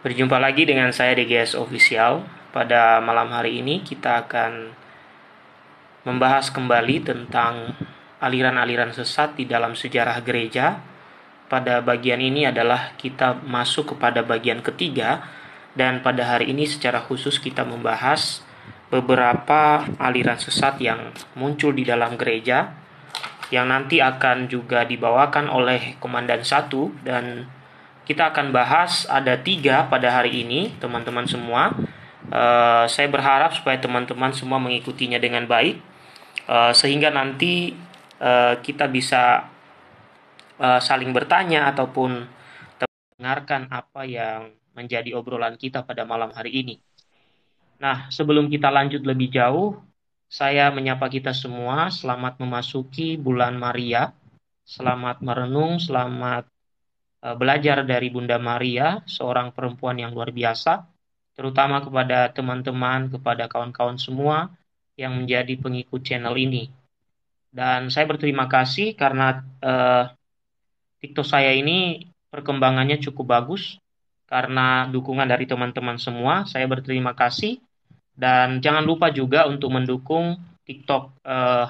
Berjumpa lagi dengan saya DGS Official. Pada malam hari ini kita akan membahas kembali tentang aliran-aliran sesat di dalam sejarah gereja. Pada bagian ini adalah kita masuk kepada bagian ketiga dan pada hari ini secara khusus kita membahas beberapa aliran sesat yang muncul di dalam gereja yang nanti akan juga dibawakan oleh Komandan satu dan kita akan bahas ada tiga pada hari ini, teman-teman semua. Uh, saya berharap supaya teman-teman semua mengikutinya dengan baik, uh, sehingga nanti uh, kita bisa uh, saling bertanya ataupun mendengarkan apa yang menjadi obrolan kita pada malam hari ini. Nah, sebelum kita lanjut lebih jauh, saya menyapa kita semua. Selamat memasuki bulan Maria. Selamat merenung, selamat Eh, belajar dari Bunda Maria, seorang perempuan yang luar biasa, terutama kepada teman-teman, kepada kawan-kawan semua yang menjadi pengikut channel ini. Dan saya berterima kasih karena eh, TikTok saya ini perkembangannya cukup bagus karena dukungan dari teman-teman semua. Saya berterima kasih dan jangan lupa juga untuk mendukung TikTok eh,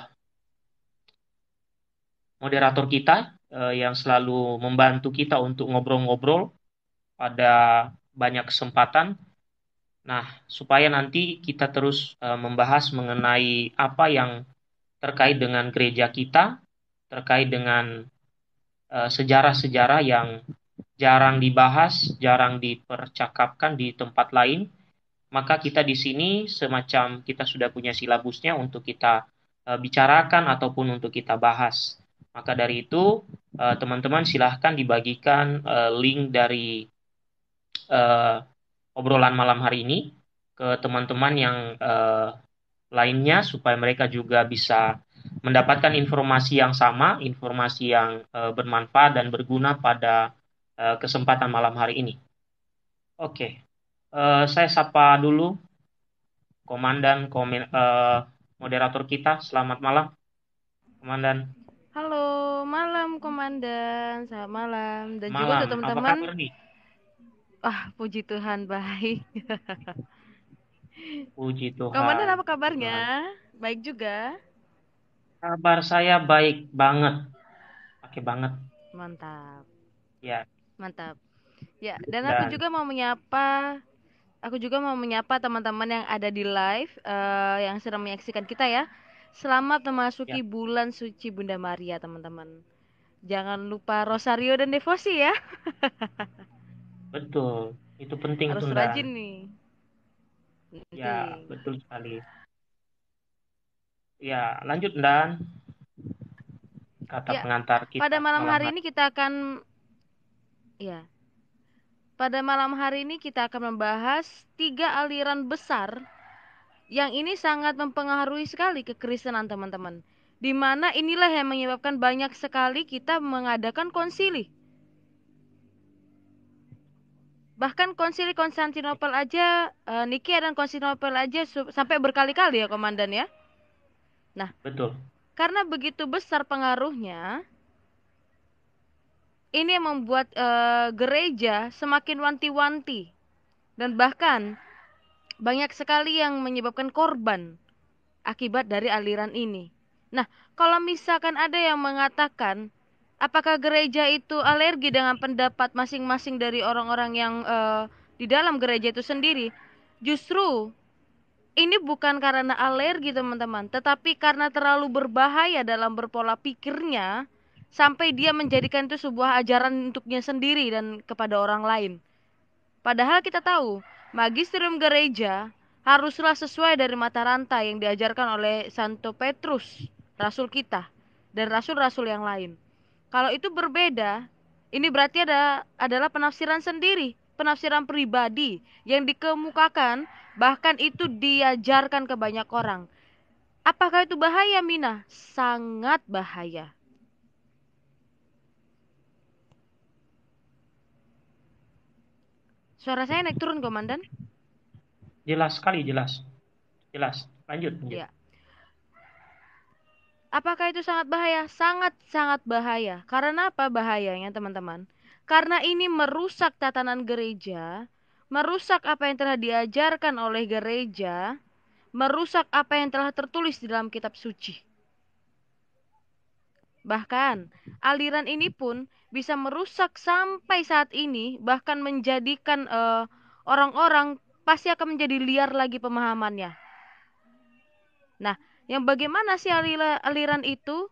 moderator kita uh, yang selalu membantu kita untuk ngobrol-ngobrol pada banyak kesempatan. Nah, supaya nanti kita terus uh, membahas mengenai apa yang terkait dengan gereja kita, terkait dengan eh, sejarah-sejarah uh, yang jarang dibahas, jarang dipercakapkan di tempat lain, maka kita di sini semacam kita sudah punya silabusnya untuk kita uh, bicarakan ataupun untuk kita bahas. Maka dari itu, eh, teman-teman silahkan dibagikan eh, link dari eh, obrolan malam hari ini ke teman-teman yang lainnya supaya mereka juga bisa mendapatkan informasi yang sama, informasi yang bermanfaat dan berguna pada kesempatan malam hari ini. Oke, saya sapa dulu komandan komen, moderator kita. Selamat malam, komandan malam komandan, selamat malam dan malam. juga teman-teman. Wah, puji Tuhan baik. puji Tuhan. Komandan apa kabarnya? Baik juga. Kabar saya baik banget. Oke banget. Mantap. Ya. Mantap. Ya, dan, dan... aku juga mau menyapa aku juga mau menyapa teman-teman yang ada di live uh, yang sedang menyaksikan kita ya. Selamat memasuki ya. bulan suci Bunda Maria, teman-teman. Jangan lupa rosario dan devosi ya. betul, itu penting Harus Bunda. rajin nih. Ya, betul sekali. Ya, lanjut Dan. Kata ya, pengantar kita. Pada malam, malam hari ini kita akan ya. Pada malam hari ini kita akan membahas tiga aliran besar yang ini sangat mempengaruhi sekali kekristenan teman-teman. Di mana inilah yang menyebabkan banyak sekali kita mengadakan konsili. Bahkan konsili Konstantinopel aja, e, eh, Nikia dan Konstantinopel aja sampai berkali-kali ya komandan ya. Nah, betul. Karena begitu besar pengaruhnya, ini yang membuat e, gereja semakin wanti-wanti dan bahkan banyak sekali yang menyebabkan korban akibat dari aliran ini. Nah, kalau misalkan ada yang mengatakan apakah gereja itu alergi dengan pendapat masing-masing dari orang-orang yang uh, di dalam gereja itu sendiri, justru ini bukan karena alergi teman-teman, tetapi karena terlalu berbahaya dalam berpola pikirnya sampai dia menjadikan itu sebuah ajaran untuknya sendiri dan kepada orang lain. Padahal kita tahu Magisterium gereja haruslah sesuai dari mata rantai yang diajarkan oleh Santo Petrus, rasul kita, dan rasul-rasul yang lain. Kalau itu berbeda, ini berarti ada adalah penafsiran sendiri, penafsiran pribadi yang dikemukakan, bahkan itu diajarkan ke banyak orang. Apakah itu bahaya, Mina? Sangat bahaya. Suara saya naik turun, Komandan. Jelas sekali, jelas. Jelas. Lanjut. lanjut. Ya. Apakah itu sangat bahaya? Sangat-sangat bahaya. Karena apa bahayanya, teman-teman? Karena ini merusak tatanan gereja, merusak apa yang telah diajarkan oleh gereja, merusak apa yang telah tertulis di dalam kitab suci. Bahkan, aliran ini pun bisa merusak sampai saat ini, bahkan menjadikan orang eh, orang-orang pasti akan menjadi liar lagi pemahamannya. Nah, yang bagaimana sih aliran itu?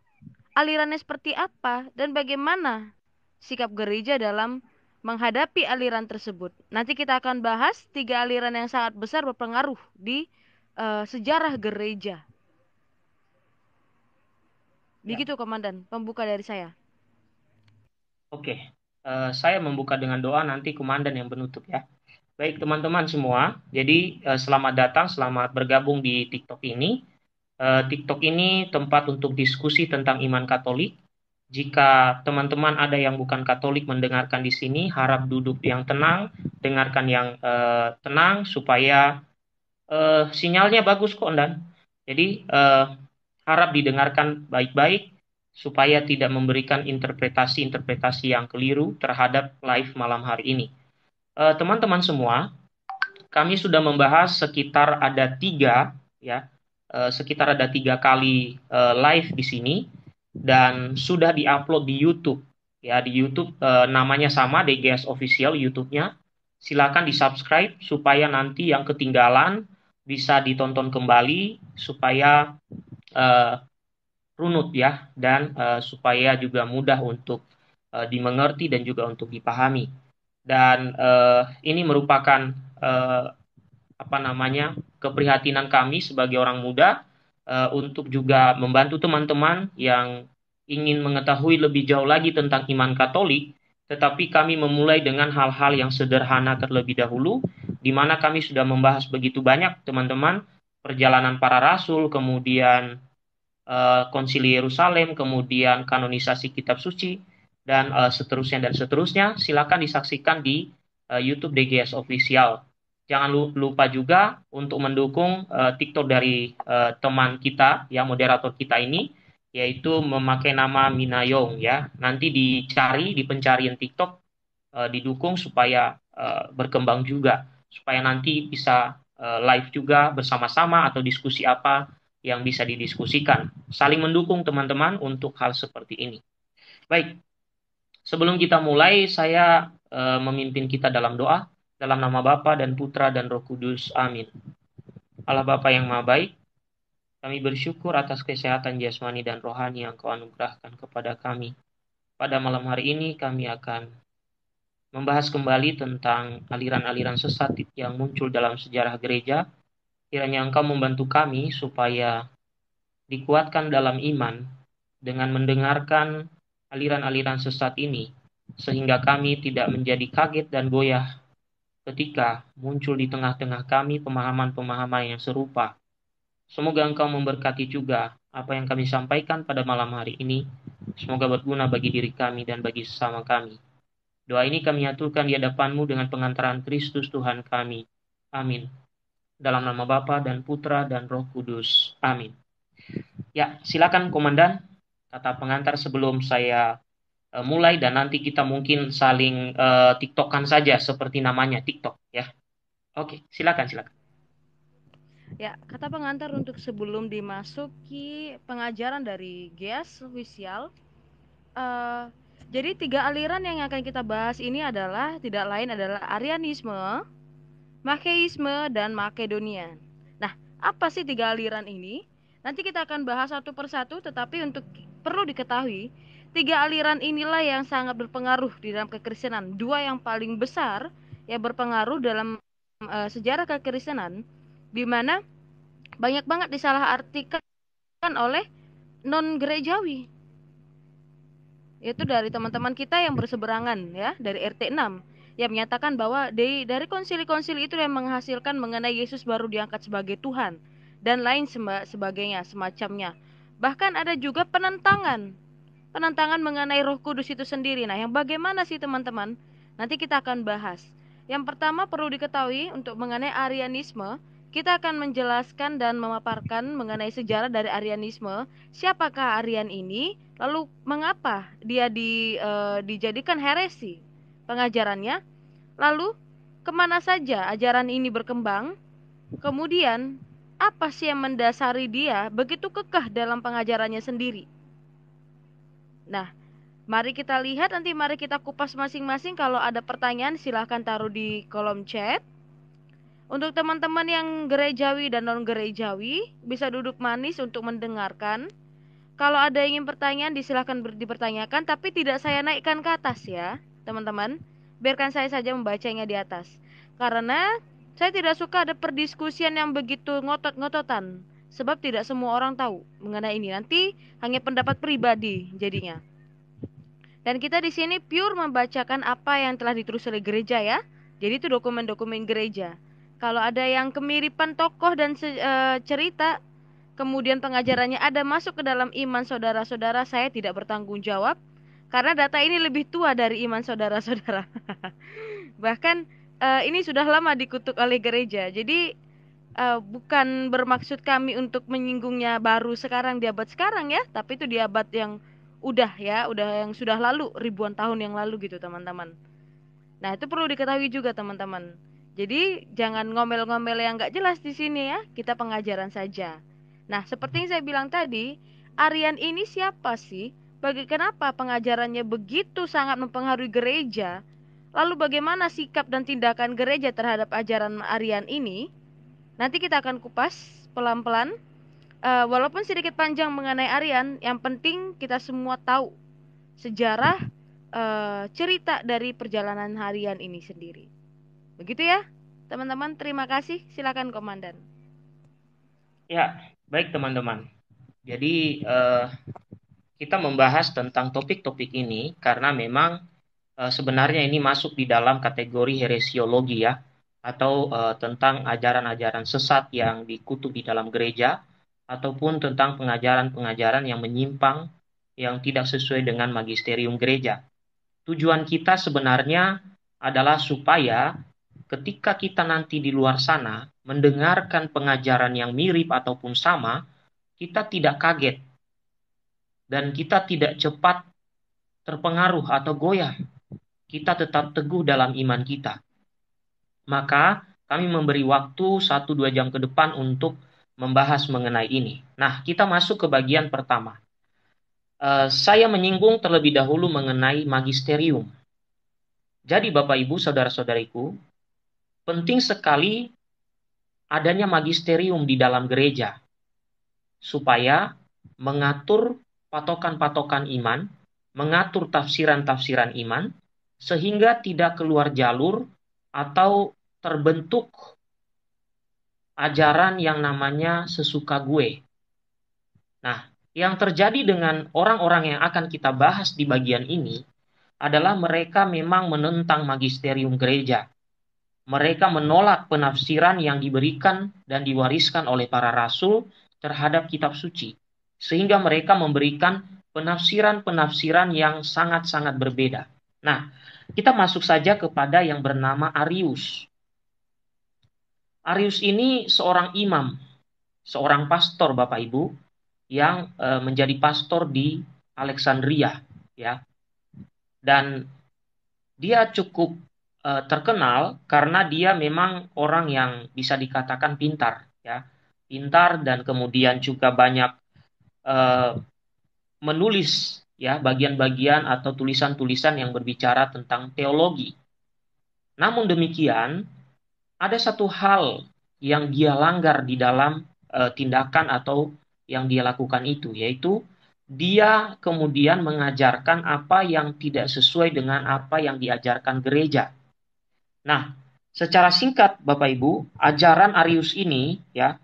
Alirannya seperti apa dan bagaimana sikap gereja dalam menghadapi aliran tersebut? Nanti kita akan bahas tiga aliran yang sangat besar berpengaruh di uh, sejarah gereja. Begitu ya. Gitu, Komandan, pembuka dari saya. Oke, uh, saya membuka dengan doa nanti Komandan yang penutup ya. Baik teman-teman semua, jadi uh, selamat datang, selamat bergabung di TikTok ini. Uh, TikTok ini tempat untuk diskusi tentang iman Katolik. Jika teman-teman ada yang bukan Katolik mendengarkan di sini, harap duduk yang tenang, dengarkan yang uh, tenang supaya uh, sinyalnya bagus kok, Dan. Jadi uh, harap didengarkan baik-baik supaya tidak memberikan interpretasi-interpretasi yang keliru terhadap live malam hari ini. Eh, teman-teman semua, kami sudah membahas sekitar ada tiga, ya, eh, sekitar ada tiga kali eh, live di sini dan sudah diupload di YouTube, ya, di YouTube namanya sama DGS Official YouTube-nya. Silakan di subscribe supaya nanti yang ketinggalan bisa ditonton kembali supaya uh, runut ya dan uh, supaya juga mudah untuk uh, dimengerti dan juga untuk dipahami. Dan uh, ini merupakan uh, apa namanya keprihatinan kami sebagai orang muda uh, untuk juga membantu teman-teman yang ingin mengetahui lebih jauh lagi tentang iman Katolik. Tetapi kami memulai dengan hal-hal yang sederhana terlebih dahulu, di mana kami sudah membahas begitu banyak teman-teman perjalanan para rasul, kemudian Eh, Konsili Yerusalem, kemudian kanonisasi kitab suci dan uh, seterusnya dan seterusnya. Silakan disaksikan di uh, YouTube DGS official. Jangan lupa juga untuk mendukung uh, TikTok dari uh, teman kita, ya moderator kita ini, yaitu memakai nama Minayong ya. Nanti dicari di pencarian TikTok uh, didukung supaya uh, berkembang juga, supaya nanti bisa uh, live juga bersama-sama atau diskusi apa yang bisa didiskusikan. Saling mendukung teman-teman untuk hal seperti ini. Baik, sebelum kita mulai, saya e, memimpin kita dalam doa dalam nama Bapa dan Putra dan Roh Kudus. Amin. Allah Bapa yang Maha Baik, kami bersyukur atas kesehatan jasmani dan rohani yang Kau anugerahkan kepada kami. Pada malam hari ini kami akan membahas kembali tentang aliran-aliran sesat yang muncul dalam sejarah gereja Kiranya Engkau membantu kami supaya dikuatkan dalam iman dengan mendengarkan aliran-aliran sesat ini, sehingga kami tidak menjadi kaget dan goyah ketika muncul di tengah-tengah kami pemahaman-pemahaman yang serupa. Semoga Engkau memberkati juga apa yang kami sampaikan pada malam hari ini. Semoga berguna bagi diri kami dan bagi sesama kami. Doa ini kami aturkan di hadapanmu dengan pengantaran Kristus Tuhan kami. Amin. Dalam nama Bapa dan Putra dan Roh Kudus. Amin. Ya, silakan komandan kata pengantar sebelum saya uh, mulai dan nanti kita mungkin saling uh, tiktokan saja seperti namanya TikTok ya. Oke, silakan silakan. Ya, kata pengantar untuk sebelum dimasuki pengajaran dari Guest Official. uh, eh, jadi tiga aliran yang akan kita bahas ini adalah tidak lain adalah Arianisme, Makeisme dan Makedonian. Nah, apa sih tiga aliran ini? Nanti kita akan bahas satu persatu, tetapi untuk perlu diketahui, tiga aliran inilah yang sangat berpengaruh di dalam kekristenan. Dua yang paling besar yang berpengaruh dalam e, sejarah kekristenan, di mana banyak banget disalahartikan oleh non gerejawi, Itu dari teman-teman kita yang berseberangan ya dari RT 6 yang menyatakan bahwa dari, dari konsili-konsili itu yang menghasilkan mengenai Yesus baru diangkat sebagai Tuhan dan lain seba, sebagainya semacamnya. Bahkan ada juga penentangan penentangan mengenai Roh Kudus itu sendiri. Nah, yang bagaimana sih teman-teman? Nanti kita akan bahas. Yang pertama perlu diketahui untuk mengenai Arianisme, kita akan menjelaskan dan memaparkan mengenai sejarah dari Arianisme. Siapakah Arian ini? Lalu mengapa dia di, e, dijadikan heresi? pengajarannya, lalu kemana saja ajaran ini berkembang, kemudian apa sih yang mendasari dia begitu kekeh dalam pengajarannya sendiri. Nah, mari kita lihat nanti mari kita kupas masing-masing kalau ada pertanyaan silahkan taruh di kolom chat. Untuk teman-teman yang gerejawi dan non-gerejawi bisa duduk manis untuk mendengarkan. Kalau ada yang ingin pertanyaan disilahkan dipertanyakan tapi tidak saya naikkan ke atas ya teman-teman, biarkan saya saja membacanya di atas. Karena saya tidak suka ada perdiskusian yang begitu ngotot-ngototan, sebab tidak semua orang tahu mengenai ini. Nanti hanya pendapat pribadi jadinya. Dan kita di sini pure membacakan apa yang telah ditulis oleh gereja ya. Jadi itu dokumen-dokumen gereja. Kalau ada yang kemiripan tokoh dan e, cerita, kemudian pengajarannya ada masuk ke dalam iman saudara-saudara, saya tidak bertanggung jawab karena data ini lebih tua dari iman saudara-saudara. Bahkan uh, ini sudah lama dikutuk oleh gereja. Jadi uh, bukan bermaksud kami untuk menyinggungnya baru sekarang di abad sekarang ya, tapi itu di abad yang udah ya, udah yang sudah lalu ribuan tahun yang lalu gitu teman-teman. Nah itu perlu diketahui juga teman-teman. Jadi jangan ngomel-ngomel yang nggak jelas di sini ya, kita pengajaran saja. Nah seperti yang saya bilang tadi, Arian ini siapa sih? bagi kenapa pengajarannya begitu sangat mempengaruhi gereja, lalu bagaimana sikap dan tindakan gereja terhadap ajaran Arian ini? Nanti kita akan kupas pelan-pelan. Uh, walaupun sedikit panjang mengenai Arian, yang penting kita semua tahu sejarah uh, cerita dari perjalanan harian ini sendiri. Begitu ya, teman-teman. Terima kasih. Silakan komandan. Ya, baik teman-teman. Jadi uh, kita membahas tentang topik-topik ini karena memang e, sebenarnya ini masuk di dalam kategori heresiologi ya atau e, tentang ajaran-ajaran sesat yang dikutuk di dalam gereja ataupun tentang pengajaran-pengajaran yang menyimpang yang tidak sesuai dengan magisterium gereja. Tujuan kita sebenarnya adalah supaya ketika kita nanti di luar sana mendengarkan pengajaran yang mirip ataupun sama, kita tidak kaget dan kita tidak cepat terpengaruh atau goyah. Kita tetap teguh dalam iman kita. Maka kami memberi waktu 1-2 jam ke depan untuk membahas mengenai ini. Nah, kita masuk ke bagian pertama. Eh, saya menyinggung terlebih dahulu mengenai magisterium. Jadi Bapak Ibu, saudara-saudariku, penting sekali adanya magisterium di dalam gereja supaya mengatur patokan-patokan iman, mengatur tafsiran-tafsiran iman, sehingga tidak keluar jalur atau terbentuk ajaran yang namanya sesuka gue. Nah, yang terjadi dengan orang-orang yang akan kita bahas di bagian ini adalah mereka memang menentang magisterium gereja. Mereka menolak penafsiran yang diberikan dan diwariskan oleh para rasul terhadap kitab suci sehingga mereka memberikan penafsiran-penafsiran yang sangat-sangat berbeda. Nah, kita masuk saja kepada yang bernama Arius. Arius ini seorang imam, seorang pastor Bapak Ibu yang e, menjadi pastor di Alexandria, ya. Dan dia cukup e, terkenal karena dia memang orang yang bisa dikatakan pintar, ya. Pintar dan kemudian juga banyak Eh, menulis ya bagian-bagian atau tulisan-tulisan yang berbicara tentang teologi. Namun demikian, ada satu hal yang dia langgar di dalam e, tindakan atau yang dia lakukan itu, yaitu dia kemudian mengajarkan apa yang tidak sesuai dengan apa yang diajarkan gereja. Nah, secara singkat Bapak Ibu, ajaran Arius ini ya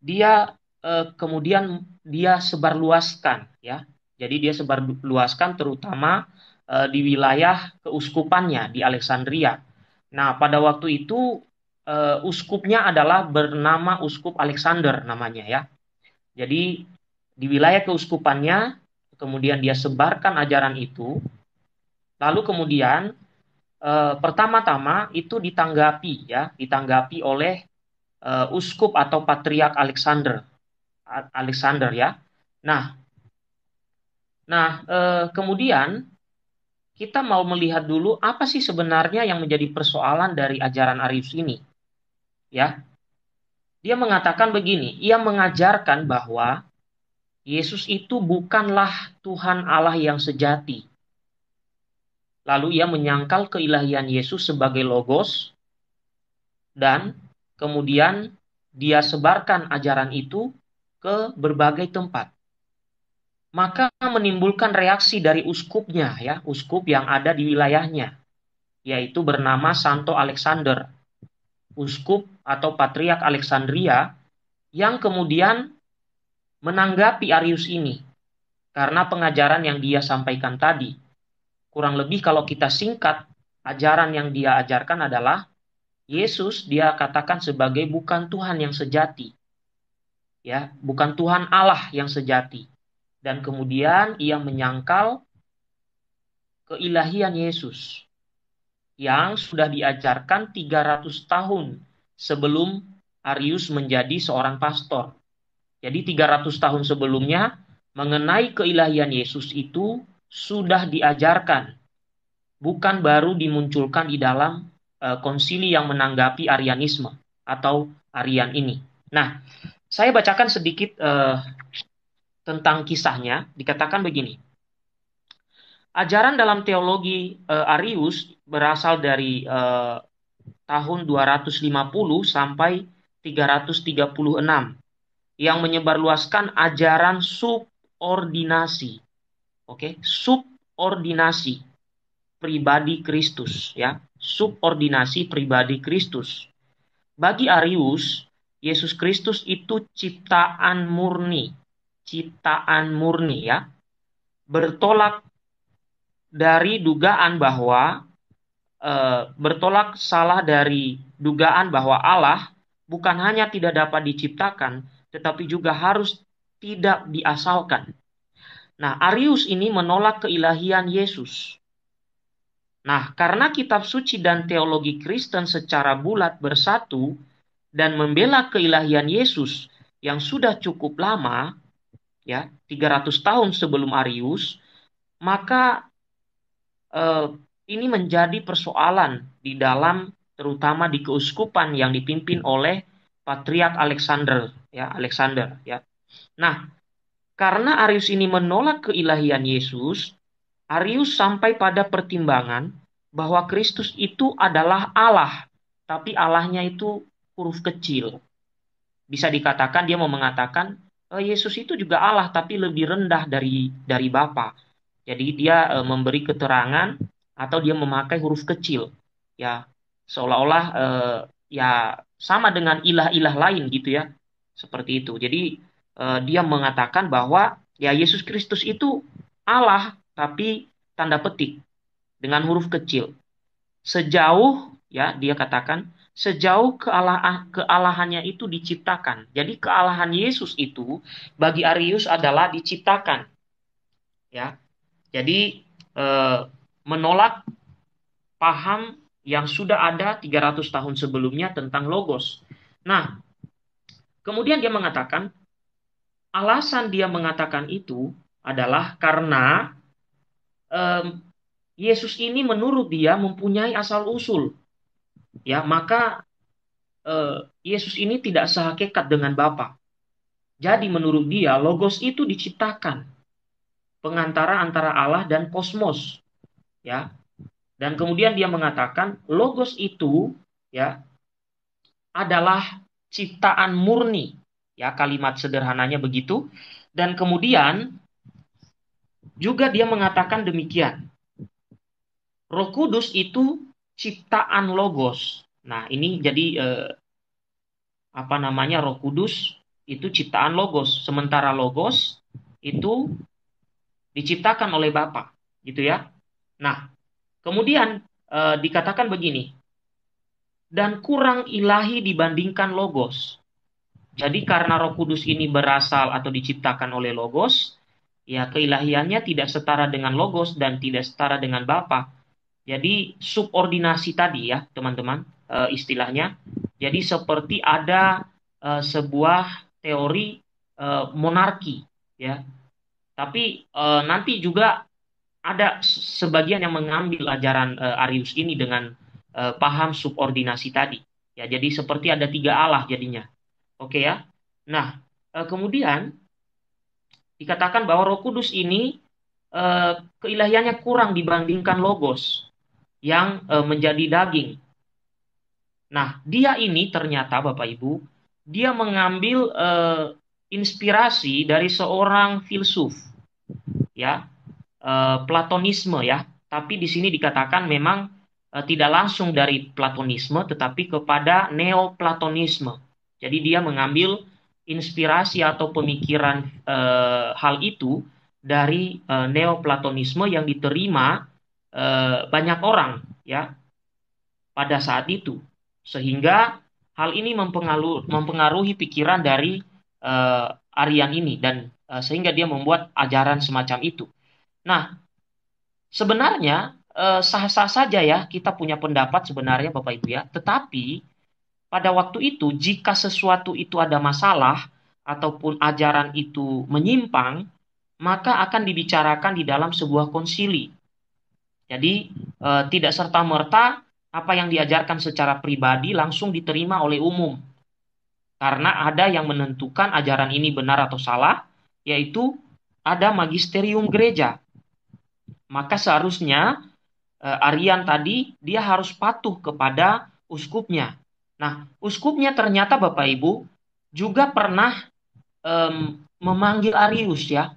dia eh, kemudian dia sebarluaskan ya. Jadi dia sebarluaskan terutama eh, di wilayah keuskupannya di Alexandria. Nah, pada waktu itu eh, uskupnya adalah bernama uskup Alexander namanya ya. Jadi di wilayah keuskupannya kemudian dia sebarkan ajaran itu. Lalu kemudian E, pertama-tama itu ditanggapi ya, ditanggapi oleh e, uskup atau patriark Alexander Alexander ya. Nah, nah eh, kemudian kita mau melihat dulu apa sih sebenarnya yang menjadi persoalan dari ajaran Arius ini. Ya. Dia mengatakan begini, ia mengajarkan bahwa Yesus itu bukanlah Tuhan Allah yang sejati. Lalu ia menyangkal keilahian Yesus sebagai logos dan kemudian dia sebarkan ajaran itu ke berbagai tempat. Maka menimbulkan reaksi dari uskupnya ya, uskup yang ada di wilayahnya, yaitu bernama Santo Alexander, uskup atau patriak Alexandria yang kemudian menanggapi Arius ini karena pengajaran yang dia sampaikan tadi. Kurang lebih kalau kita singkat, ajaran yang dia ajarkan adalah Yesus dia katakan sebagai bukan Tuhan yang sejati, ya bukan Tuhan Allah yang sejati dan kemudian ia menyangkal keilahian Yesus yang sudah diajarkan 300 tahun sebelum Arius menjadi seorang pastor. Jadi 300 tahun sebelumnya mengenai keilahian Yesus itu sudah diajarkan bukan baru dimunculkan di dalam eh, konsili yang menanggapi arianisme atau arian ini. Nah, saya bacakan sedikit uh, tentang kisahnya. Dikatakan begini. Ajaran dalam teologi uh, Arius berasal dari uh, tahun 250 sampai 336 yang menyebarluaskan ajaran subordinasi. Oke, okay? subordinasi pribadi Kristus ya, subordinasi pribadi Kristus. Bagi Arius, Yesus Kristus itu ciptaan murni, ciptaan murni ya, bertolak dari dugaan bahwa e, bertolak salah dari dugaan bahwa Allah bukan hanya tidak dapat diciptakan, tetapi juga harus tidak diasalkan. Nah, Arius ini menolak keilahian Yesus. Nah, karena kitab suci dan teologi Kristen secara bulat bersatu, dan membela keilahian Yesus yang sudah cukup lama ya 300 tahun sebelum Arius maka eh, ini menjadi persoalan di dalam terutama di keuskupan yang dipimpin oleh patriark Alexander ya Alexander ya nah karena Arius ini menolak keilahian Yesus Arius sampai pada pertimbangan bahwa Kristus itu adalah Allah tapi Allahnya itu huruf kecil. Bisa dikatakan dia mau mengatakan e, Yesus itu juga Allah tapi lebih rendah dari dari Bapa. Jadi dia e, memberi keterangan atau dia memakai huruf kecil. Ya, seolah-olah e, ya sama dengan ilah-ilah lain gitu ya. Seperti itu. Jadi e, dia mengatakan bahwa ya Yesus Kristus itu Allah tapi tanda petik dengan huruf kecil. Sejauh ya dia katakan sejauh ah, kealahannya itu diciptakan. Jadi kealahan Yesus itu bagi Arius adalah diciptakan. Ya. Jadi e, menolak paham yang sudah ada 300 tahun sebelumnya tentang logos. Nah, kemudian dia mengatakan alasan dia mengatakan itu adalah karena e, Yesus ini menurut dia mempunyai asal usul ya maka eh, Yesus ini tidak sehakikat dengan Bapa. Jadi menurut dia logos itu diciptakan pengantara antara Allah dan kosmos, ya. Dan kemudian dia mengatakan logos itu ya adalah ciptaan murni, ya kalimat sederhananya begitu. Dan kemudian juga dia mengatakan demikian. Roh Kudus itu ciptaan logos. Nah, ini jadi eh, apa namanya Roh Kudus itu ciptaan logos, sementara logos itu diciptakan oleh Bapa, gitu ya. Nah, kemudian eh, dikatakan begini. Dan kurang ilahi dibandingkan logos. Jadi karena Roh Kudus ini berasal atau diciptakan oleh logos, ya keilahiannya tidak setara dengan logos dan tidak setara dengan Bapa jadi subordinasi tadi ya teman-teman e, istilahnya. Jadi seperti ada e, sebuah teori e, monarki ya. Tapi e, nanti juga ada sebagian yang mengambil ajaran e, Arius ini dengan e, paham subordinasi tadi. Ya jadi seperti ada tiga Allah jadinya. Oke ya. Nah e, kemudian dikatakan bahwa Roh Kudus ini e, keilahiannya kurang dibandingkan logos yang e, menjadi daging. Nah, dia ini ternyata Bapak Ibu, dia mengambil e, inspirasi dari seorang filsuf ya, e, platonisme ya, tapi di sini dikatakan memang e, tidak langsung dari platonisme tetapi kepada neoplatonisme. Jadi dia mengambil inspirasi atau pemikiran e, hal itu dari e, neoplatonisme yang diterima Eh, banyak orang ya pada saat itu sehingga hal ini mempengaruhi, pikiran dari eh, Aryan ini dan eh, sehingga dia membuat ajaran semacam itu. Nah, sebenarnya eh, sah-sah saja ya kita punya pendapat sebenarnya Bapak Ibu ya, tetapi pada waktu itu jika sesuatu itu ada masalah ataupun ajaran itu menyimpang, maka akan dibicarakan di dalam sebuah konsili jadi e, tidak serta-merta apa yang diajarkan secara pribadi langsung diterima oleh umum. Karena ada yang menentukan ajaran ini benar atau salah, yaitu ada magisterium gereja. Maka seharusnya e, eh, Arian tadi dia harus patuh kepada uskupnya. Nah, uskupnya ternyata Bapak Ibu juga pernah um, memanggil Arius ya.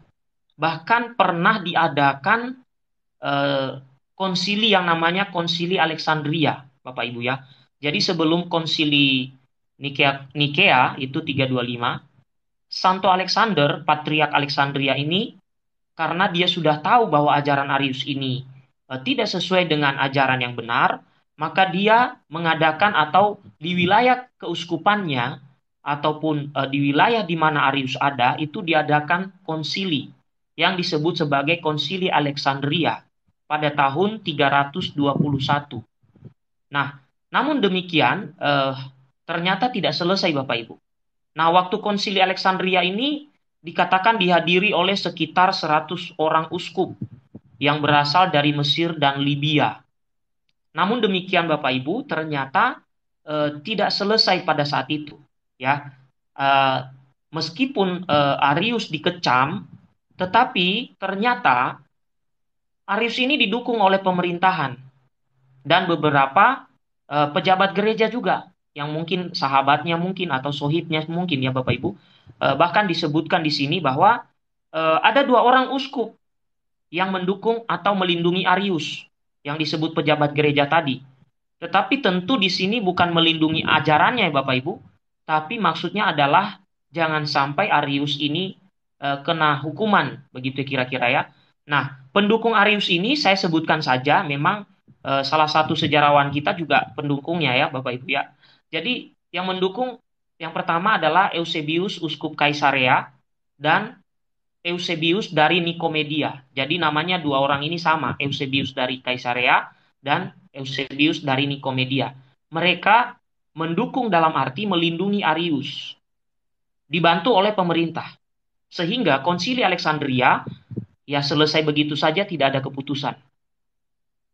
Bahkan pernah diadakan uh, konsili yang namanya konsili Alexandria, Bapak Ibu ya. Jadi sebelum konsili Nikea, Nikea itu 325, Santo Alexander, Patriak Alexandria ini, karena dia sudah tahu bahwa ajaran Arius ini eh, tidak sesuai dengan ajaran yang benar, maka dia mengadakan atau di wilayah keuskupannya ataupun eh, di wilayah di mana Arius ada itu diadakan konsili yang disebut sebagai konsili Alexandria pada tahun 321. Nah, namun demikian eh, ternyata tidak selesai Bapak Ibu. Nah, waktu konsili Alexandria ini dikatakan dihadiri oleh sekitar 100 orang uskup yang berasal dari Mesir dan Libya. Namun demikian Bapak Ibu, ternyata eh, tidak selesai pada saat itu, ya. Eh, meskipun eh, Arius dikecam, tetapi ternyata Arius ini didukung oleh pemerintahan dan beberapa uh, pejabat gereja juga yang mungkin sahabatnya mungkin atau sohibnya mungkin ya Bapak Ibu. Uh, bahkan disebutkan di sini bahwa uh, ada dua orang uskup yang mendukung atau melindungi Arius yang disebut pejabat gereja tadi. Tetapi tentu di sini bukan melindungi ajarannya ya Bapak Ibu, tapi maksudnya adalah jangan sampai Arius ini e, kena hukuman, begitu kira-kira ya. Nah, pendukung Arius ini saya sebutkan saja memang e, salah satu sejarawan kita juga pendukungnya ya Bapak Ibu ya. Jadi yang mendukung yang pertama adalah Eusebius uskup Kaisarea dan Eusebius dari Nikomedia. Jadi namanya dua orang ini sama, Eusebius dari Kaisarea dan Eusebius dari Nikomedia. Mereka mendukung dalam arti melindungi Arius dibantu oleh pemerintah. Sehingga Konsili Alexandria ya selesai begitu saja tidak ada keputusan.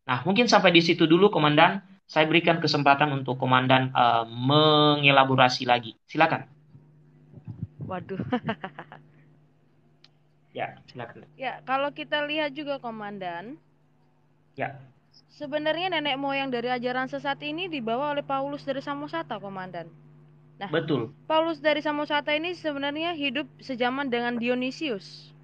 Nah, mungkin sampai di situ dulu komandan, saya berikan kesempatan untuk komandan uh, mengelaborasi lagi. Silakan. Waduh. ya, silakan. Ya, kalau kita lihat juga komandan. Ya. Sebenarnya nenek moyang dari ajaran sesat ini dibawa oleh Paulus dari Samosata, komandan. Nah, betul. Paulus dari Samosata ini sebenarnya hidup sejaman dengan Dionysius.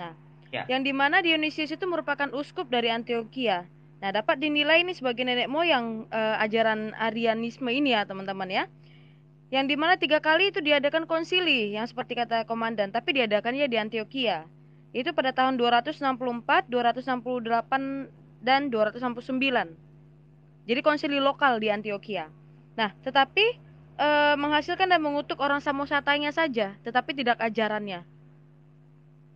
Nah, ya. yang dimana Dionysius itu merupakan uskup dari Antioquia. Nah, dapat dinilai ini sebagai nenek moyang e, ajaran Arianisme ini ya, teman-teman ya. Yang dimana tiga kali itu diadakan konsili, yang seperti kata komandan, tapi diadakannya di Antioquia. Itu pada tahun 264, 268, dan 269. Jadi konsili lokal di Antioquia. Nah, tetapi e, menghasilkan dan mengutuk orang Samosatanya saja, tetapi tidak ajarannya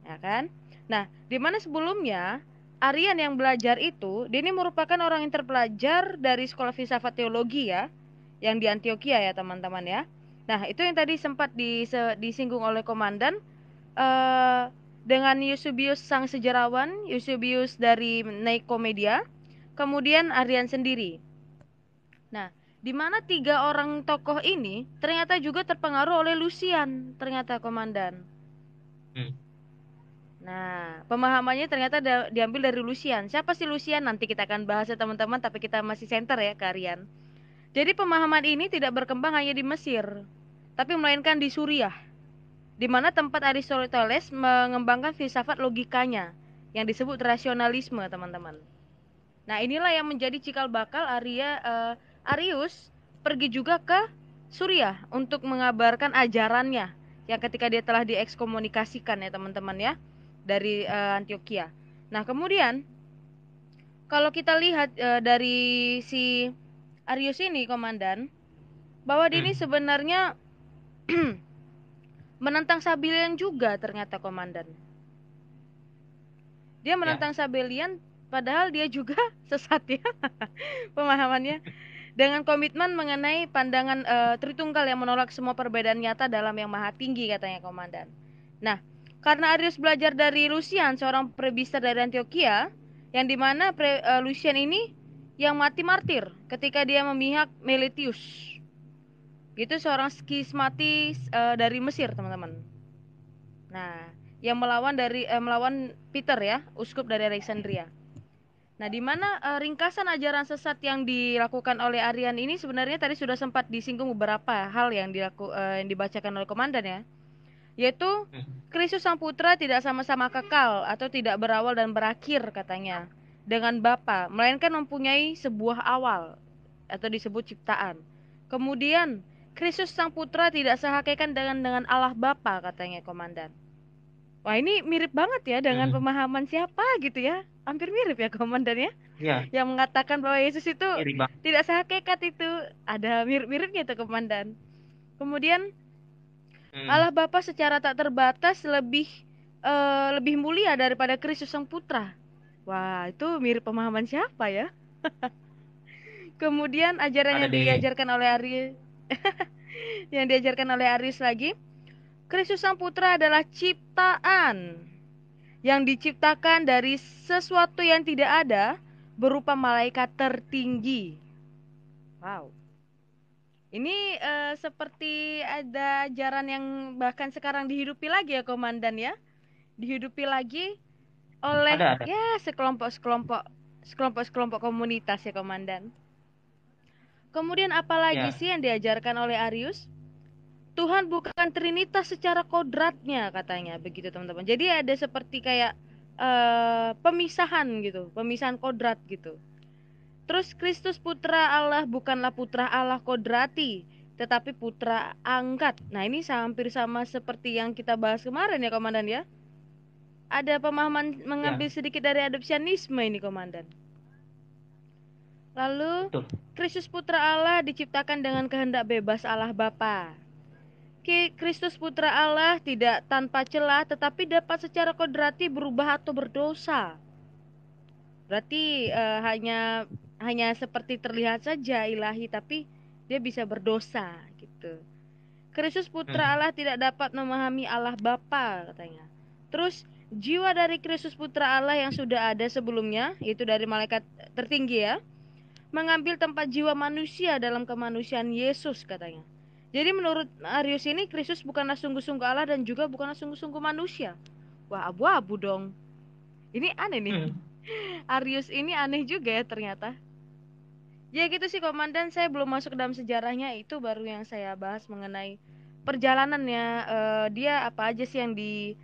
ya kan? Nah, di mana sebelumnya Aryan yang belajar itu, dia ini merupakan orang yang terpelajar dari sekolah filsafat teologi ya, yang di Antioquia ya teman-teman ya. Nah, itu yang tadi sempat disinggung oleh komandan eh, dengan Eusebius sang sejarawan, Eusebius dari komedia, kemudian Aryan sendiri. Nah, di mana tiga orang tokoh ini ternyata juga terpengaruh oleh Lucian, ternyata komandan. Hmm. Nah, pemahamannya ternyata da diambil dari Lucian. Siapa sih Lucian? Nanti kita akan bahas ya teman-teman, tapi kita masih center ya karian. Jadi pemahaman ini tidak berkembang hanya di Mesir, tapi melainkan di Suriah, di mana tempat Aristoteles mengembangkan filsafat logikanya yang disebut rasionalisme, teman-teman. Nah, inilah yang menjadi cikal bakal Arya uh, Arius pergi juga ke Suriah untuk mengabarkan ajarannya yang ketika dia telah diekskomunikasikan ya, teman-teman ya dari uh, Antioquia. Nah, kemudian kalau kita lihat uh, dari si Arius ini komandan bahwa dia hmm. ini sebenarnya menentang Sabilian juga ternyata komandan. Dia menentang ya. Sabilian padahal dia juga sesat ya pemahamannya dengan komitmen mengenai pandangan uh, Tritunggal yang menolak semua perbedaan nyata dalam yang maha tinggi katanya komandan. Nah, karena Arius belajar dari Lucian, seorang prebister dari Antioquia, yang dimana pre, uh, Lucian ini yang mati martir ketika dia memihak Meletius. Gitu seorang skismatis uh, dari Mesir, teman-teman. Nah, yang melawan dari uh, melawan Peter ya, uskup dari Alexandria. Nah, di mana uh, ringkasan ajaran sesat yang dilakukan oleh Arian ini sebenarnya tadi sudah sempat disinggung beberapa hal yang dilaku uh, yang dibacakan oleh komandan ya yaitu hmm. Kristus Sang Putra tidak sama-sama kekal atau tidak berawal dan berakhir katanya dengan Bapa, melainkan mempunyai sebuah awal atau disebut ciptaan. Kemudian Kristus Sang Putra tidak sehakikan dengan dengan Allah Bapa katanya komandan. Wah ini mirip banget ya dengan hmm. pemahaman siapa gitu ya, hampir mirip ya komandan ya. Iya. Yang mengatakan bahwa Yesus itu tidak sehakikat itu ada mirip-miripnya itu komandan. Kemudian Hmm. Allah Bapa secara tak terbatas lebih uh, lebih mulia daripada Kristus Sang Putra. Wah, itu mirip pemahaman siapa ya? Kemudian ajaran yang diajarkan oleh Ari yang diajarkan oleh Aris lagi, Kristus Sang Putra adalah ciptaan yang diciptakan dari sesuatu yang tidak ada berupa malaikat tertinggi. Wow. Ini uh, seperti ada ajaran yang bahkan sekarang dihidupi lagi ya komandan ya. Dihidupi lagi oleh ada, ada. ya sekelompok-sekelompok sekelompok-sekelompok komunitas ya komandan. Kemudian apalagi ya. sih yang diajarkan oleh Arius? Tuhan bukan trinitas secara kodratnya katanya begitu teman-teman. Jadi ada seperti kayak uh, pemisahan gitu, pemisahan kodrat gitu. Terus Kristus putra Allah bukanlah putra Allah kodrati, tetapi putra angkat. Nah, ini hampir sama seperti yang kita bahas kemarin ya, Komandan ya. Ada pemahaman mengambil ya. sedikit dari adopsianisme ini, Komandan. Lalu Kristus putra Allah diciptakan dengan kehendak bebas Allah Bapa. Kristus putra Allah tidak tanpa celah tetapi dapat secara kodrati berubah atau berdosa. Berarti uh, hanya hanya seperti terlihat saja ilahi tapi dia bisa berdosa gitu. Kristus putra hmm. Allah tidak dapat memahami Allah Bapa katanya. Terus jiwa dari Kristus putra Allah yang sudah ada sebelumnya itu dari malaikat tertinggi ya mengambil tempat jiwa manusia dalam kemanusiaan Yesus katanya. Jadi menurut Arius ini Kristus bukanlah sungguh-sungguh Allah dan juga bukanlah sungguh-sungguh manusia. Wah abu-abu dong. Ini aneh nih. Hmm. Arius ini aneh juga ya ternyata. Ya gitu sih komandan, saya belum masuk dalam sejarahnya itu baru yang saya bahas mengenai perjalanannya uh, dia apa aja sih yang di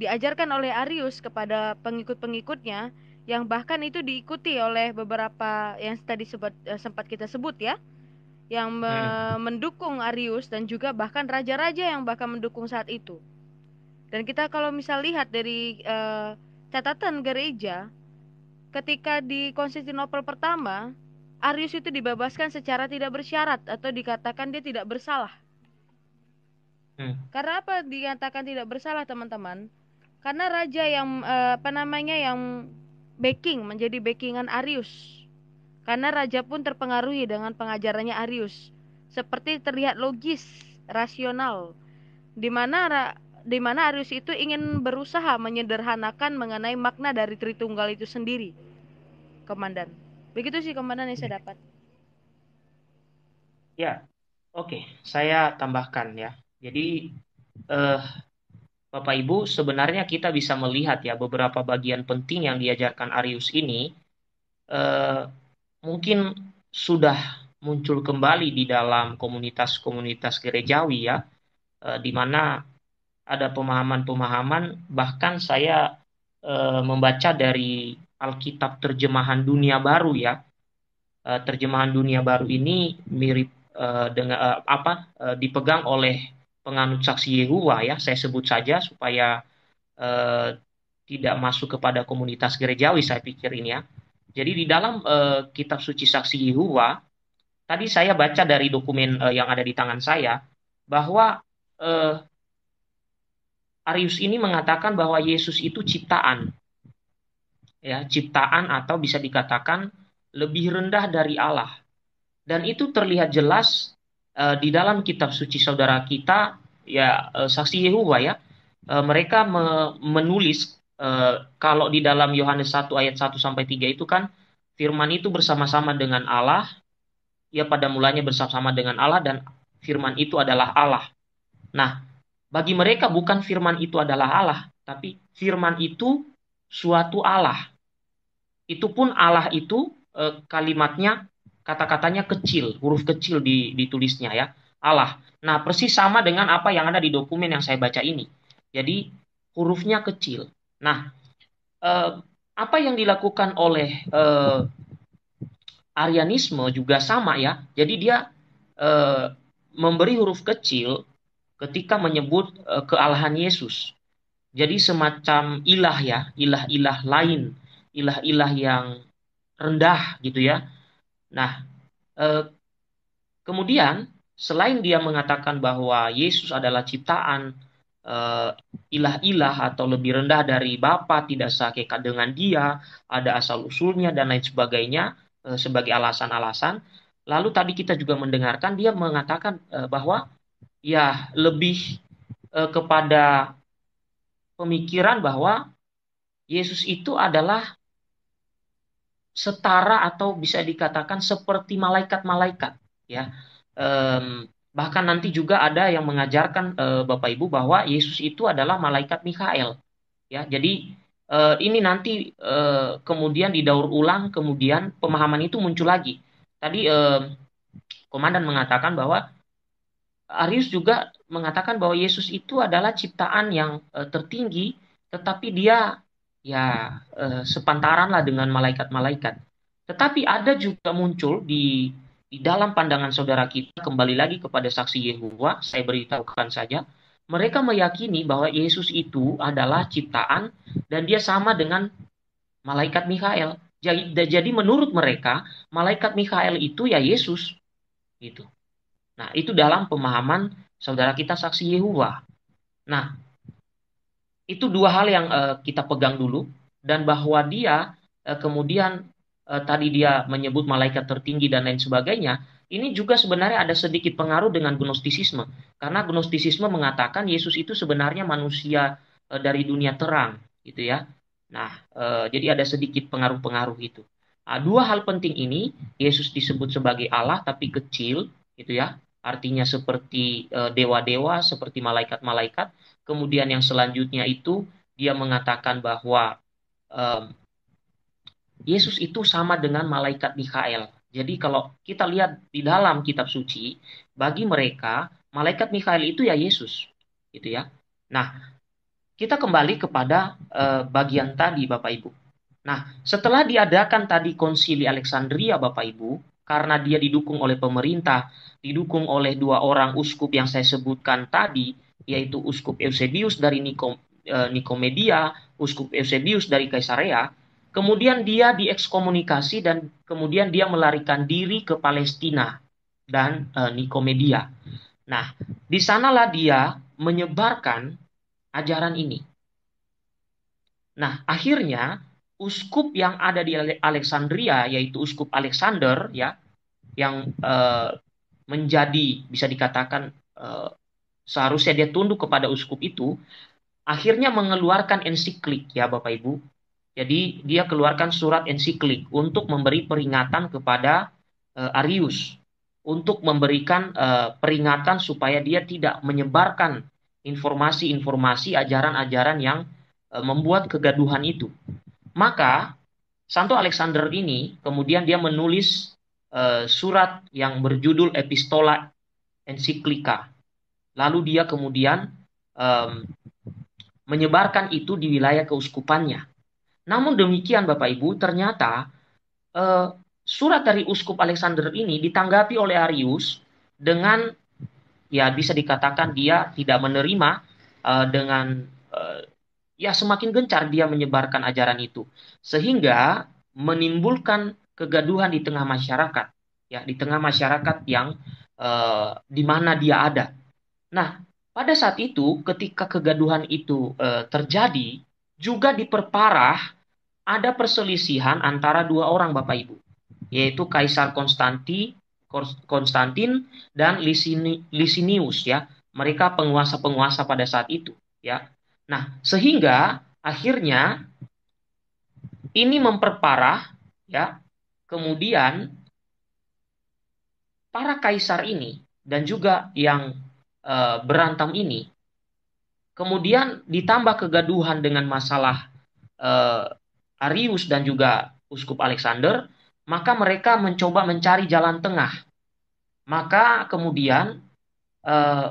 diajarkan oleh Arius kepada pengikut-pengikutnya yang bahkan itu diikuti oleh beberapa yang tadi sebut, uh, eh, sempat kita sebut ya yang me hmm. mendukung Arius dan juga bahkan raja-raja yang bahkan mendukung saat itu. Dan kita kalau misal lihat dari uh, catatan gereja ketika di Konstantinopel pertama, Arius itu dibebaskan secara tidak bersyarat atau dikatakan dia tidak bersalah. Hmm. Karena apa dikatakan tidak bersalah teman-teman? Karena raja yang eh, apa namanya yang backing menjadi backingan Arius. Karena raja pun terpengaruhi dengan pengajarannya Arius. Seperti terlihat logis, rasional. Di mana di mana Arius itu ingin berusaha menyederhanakan mengenai makna dari Tritunggal itu sendiri komandan. Begitu sih komandan yang saya iya. dapat. Ya, oke, okay. saya tambahkan ya. Jadi uh, Bapak Ibu sebenarnya kita bisa melihat ya beberapa bagian penting yang diajarkan Arius ini uh, mungkin sudah muncul kembali di dalam komunitas-komunitas gerejawi ya, uh, di mana ada pemahaman-pemahaman bahkan saya uh, membaca dari Alkitab terjemahan dunia baru ya. Eh, terjemahan dunia baru ini mirip eh, dengan eh, apa dipegang oleh penganut saksi Yehuwa ya. Saya sebut saja supaya tidak masuk kepada komunitas gerejawi saya pikir ini ya. Jadi di dalam kitab suci saksi Yehuwa tadi saya baca dari dokumen yang ada di tangan saya bahwa Arius ini mengatakan bahwa Yesus itu ciptaan ya ciptaan atau bisa dikatakan lebih rendah dari Allah. Dan itu terlihat jelas e, di dalam kitab suci saudara kita ya e, saksi Yehuwa ya. e, mereka me menulis e, kalau di dalam Yohanes 1 ayat 1 sampai 3 itu kan firman itu bersama-sama dengan Allah. Ya pada mulanya bersama-sama dengan Allah dan firman itu adalah Allah. Nah, bagi mereka bukan firman itu adalah Allah, tapi firman itu suatu Allah itu pun Allah itu eh, kalimatnya kata-katanya kecil, huruf kecil di, ditulisnya ya. Allah. Nah, persis sama dengan apa yang ada di dokumen yang saya baca ini. Jadi hurufnya kecil. Nah, eh, apa yang dilakukan oleh eh, Arianisme juga sama ya. Jadi dia eh, memberi huruf kecil ketika menyebut eh, kealahan Yesus. Jadi semacam ilah ya, ilah-ilah lain ilah-ilah yang rendah gitu ya. Nah, eh, kemudian selain dia mengatakan bahwa Yesus adalah ciptaan ilah eh, ilah-ilah atau lebih rendah dari Bapa, tidak sakekat dengan dia, ada asal-usulnya dan lain sebagainya eh, sebagai alasan-alasan. Lalu tadi kita juga mendengarkan dia mengatakan eh, bahwa ya lebih eh, kepada pemikiran bahwa Yesus itu adalah setara atau bisa dikatakan seperti malaikat-malaikat ya um, bahkan nanti juga ada yang mengajarkan uh, bapak ibu bahwa Yesus itu adalah malaikat Mikael ya jadi uh, ini nanti uh, kemudian didaur ulang kemudian pemahaman itu muncul lagi tadi uh, komandan mengatakan bahwa Arius juga mengatakan bahwa Yesus itu adalah ciptaan yang uh, tertinggi tetapi dia ya eh, sepantaran lah dengan malaikat-malaikat. Tetapi ada juga muncul di di dalam pandangan saudara kita kembali lagi kepada saksi Yehuwa, saya beritahukan saja, mereka meyakini bahwa Yesus itu adalah ciptaan dan dia sama dengan malaikat Mikael. Jadi, jadi menurut mereka malaikat Mikael itu ya Yesus itu. Nah, itu dalam pemahaman saudara kita saksi Yehuwa. Nah, itu dua hal yang uh, kita pegang dulu dan bahwa dia uh, kemudian uh, tadi dia menyebut malaikat tertinggi dan lain sebagainya, ini juga sebenarnya ada sedikit pengaruh dengan gnostisisme karena gnostisisme mengatakan Yesus itu sebenarnya manusia uh, dari dunia terang gitu ya nah uh, jadi ada sedikit pengaruh-pengaruh itu nah, dua hal penting ini Yesus disebut sebagai Allah tapi kecil gitu ya artinya seperti dewa-dewa seperti malaikat-malaikat Kemudian yang selanjutnya itu dia mengatakan bahwa um, Yesus itu sama dengan malaikat Mikael. Jadi kalau kita lihat di dalam kitab suci, bagi mereka malaikat Mikael itu ya Yesus, gitu ya. Nah, kita kembali kepada uh, bagian tadi Bapak Ibu. Nah, setelah diadakan tadi konsili Alexandria Bapak Ibu, karena dia didukung oleh pemerintah, didukung oleh dua orang uskup yang saya sebutkan tadi, yaitu Uskup Eusebius dari Nikom, e, Nikomedia, Uskup Eusebius dari Kaisarea. Kemudian dia diekskomunikasi dan kemudian dia melarikan diri ke Palestina dan e, Nikomedia. Nah, di sanalah dia menyebarkan ajaran ini. Nah, akhirnya uskup yang ada di Alexandria yaitu uskup Alexander ya yang e, menjadi bisa dikatakan e, seharusnya dia tunduk kepada uskup itu, akhirnya mengeluarkan ensiklik ya Bapak Ibu. Jadi dia keluarkan surat ensiklik untuk memberi peringatan kepada uh, Arius untuk memberikan uh, peringatan supaya dia tidak menyebarkan informasi-informasi ajaran-ajaran yang uh, membuat kegaduhan itu. Maka Santo Alexander ini kemudian dia menulis uh, surat yang berjudul Epistola Encyclica lalu dia kemudian um, menyebarkan itu di wilayah keuskupannya. Namun demikian Bapak Ibu, ternyata uh, surat dari Uskup Alexander ini ditanggapi oleh Arius dengan ya bisa dikatakan dia tidak menerima uh, dengan uh, ya semakin gencar dia menyebarkan ajaran itu sehingga menimbulkan kegaduhan di tengah masyarakat ya di tengah masyarakat yang uh, di mana dia ada Nah, pada saat itu ketika kegaduhan itu e, terjadi juga diperparah ada perselisihan antara dua orang Bapak Ibu, yaitu Kaisar Konstanti Konstantin dan Licinius ya. Mereka penguasa-penguasa pada saat itu ya. Nah, sehingga akhirnya ini memperparah ya. Kemudian para kaisar ini dan juga yang Eh, berantem ini, kemudian ditambah kegaduhan dengan masalah uh, Arius dan juga Uskup Alexander, maka mereka mencoba mencari jalan tengah. Maka kemudian eh,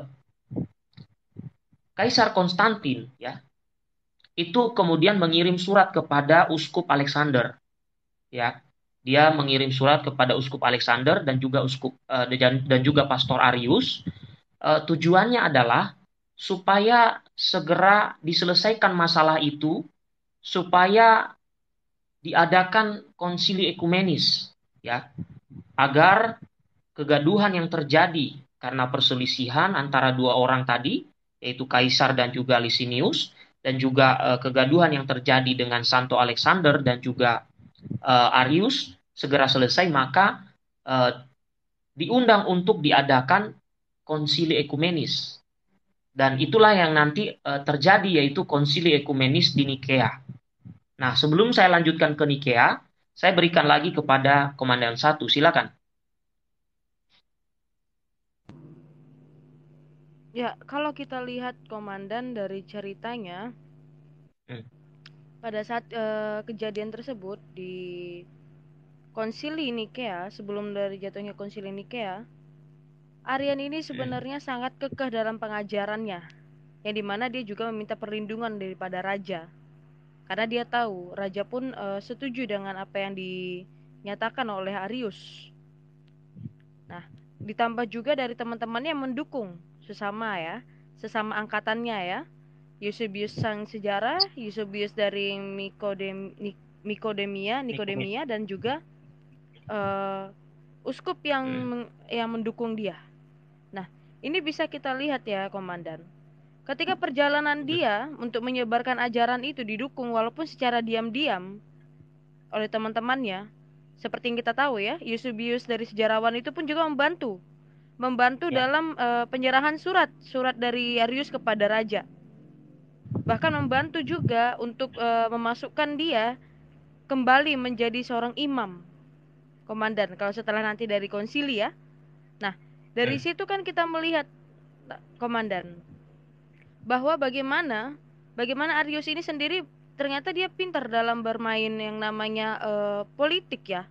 Kaisar Konstantin ya itu kemudian mengirim surat kepada Uskup Alexander ya dia mengirim surat kepada Uskup Alexander dan juga Uskup uh, dan juga Pastor Arius uh, tujuannya adalah supaya segera diselesaikan masalah itu, supaya diadakan konsili ekumenis, ya, agar kegaduhan yang terjadi karena perselisihan antara dua orang tadi, yaitu Kaisar dan juga Licinius, dan juga uh, kegaduhan yang terjadi dengan Santo Alexander dan juga uh, Arius segera selesai, maka uh, diundang untuk diadakan konsili ekumenis. Dan itulah yang nanti uh, terjadi yaitu konsili ekumenis di Nikea. Nah, sebelum saya lanjutkan ke Nikea, saya berikan lagi kepada komandan satu. Silakan. Ya, kalau kita lihat komandan dari ceritanya, hmm. pada saat e, kejadian tersebut di konsili Nikea, sebelum dari jatuhnya konsili Nikea, Aryan ini sebenarnya sangat kekeh dalam pengajarannya, yang dimana dia juga meminta perlindungan daripada raja, karena dia tahu raja pun uh, setuju dengan apa yang dinyatakan oleh Arius. Nah, ditambah juga dari teman-temannya yang mendukung sesama ya, sesama angkatannya ya, Eusebius sang sejarah, Eusebius dari Nikodem, Nikodemia, Nikodemia dan juga uh, uskup yang hmm. yang mendukung dia ini bisa kita lihat ya, Komandan. Ketika perjalanan iya. dia untuk menyebarkan ajaran itu didukung walaupun secara diam-diam oleh teman-temannya, seperti yang kita tahu ya, Yusubius dari sejarawan itu pun juga membantu, membantu ya. dalam uh, penyerahan surat, surat dari Arius kepada raja. Bahkan membantu juga untuk uh, memasukkan dia kembali menjadi seorang imam, komandan. Kalau setelah nanti dari konsili ya. Nah, dari situ kan kita melihat komandan bahwa bagaimana bagaimana Arius ini sendiri ternyata dia pintar dalam bermain yang namanya uh, politik ya.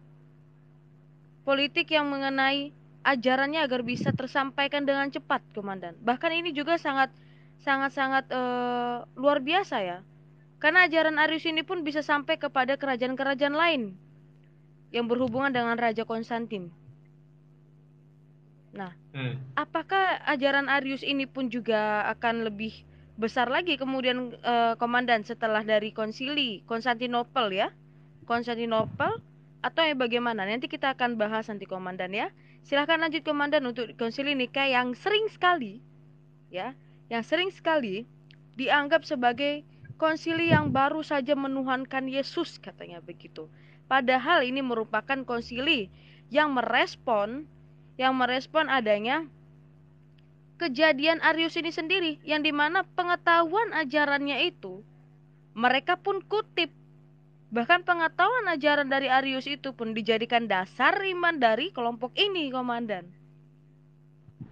Politik yang mengenai ajarannya agar bisa tersampaikan dengan cepat, komandan. Bahkan ini juga sangat sangat sangat uh, eh, luar biasa ya. Karena ajaran Arius ini pun bisa sampai kepada kerajaan-kerajaan lain yang berhubungan dengan Raja Konstantin. Nah, hmm. apakah ajaran Arius ini pun juga akan lebih besar lagi kemudian uh, komandan setelah dari konsili Konstantinopel ya? Konstantinopel atau yang bagaimana? Nanti kita akan bahas nanti komandan ya. Silahkan lanjut komandan untuk konsili nikah yang sering sekali ya, yang sering sekali dianggap sebagai konsili yang baru saja menuhankan Yesus katanya begitu. Padahal ini merupakan konsili yang merespon yang merespon adanya kejadian Arius ini sendiri yang dimana pengetahuan ajarannya itu mereka pun kutip bahkan pengetahuan ajaran dari Arius itu pun dijadikan dasar iman dari kelompok ini komandan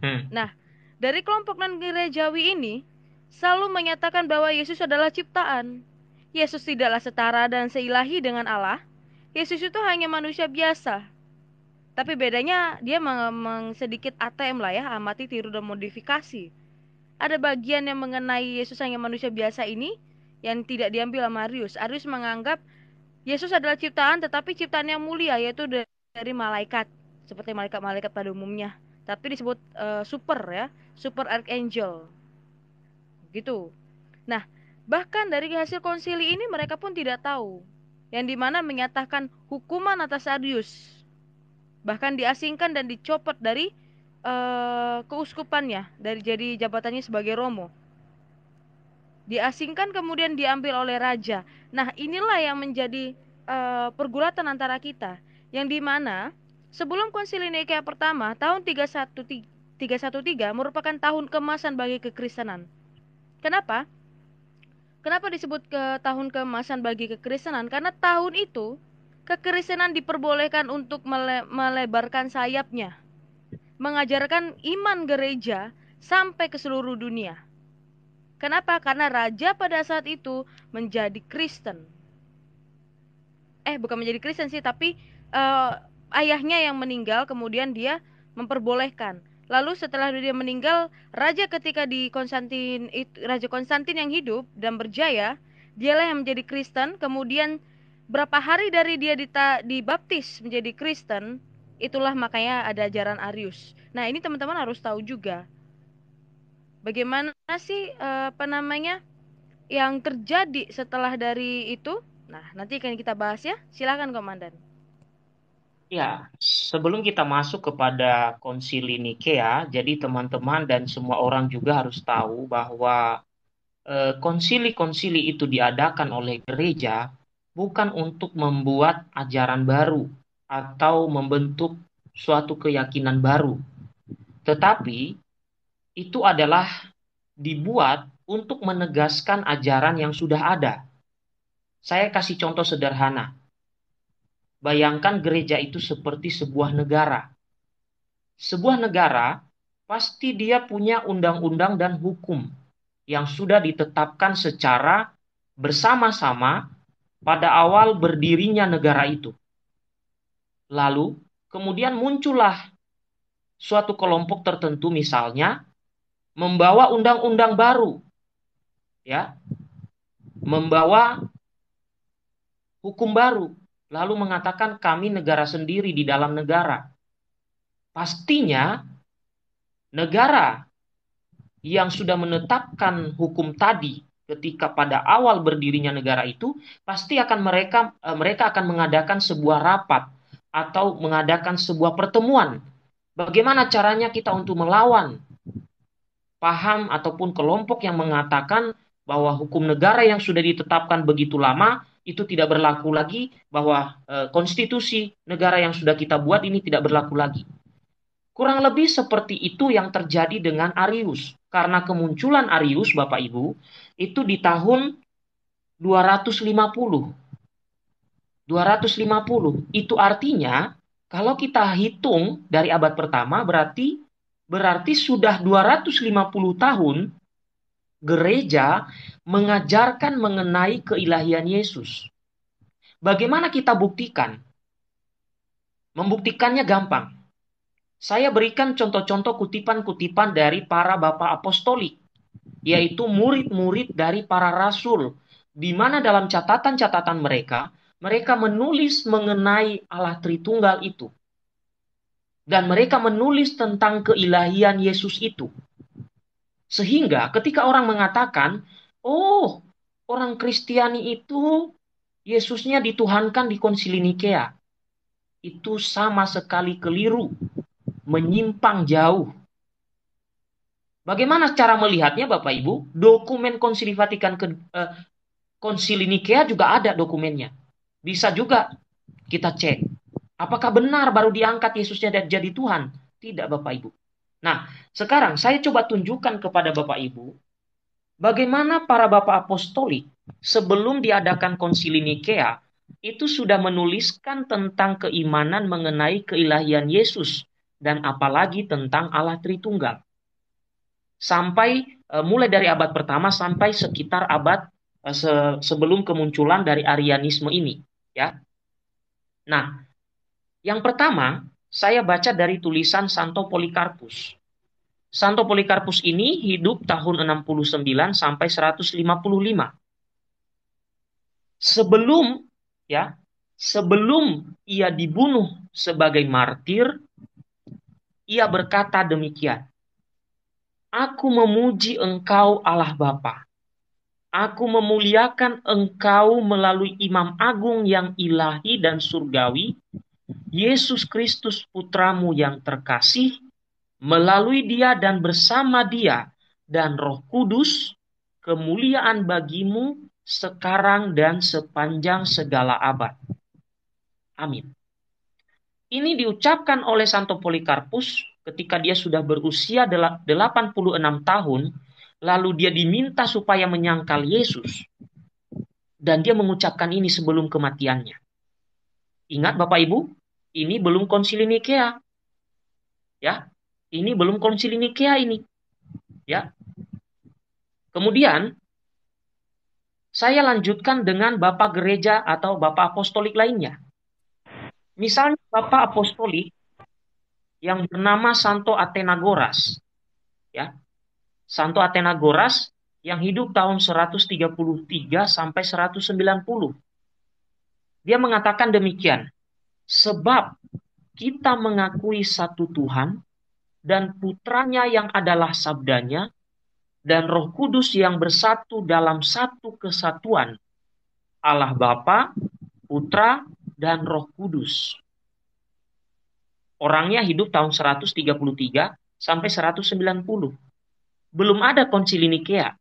hmm. nah dari kelompok non gerejawi ini selalu menyatakan bahwa Yesus adalah ciptaan Yesus tidaklah setara dan seilahi dengan Allah Yesus itu hanya manusia biasa tapi bedanya dia meng, meng sedikit ATM lah ya amati tiru dan modifikasi ada bagian yang mengenai Yesus hanya manusia biasa ini yang tidak diambil sama Arius Arius menganggap Yesus adalah ciptaan tetapi ciptaan yang mulia yaitu dari malaikat seperti malaikat-malaikat pada umumnya tapi disebut uh, super ya super archangel gitu nah bahkan dari hasil konsili ini mereka pun tidak tahu yang dimana menyatakan hukuman atas Arius bahkan diasingkan dan dicopot dari uh, keuskupannya dari jadi jabatannya sebagai romo diasingkan kemudian diambil oleh raja nah inilah yang menjadi uh, pergulatan antara kita yang dimana sebelum konsili Nikea pertama tahun 313 313 merupakan tahun kemasan bagi kekristenan kenapa Kenapa disebut ke tahun kemasan bagi kekristenan? Karena tahun itu kekristenan diperbolehkan untuk mele melebarkan sayapnya, mengajarkan iman gereja sampai ke seluruh dunia. Kenapa? Karena raja pada saat itu menjadi Kristen. Eh, bukan menjadi Kristen sih, tapi uh, ayahnya yang meninggal, kemudian dia memperbolehkan. Lalu setelah dia meninggal, raja ketika di Konstantin, raja Konstantin yang hidup dan berjaya, dialah yang menjadi Kristen, kemudian berapa hari dari dia dita, dibaptis menjadi Kristen, itulah makanya ada ajaran Arius. Nah, ini teman-teman harus tahu juga. Bagaimana sih eh, apa namanya yang terjadi setelah dari itu? Nah, nanti akan kita bahas ya. Silakan Komandan. Ya, sebelum kita masuk kepada konsili Nikea, jadi teman-teman dan semua orang juga harus tahu bahwa eh, konsili-konsili itu diadakan oleh gereja bukan untuk membuat ajaran baru atau membentuk suatu keyakinan baru, tetapi itu adalah dibuat untuk menegaskan ajaran yang sudah ada. Saya kasih contoh sederhana. Bayangkan gereja itu seperti sebuah negara. Sebuah negara pasti dia punya undang-undang dan hukum yang sudah ditetapkan secara bersama-sama pada awal berdirinya negara itu. Lalu, kemudian muncullah suatu kelompok tertentu misalnya membawa undang-undang baru. Ya. Membawa hukum baru, lalu mengatakan kami negara sendiri di dalam negara. Pastinya negara yang sudah menetapkan hukum tadi ketika pada awal berdirinya negara itu pasti akan mereka eh, mereka akan mengadakan sebuah rapat atau mengadakan sebuah pertemuan. Bagaimana caranya kita untuk melawan paham ataupun kelompok yang mengatakan bahwa hukum negara yang sudah ditetapkan begitu lama itu tidak berlaku lagi, bahwa e, konstitusi negara yang sudah kita buat ini tidak berlaku lagi. Kurang lebih seperti itu yang terjadi dengan Arius. Karena kemunculan Arius, Bapak Ibu, itu di tahun 250. 250. Itu artinya kalau kita hitung dari abad pertama berarti berarti sudah 250 tahun gereja mengajarkan mengenai keilahian Yesus. Bagaimana kita buktikan? Membuktikannya gampang. Saya berikan contoh-contoh kutipan-kutipan dari para bapak apostolik yaitu murid-murid dari para rasul, di mana dalam catatan-catatan mereka, mereka menulis mengenai Allah Tritunggal itu. Dan mereka menulis tentang keilahian Yesus itu. Sehingga ketika orang mengatakan, oh orang Kristiani itu Yesusnya dituhankan di konsili Nikea. Itu sama sekali keliru, menyimpang jauh Bagaimana cara melihatnya Bapak Ibu? Dokumen Konsili Vatikan ke eh, Konsili Nikea juga ada dokumennya. Bisa juga kita cek. Apakah benar baru diangkat Yesusnya dan jadi Tuhan? Tidak Bapak Ibu. Nah, sekarang saya coba tunjukkan kepada Bapak Ibu bagaimana para bapak apostolik sebelum diadakan konsili Nikea itu sudah menuliskan tentang keimanan mengenai keilahian Yesus dan apalagi tentang Allah Tritunggal sampai e, mulai dari abad pertama sampai sekitar abad e, se sebelum kemunculan dari Arianisme ini, ya. Nah, yang pertama saya baca dari tulisan Santo Polikarpus. Santo Polikarpus ini hidup tahun 69 sampai 155. Sebelum ya, sebelum ia dibunuh sebagai martir, ia berkata demikian. Aku memuji engkau Allah Bapa. Aku memuliakan engkau melalui Imam Agung yang ilahi dan surgawi, Yesus Kristus putramu yang terkasih, melalui dia dan bersama dia dan roh kudus, kemuliaan bagimu sekarang dan sepanjang segala abad. Amin. Ini diucapkan oleh Santo Polikarpus ketika dia sudah berusia 86 tahun, lalu dia diminta supaya menyangkal Yesus. Dan dia mengucapkan ini sebelum kematiannya. Ingat Bapak Ibu, ini belum konsili Nikea. Ya, ini belum konsili Nikea ini. Ya. Kemudian saya lanjutkan dengan Bapak gereja atau Bapak apostolik lainnya. Misalnya Bapak apostolik yang bernama Santo Atenagoras. Ya. Santo Atenagoras yang hidup tahun 133 sampai 190. Dia mengatakan demikian, sebab kita mengakui satu Tuhan dan putranya yang adalah sabdanya dan Roh Kudus yang bersatu dalam satu kesatuan Allah Bapa, Putra, dan Roh Kudus. Orangnya hidup tahun 133 sampai 190. Belum ada konsili Nikea.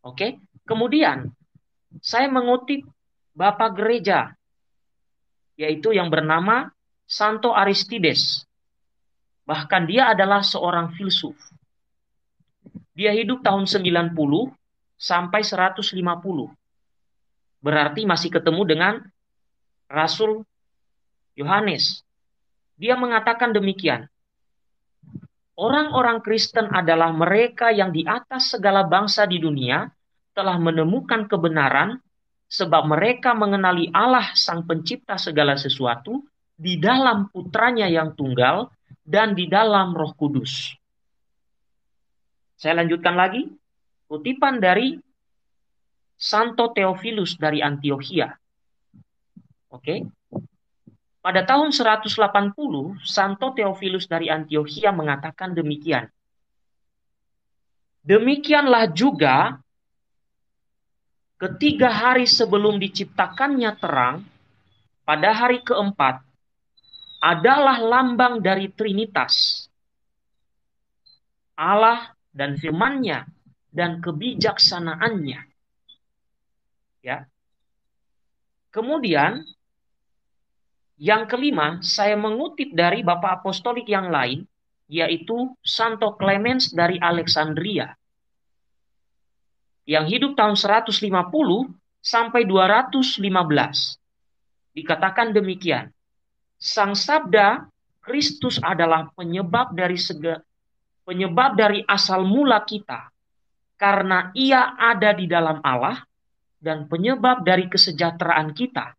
Oke, kemudian saya mengutip Bapak Gereja, yaitu yang bernama Santo Aristides. Bahkan dia adalah seorang filsuf. Dia hidup tahun 90 sampai 150. Berarti masih ketemu dengan Rasul Yohanes. Dia mengatakan demikian. Orang-orang Kristen adalah mereka yang di atas segala bangsa di dunia telah menemukan kebenaran sebab mereka mengenali Allah sang pencipta segala sesuatu di dalam putranya yang tunggal dan di dalam roh kudus. Saya lanjutkan lagi. Kutipan dari Santo Theophilus dari Antioquia. Oke. Pada tahun 180, Santo Theophilus dari Antiochia mengatakan demikian. Demikianlah juga ketiga hari sebelum diciptakannya terang, pada hari keempat, adalah lambang dari Trinitas, Allah dan firmannya dan kebijaksanaannya. Ya. Kemudian yang kelima, saya mengutip dari Bapak Apostolik yang lain, yaitu Santo Clemens dari Alexandria, yang hidup tahun 150 sampai 215. Dikatakan demikian, Sang Sabda Kristus adalah penyebab dari sege, penyebab dari asal mula kita karena ia ada di dalam Allah dan penyebab dari kesejahteraan kita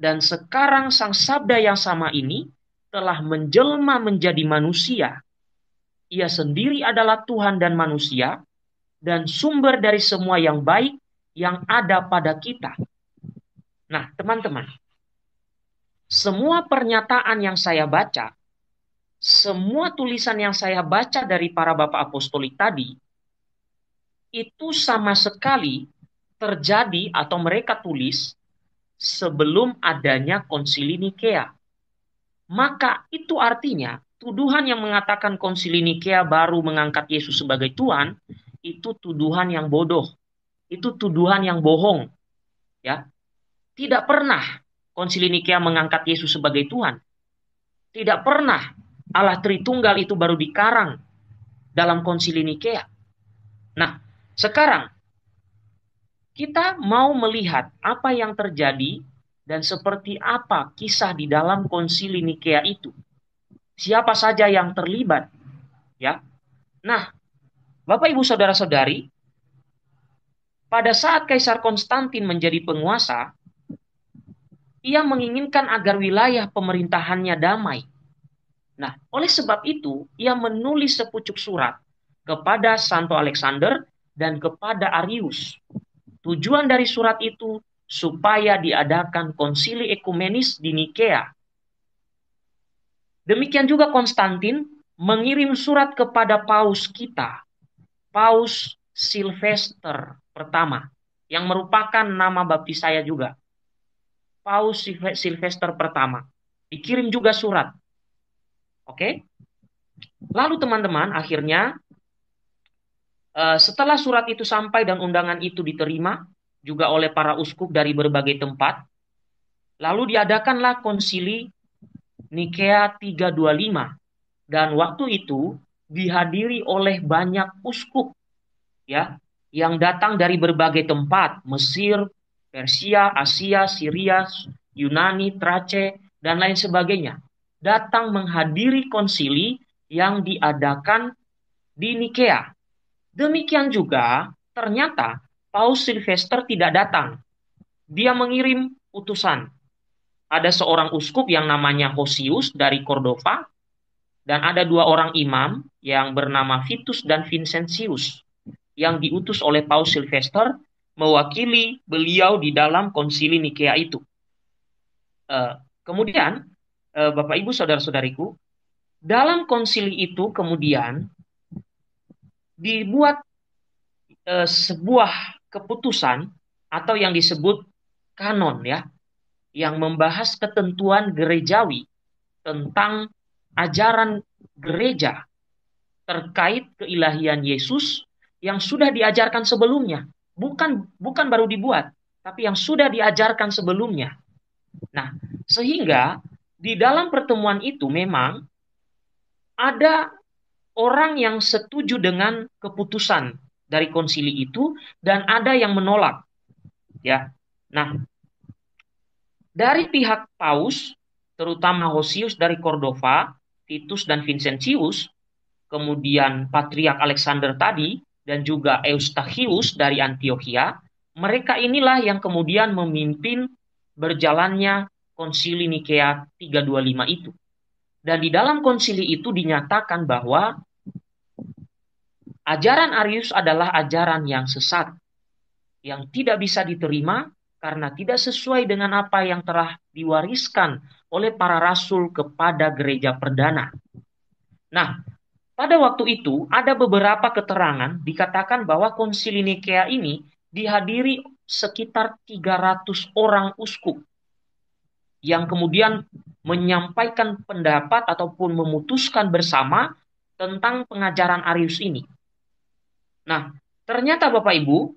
dan sekarang sang sabda yang sama ini telah menjelma menjadi manusia. Ia sendiri adalah Tuhan dan manusia dan sumber dari semua yang baik yang ada pada kita. Nah, teman-teman, semua pernyataan yang saya baca, semua tulisan yang saya baca dari para bapak apostolik tadi, itu sama sekali terjadi atau mereka tulis sebelum adanya konsili Nikea. Maka itu artinya tuduhan yang mengatakan konsili Nikea baru mengangkat Yesus sebagai Tuhan itu tuduhan yang bodoh. Itu tuduhan yang bohong. Ya. Tidak pernah konsili Nikea mengangkat Yesus sebagai Tuhan. Tidak pernah Allah Tritunggal itu baru dikarang dalam konsili Nikea. Nah, sekarang kita mau melihat apa yang terjadi dan seperti apa kisah di dalam konsili Nikea itu. Siapa saja yang terlibat, ya. Nah, Bapak Ibu saudara-saudari, pada saat Kaisar Konstantin menjadi penguasa, ia menginginkan agar wilayah pemerintahannya damai. Nah, oleh sebab itu, ia menulis sepucuk surat kepada Santo Alexander dan kepada Arius, Tujuan dari surat itu supaya diadakan konsili ekumenis di Nikea. Demikian juga Konstantin mengirim surat kepada paus kita, paus Silvester pertama, yang merupakan nama baptis saya juga. Paus Silvester pertama. Dikirim juga surat. Oke? Lalu teman-teman, akhirnya Eh, setelah surat itu sampai dan undangan itu diterima juga oleh para uskup dari berbagai tempat, lalu diadakanlah konsili Nikea 325 dan waktu itu dihadiri oleh banyak uskup ya yang datang dari berbagai tempat Mesir, Persia, Asia, Syria, Yunani, Trace dan lain sebagainya datang menghadiri konsili yang diadakan di Nikea Demikian juga, ternyata Paus Silvester tidak datang. Dia mengirim utusan. Ada seorang uskup yang namanya Hosius dari Cordova, dan ada dua orang imam yang bernama Vitus dan Vincentius yang diutus oleh Paus Silvester mewakili beliau di dalam konsili Nikea itu. Eh, kemudian, eh, Bapak Ibu Saudara-saudariku, dalam konsili itu kemudian dibuat e, sebuah keputusan atau yang disebut kanon ya yang membahas ketentuan gerejawi tentang ajaran gereja terkait keilahian Yesus yang sudah diajarkan sebelumnya bukan bukan baru dibuat tapi yang sudah diajarkan sebelumnya nah sehingga di dalam pertemuan itu memang ada orang yang setuju dengan keputusan dari konsili itu dan ada yang menolak. Ya. Nah, dari pihak Paus, terutama Hosius dari Cordova, Titus dan Vincentius, kemudian Patriark Alexander tadi dan juga Eustachius dari Antioquia, mereka inilah yang kemudian memimpin berjalannya konsili Nikea 325 itu. Dan di dalam konsili itu dinyatakan bahwa Ajaran Arius adalah ajaran yang sesat, yang tidak bisa diterima karena tidak sesuai dengan apa yang telah diwariskan oleh para rasul kepada gereja perdana. Nah, pada waktu itu ada beberapa keterangan dikatakan bahwa konsili Nikea ini dihadiri sekitar 300 orang uskup yang kemudian menyampaikan pendapat ataupun memutuskan bersama tentang pengajaran Arius ini. Nah, ternyata Bapak Ibu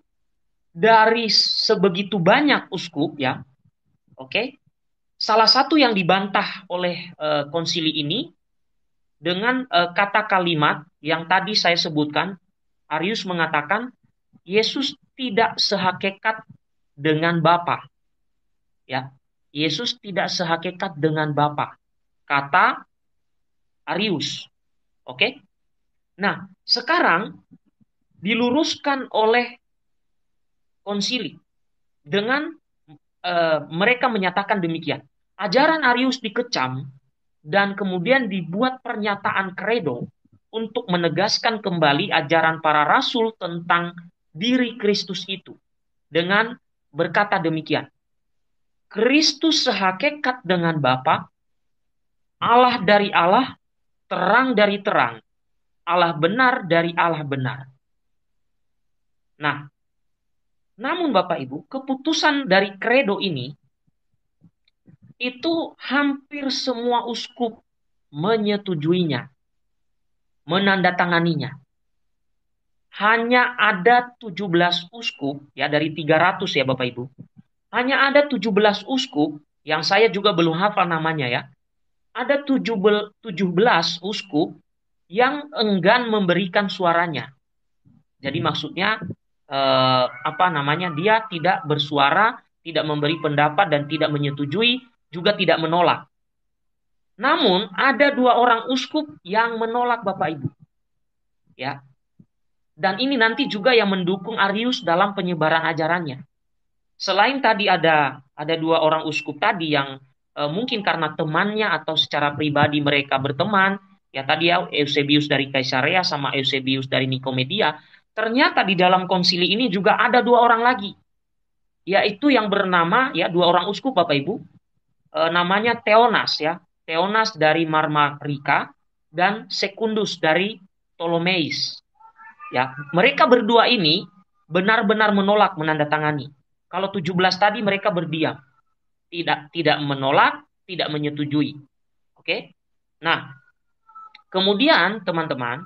dari sebegitu banyak uskup ya, oke, okay, salah satu yang dibantah oleh uh, konsili ini dengan uh, kata kalimat yang tadi saya sebutkan, Arius mengatakan Yesus tidak sehakikat dengan Bapa. Ya, Yesus tidak sehakikat dengan Bapa. Kata Arius. Oke. Okay? Nah, sekarang diluruskan oleh konsili dengan uh, mereka menyatakan demikian. Ajaran Arius dikecam dan kemudian dibuat pernyataan kredo untuk menegaskan kembali ajaran para rasul tentang diri Kristus itu dengan berkata demikian. Kristus sehakikat dengan Bapa, Allah dari Allah, terang dari terang, Allah benar dari Allah benar. Nah, namun Bapak Ibu, keputusan dari kredo ini itu hampir semua uskup menyetujuinya, menandatanganinya. Hanya ada 17 uskup ya dari 300 ya Bapak Ibu. Hanya ada 17 uskup yang saya juga belum hafal namanya ya. Ada 17 uskup yang enggan memberikan suaranya. Jadi maksudnya eh, apa namanya dia tidak bersuara, tidak memberi pendapat dan tidak menyetujui, juga tidak menolak. Namun ada dua orang uskup yang menolak Bapak Ibu. Ya. Dan ini nanti juga yang mendukung Arius dalam penyebaran ajarannya. Selain tadi ada ada dua orang uskup tadi yang e, mungkin karena temannya atau secara pribadi mereka berteman, ya tadi ya Eusebius dari Kaisarea sama Eusebius dari Nikomedia, Ternyata di dalam konsili ini juga ada dua orang lagi, yaitu yang bernama ya dua orang uskup Bapak Ibu, e, namanya Theonas ya, Theonas dari Marmarika dan Sekundus dari Ptolemeis. Ya, mereka berdua ini benar-benar menolak menandatangani. Kalau 17 tadi mereka berdiam. Tidak tidak menolak, tidak menyetujui. Oke. Nah, kemudian teman-teman,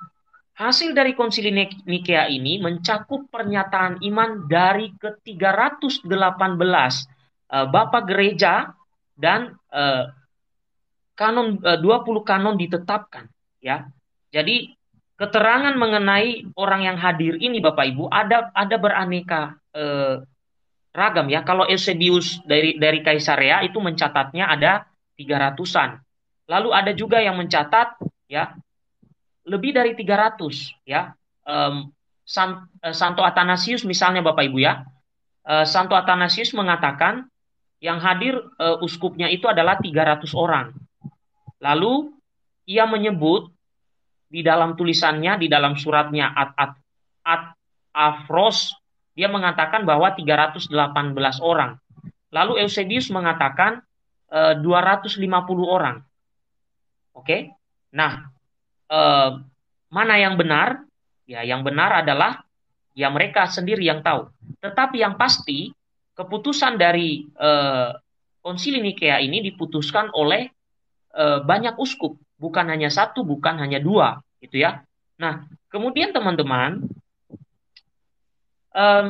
Hasil dari konsili Nikea ini mencakup pernyataan iman dari ke-318 uh, eh, Bapak Gereja dan uh, kanon eh, uh, 20 kanon ditetapkan ya. Jadi keterangan mengenai orang yang hadir ini Bapak Ibu ada ada beraneka uh, ragam ya. Kalau Eusebius dari dari Kaisarea itu mencatatnya ada 300-an. Lalu ada juga yang mencatat ya lebih dari 300 ya. Um, San, uh, Santo Athanasius misalnya Bapak Ibu ya. Uh, Santo Athanasius mengatakan yang hadir uh, uskupnya itu adalah 300 orang. Lalu ia menyebut di dalam tulisannya di dalam suratnya at at at afros dia mengatakan bahwa 318 orang. Lalu Eusebius mengatakan uh, 250 orang. Oke. Okay? Nah, eh, mana yang benar? Ya, yang benar adalah ya mereka sendiri yang tahu. Tetapi yang pasti keputusan dari eh, konsili Nikea ini diputuskan oleh eh, banyak uskup, bukan hanya satu, bukan hanya dua, gitu ya. Nah, kemudian teman-teman, um,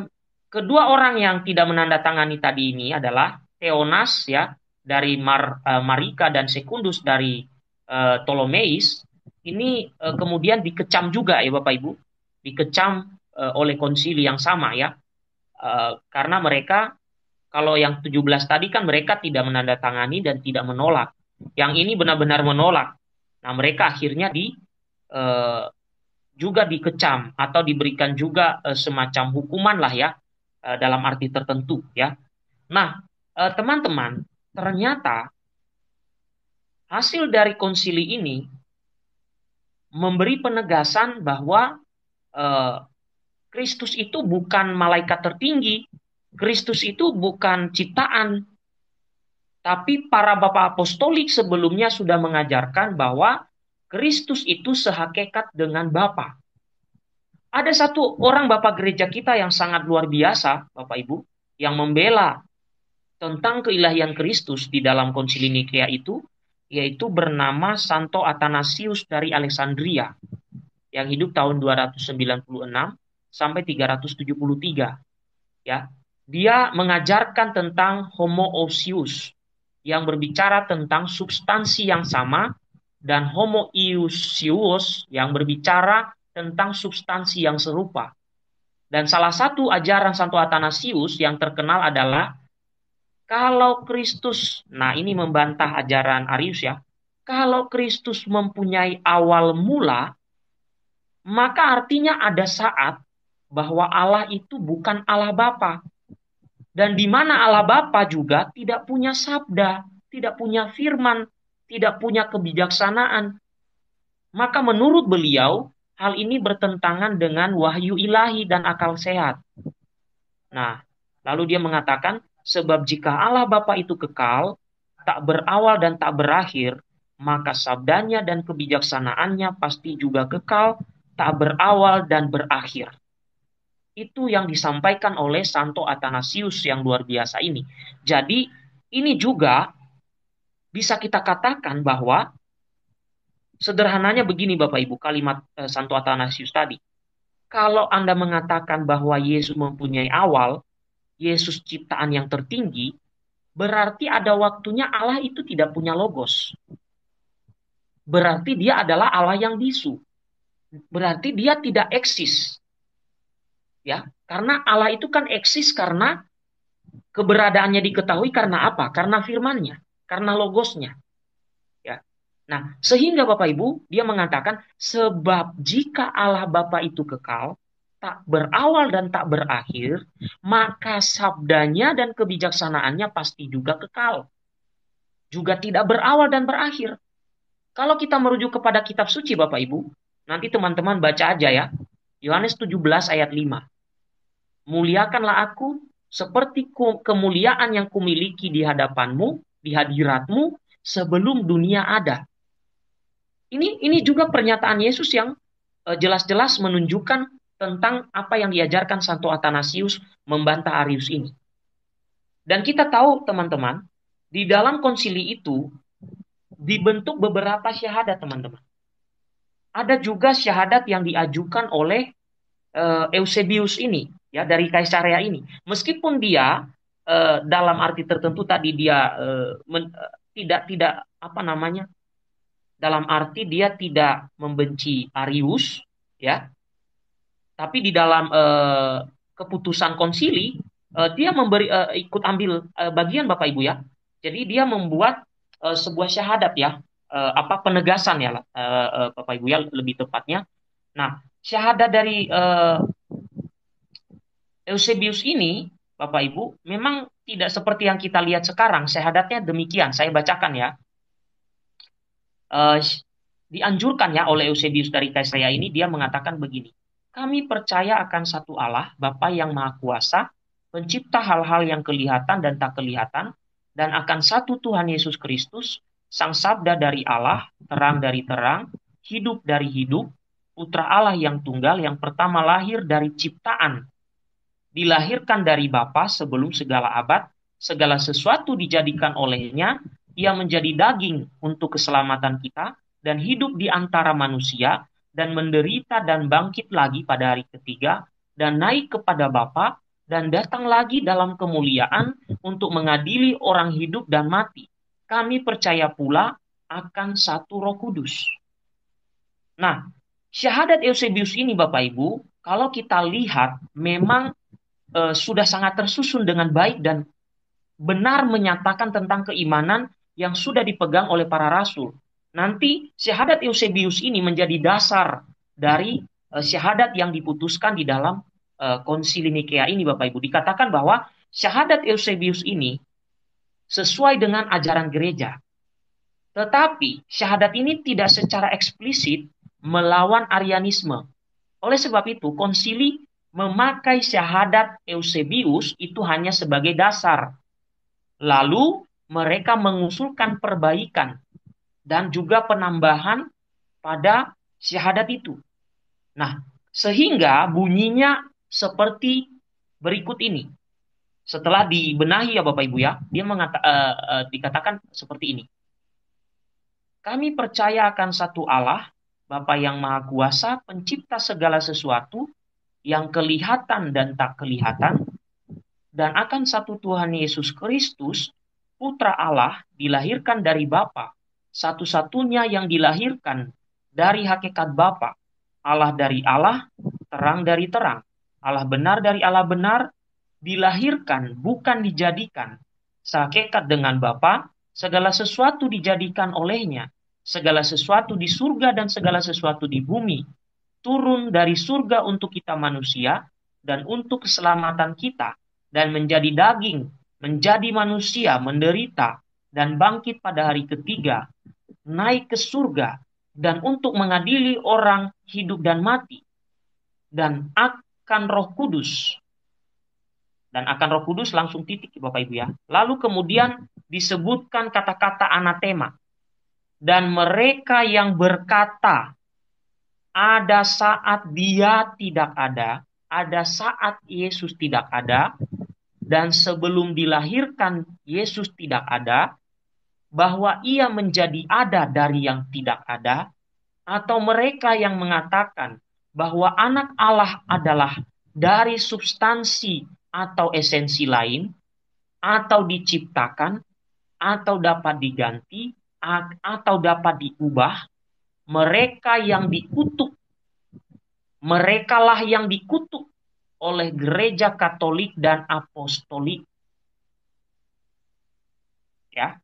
kedua orang yang tidak menandatangani tadi ini adalah Theonas ya dari Mar, uh, Marika dan Sekundus dari uh, eh, Ptolemeis ini uh, kemudian dikecam juga ya Bapak Ibu, dikecam uh, oleh konsili yang sama ya. Uh, karena mereka kalau yang 17 tadi kan mereka tidak menandatangani dan tidak menolak. Yang ini benar-benar menolak. Nah, mereka akhirnya di uh, juga dikecam atau diberikan juga uh, semacam hukuman lah ya uh, dalam arti tertentu ya. Nah, teman-teman, ternyata hasil dari konsili ini memberi penegasan bahwa eh, Kristus itu bukan malaikat tertinggi, Kristus itu bukan ciptaan, tapi para bapak apostolik sebelumnya sudah mengajarkan bahwa Kristus itu sehakikat dengan Bapa. Ada satu orang bapak gereja kita yang sangat luar biasa, Bapak Ibu, yang membela tentang keilahian Kristus di dalam konsili Nikea itu yaitu bernama Santo Athanasius dari Alexandria yang hidup tahun 296 sampai 373 ya. Dia mengajarkan tentang homoousius yang berbicara tentang substansi yang sama dan homoiusius yang berbicara tentang substansi yang serupa. Dan salah satu ajaran Santo Athanasius yang terkenal adalah kalau Kristus, nah ini membantah ajaran Arius ya. Kalau Kristus mempunyai awal mula, maka artinya ada saat bahwa Allah itu bukan Allah Bapa. Dan di mana Allah Bapa juga tidak punya sabda, tidak punya firman, tidak punya kebijaksanaan. Maka menurut beliau, hal ini bertentangan dengan wahyu ilahi dan akal sehat. Nah, lalu dia mengatakan, Sebab jika Allah Bapa itu kekal, tak berawal dan tak berakhir, maka sabdanya dan kebijaksanaannya pasti juga kekal, tak berawal dan berakhir. Itu yang disampaikan oleh Santo Athanasius yang luar biasa ini. Jadi ini juga bisa kita katakan bahwa sederhananya begini Bapak Ibu kalimat eh, Santo Athanasius tadi. Kalau Anda mengatakan bahwa Yesus mempunyai awal, Yesus ciptaan yang tertinggi, berarti ada waktunya Allah itu tidak punya logos. Berarti dia adalah Allah yang bisu. Berarti dia tidak eksis. Ya, karena Allah itu kan eksis karena keberadaannya diketahui karena apa? Karena firmannya, karena logosnya. Ya. Nah, sehingga Bapak Ibu, dia mengatakan sebab jika Allah Bapa itu kekal, tak berawal dan tak berakhir, maka sabdanya dan kebijaksanaannya pasti juga kekal. Juga tidak berawal dan berakhir. Kalau kita merujuk kepada kitab suci Bapak Ibu, nanti teman-teman baca aja ya. Yohanes 17 ayat 5. Muliakanlah aku seperti kemuliaan yang kumiliki di hadapanmu, di hadiratmu sebelum dunia ada. Ini ini juga pernyataan Yesus yang eh, jelas-jelas menunjukkan tentang apa yang diajarkan Santo Athanasius membantah Arius ini. Dan kita tahu teman-teman, di dalam konsili itu dibentuk beberapa syahadat teman-teman. Ada juga syahadat yang diajukan oleh uh, Eusebius ini ya dari Kaisarea ini. Meskipun dia uh, dalam arti tertentu tadi dia uh, men, tidak tidak apa namanya? dalam arti dia tidak membenci Arius ya, tapi di dalam eh, keputusan konsili eh, dia memberi eh, ikut ambil eh, bagian Bapak Ibu ya. Jadi dia membuat eh, sebuah syahadat ya, eh, apa penegasan ya eh, eh, Bapak Ibu ya lebih tepatnya. Nah, syahadat dari eh, Eusebius ini Bapak Ibu memang tidak seperti yang kita lihat sekarang syahadatnya demikian. Saya bacakan ya. Uh, dianjurkan ya oleh Eusebius dari Kaisaria ini dia mengatakan begini kami percaya akan satu Allah, Bapa yang Maha Kuasa, pencipta hal-hal yang kelihatan dan tak kelihatan, dan akan satu Tuhan Yesus Kristus, Sang Sabda dari Allah, terang dari terang, hidup dari hidup, Putra Allah yang tunggal yang pertama lahir dari ciptaan, dilahirkan dari Bapa sebelum segala abad, segala sesuatu dijadikan olehnya, ia menjadi daging untuk keselamatan kita, dan hidup di antara manusia, dan menderita dan bangkit lagi pada hari ketiga dan naik kepada Bapa dan datang lagi dalam kemuliaan untuk mengadili orang hidup dan mati. Kami percaya pula akan satu Roh Kudus. Nah, syahadat Eusebius ini Bapak Ibu, kalau kita lihat memang e, sudah sangat tersusun dengan baik dan benar menyatakan tentang keimanan yang sudah dipegang oleh para rasul. Nanti syahadat Eusebius ini menjadi dasar dari eh, syahadat yang diputuskan di dalam eh, konsili Nikea ini Bapak Ibu. Dikatakan bahwa syahadat Eusebius ini sesuai dengan ajaran gereja. Tetapi syahadat ini tidak secara eksplisit melawan Arianisme. Oleh sebab itu, konsili memakai syahadat Eusebius itu hanya sebagai dasar. Lalu mereka mengusulkan perbaikan dan juga penambahan pada syahadat itu. Nah, sehingga bunyinya seperti berikut ini. Setelah dibenahi ya Bapak Ibu ya, dia mengata, uh, uh, dikatakan seperti ini. Kami percaya akan satu Allah, Bapa yang Maha Kuasa, pencipta segala sesuatu yang kelihatan dan tak kelihatan, dan akan satu Tuhan Yesus Kristus, Putra Allah, dilahirkan dari Bapa, satu-satunya yang dilahirkan dari hakikat Bapa, Allah dari Allah, terang dari terang, Allah benar dari Allah benar, dilahirkan bukan dijadikan. Sakekat dengan Bapa, segala sesuatu dijadikan olehnya, segala sesuatu di surga dan segala sesuatu di bumi, turun dari surga untuk kita manusia dan untuk keselamatan kita, dan menjadi daging, menjadi manusia, menderita, dan bangkit pada hari ketiga, naik ke surga dan untuk mengadili orang hidup dan mati dan akan Roh Kudus dan akan Roh Kudus langsung titik Bapak Ibu ya. Lalu kemudian disebutkan kata-kata anatema dan mereka yang berkata ada saat dia tidak ada, ada saat Yesus tidak ada dan sebelum dilahirkan Yesus tidak ada bahwa ia menjadi ada dari yang tidak ada, atau mereka yang mengatakan bahwa Anak Allah adalah dari substansi atau esensi lain, atau diciptakan, atau dapat diganti, atau dapat diubah, mereka yang dikutuk, merekalah yang dikutuk oleh gereja Katolik dan Apostolik. Ya,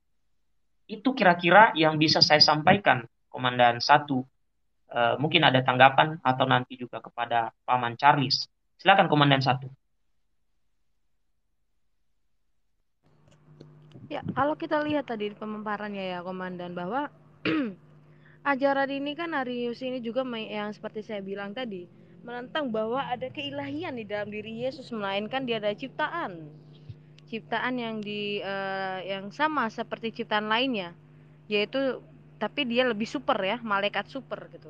itu kira-kira yang bisa saya sampaikan, Komandan Satu. E, mungkin ada tanggapan atau nanti juga kepada Paman Charles. Silakan Komandan Satu. Ya, kalau kita lihat tadi pemaparannya ya, Komandan, bahwa ajaran ini kan Arius ini juga yang seperti saya bilang tadi, menentang bahwa ada keilahian di dalam diri Yesus, melainkan dia ada ciptaan ciptaan yang di uh, yang sama seperti ciptaan lainnya yaitu tapi dia lebih super ya malaikat super gitu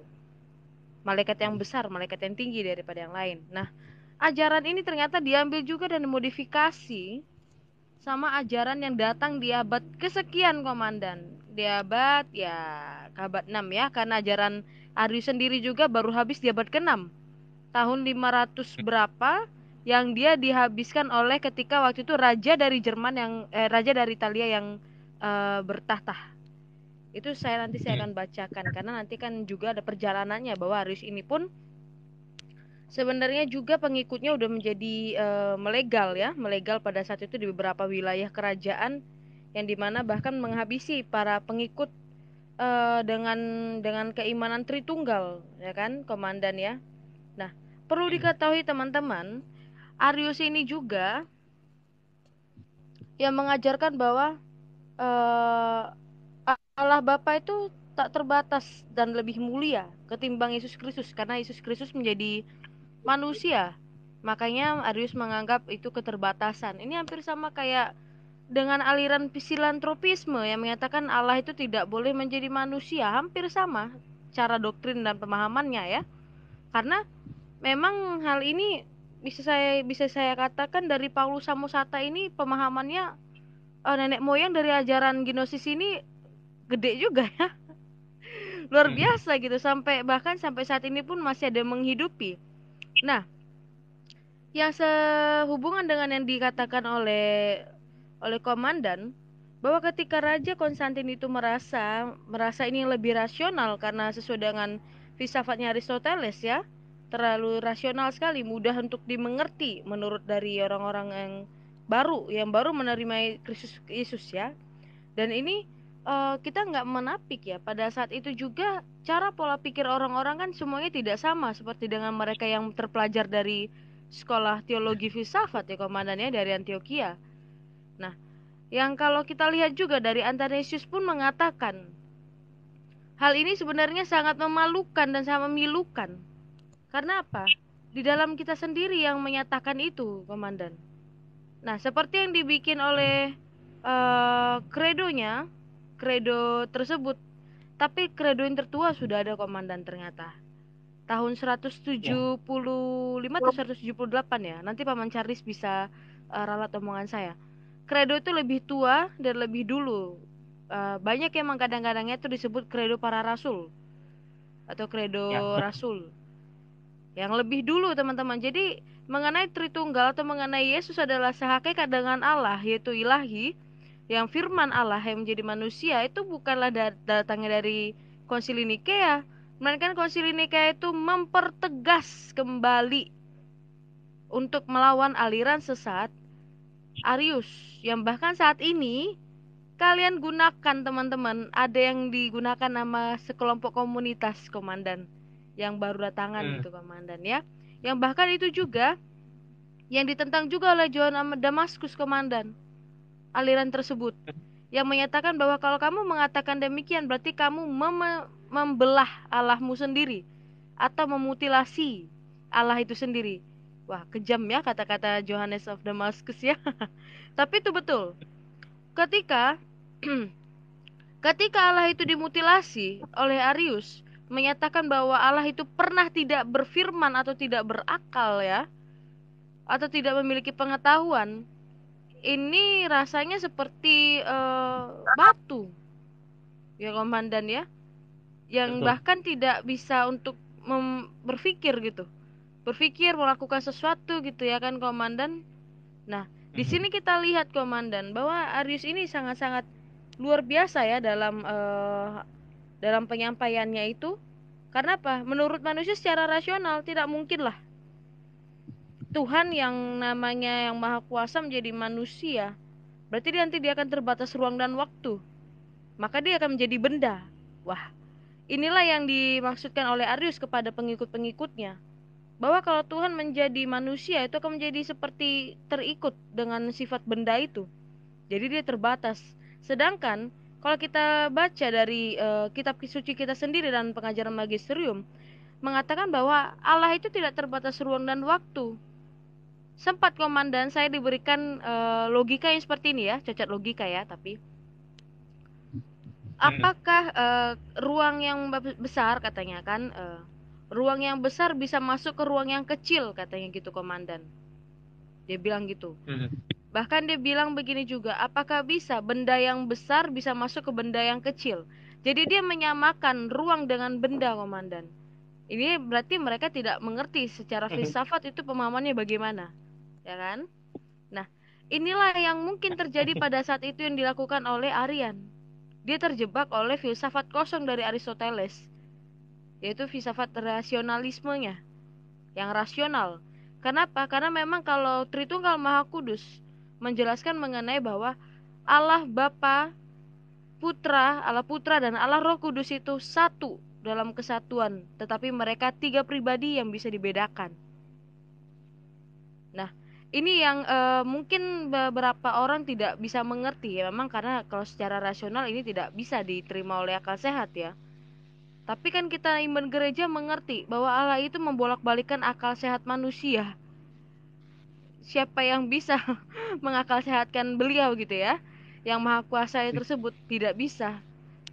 malaikat yang besar malaikat yang tinggi daripada yang lain nah ajaran ini ternyata diambil juga dan modifikasi sama ajaran yang datang di abad kesekian komandan di abad ya ke abad 6 ya karena ajaran Arius sendiri juga baru habis di abad ke-6 tahun 500 berapa yang dia dihabiskan oleh ketika waktu itu raja dari Jerman yang eh, raja dari Italia yang eh, bertahta. Itu saya nanti saya akan bacakan karena nanti kan juga ada perjalanannya bahwa Arius ini pun sebenarnya juga pengikutnya udah menjadi eh, melegal ya, melegal pada saat itu di beberapa wilayah kerajaan yang dimana bahkan menghabisi para pengikut uh, dengan dengan keimanan Tritunggal ya kan komandan ya. Nah, perlu diketahui teman-teman Arius ini juga yang mengajarkan bahwa uh, Allah Bapa itu tak terbatas dan lebih mulia ketimbang Yesus Kristus karena Yesus Kristus menjadi manusia. Makanya Arius menganggap itu keterbatasan. Ini hampir sama kayak dengan aliran filantropisme yang menyatakan Allah itu tidak boleh menjadi manusia, hampir sama cara doktrin dan pemahamannya ya. Karena memang hal ini bisa saya bisa saya katakan dari Paulus Samosata ini pemahamannya uh, nenek moyang dari ajaran Ginosis ini gede juga ya luar hmm. biasa gitu sampai bahkan sampai saat ini pun masih ada menghidupi nah yang sehubungan dengan yang dikatakan oleh oleh komandan bahwa ketika Raja Konstantin itu merasa merasa ini lebih rasional karena sesuai dengan filsafatnya Aristoteles ya terlalu rasional sekali, mudah untuk dimengerti menurut dari orang-orang yang baru, yang baru menerima Kristus Yesus ya. Dan ini uh, kita nggak menapik ya. Pada saat itu juga cara pola pikir orang-orang kan semuanya tidak sama seperti dengan mereka yang terpelajar dari sekolah teologi ya. filsafat ya komandannya dari Antioquia. Nah, yang kalau kita lihat juga dari Antanesius pun mengatakan Hal ini sebenarnya sangat memalukan dan sangat memilukan karena apa? Di dalam kita sendiri yang menyatakan itu, Komandan. Nah, seperti yang dibikin oleh uh, eh, nya, kredo tersebut. Tapi kredo yang tertua sudah ada, Komandan, ternyata. Tahun 175 atau 178 ya. Nanti Paman Charles bisa uh, ralat omongan saya. Kredo itu lebih tua dan lebih dulu. Uh, banyak yang kadang-kadangnya itu disebut kredo para rasul atau kredo ya. rasul yang lebih dulu teman-teman. Jadi mengenai Tritunggal atau mengenai Yesus adalah sehakikat dengan Allah yaitu ilahi yang firman Allah yang menjadi manusia itu bukanlah datangnya dari konsili Nikea melainkan konsili Nikea itu mempertegas kembali untuk melawan aliran sesat Arius yang bahkan saat ini kalian gunakan teman-teman ada yang digunakan nama sekelompok komunitas komandan yang baru datangan hmm. itu komandan ya. Yang bahkan itu juga yang ditentang juga oleh John Damaskus komandan aliran tersebut hmm. yang menyatakan bahwa kalau kamu mengatakan demikian berarti kamu mem membelah Allahmu sendiri atau memutilasi Allah itu sendiri. Wah, kejam ya kata-kata Johannes of Damascus ya. Tapi itu betul. Ketika ketika Allah itu dimutilasi oleh Arius, menyatakan bahwa Allah itu pernah tidak berfirman atau tidak berakal ya atau tidak memiliki pengetahuan ini rasanya seperti uh, batu ya komandan ya yang Betul. bahkan tidak bisa untuk mem- berpikir gitu berpikir melakukan sesuatu gitu ya kan komandan nah mm-hmm. di mhm. sini kita lihat komandan bahwa Arius ini sangat-sangat luar biasa ya dalam uh, dalam penyampaiannya itu karena apa? Menurut manusia secara rasional tidak mungkin lah Tuhan yang namanya yang maha kuasa menjadi manusia. Berarti dia nanti dia akan terbatas ruang dan waktu. Maka dia akan menjadi benda. Wah, inilah yang dimaksudkan oleh Arius kepada pengikut-pengikutnya. Bahwa kalau Tuhan menjadi manusia itu akan menjadi seperti terikut dengan sifat benda itu. Jadi dia terbatas. Sedangkan kalau kita baca dari uh, kitab suci kita sendiri dan pengajaran magisterium mengatakan bahwa Allah itu tidak terbatas ruang dan waktu. Sempat komandan saya diberikan uh, logika yang seperti ini ya, cacat logika ya, tapi hmm. apakah uh, ruang yang besar katanya kan uh, ruang yang besar bisa masuk ke ruang yang kecil katanya gitu komandan dia bilang gitu hmm. Bahkan dia bilang begini juga, apakah bisa benda yang besar bisa masuk ke benda yang kecil? Jadi dia menyamakan ruang dengan benda, komandan. Ini berarti mereka tidak mengerti secara mhm. filsafat itu pemahamannya bagaimana, ya kan? Nah, inilah yang mungkin terjadi pada saat itu yang dilakukan oleh Aryan. Dia terjebak oleh filsafat kosong dari Aristoteles, yaitu filsafat rasionalismenya, yang rasional. Kenapa? Karena memang kalau Tritunggal Maha Kudus menjelaskan mengenai bahwa Allah Bapa, Putra, Allah Putra dan Allah Roh Kudus itu satu dalam kesatuan, tetapi mereka tiga pribadi yang bisa dibedakan. Nah, ini yang e, mungkin beberapa orang tidak bisa mengerti ya, memang karena kalau secara rasional ini tidak bisa diterima oleh akal sehat ya. Tapi kan kita iman gereja mengerti bahwa Allah itu membolak-balikan akal sehat manusia siapa yang bisa mengakal sehatkan beliau gitu ya yang maha kuasa tersebut tidak bisa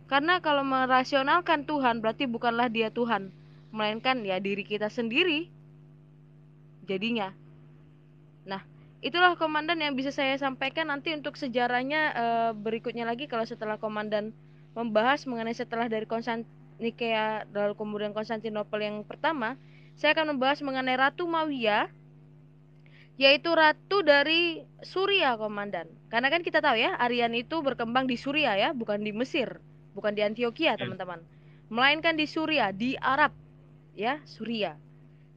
karena kalau merasionalkan Tuhan berarti bukanlah dia Tuhan melainkan ya diri kita sendiri jadinya nah itulah komandan yang bisa saya sampaikan nanti untuk sejarahnya e, berikutnya lagi kalau setelah komandan membahas mengenai setelah dari Konstantin lalu kemudian Konstantinopel yang pertama saya akan membahas mengenai Ratu Mawiyah yaitu ratu dari Suria, komandan. Karena kan kita tahu ya, Aryan itu berkembang di Suria ya, bukan di Mesir, bukan di Antioquia, iya. teman-teman. Melainkan di Suria, di Arab. Ya, Suria.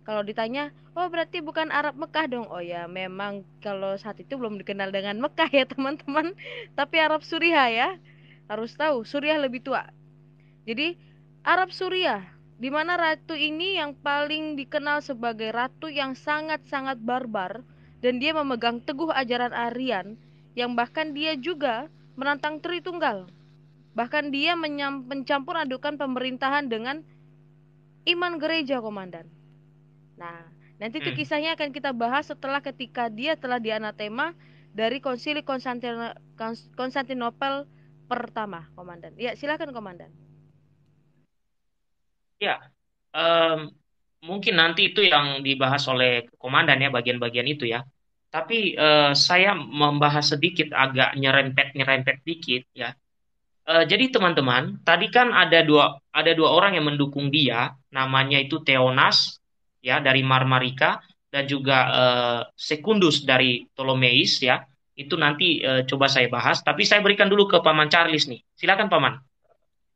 Kalau ditanya, oh berarti bukan Arab Mekah dong. Oh ya, memang kalau saat itu belum dikenal dengan Mekah ya, teman-teman. Tapi Arab Suria ya. Harus tahu, Suria lebih tua. Jadi, Arab Suria di mana ratu ini yang paling dikenal sebagai ratu yang sangat-sangat barbar dan dia memegang teguh ajaran Arian yang bahkan dia juga menantang Tritunggal. Bahkan dia mencampur adukan pemerintahan dengan iman gereja komandan. Nah, nanti itu hmm. kisahnya akan kita bahas setelah ketika dia telah dianatema dari konsili Konstantinopel pertama, komandan. Ya, silakan komandan. Ya, um, mungkin nanti itu yang dibahas oleh komandan ya bagian-bagian itu ya. Tapi uh, saya membahas sedikit agak nyerempet-nyerempet dikit ya. Uh, jadi teman-teman, tadi kan ada dua ada dua orang yang mendukung dia, namanya itu Theonas ya dari Marmarika dan juga uh, eh, Sekundus dari Ptolemeis ya. Itu nanti coba saya bahas, tapi saya berikan dulu ke Paman Charles nih. Silakan Paman.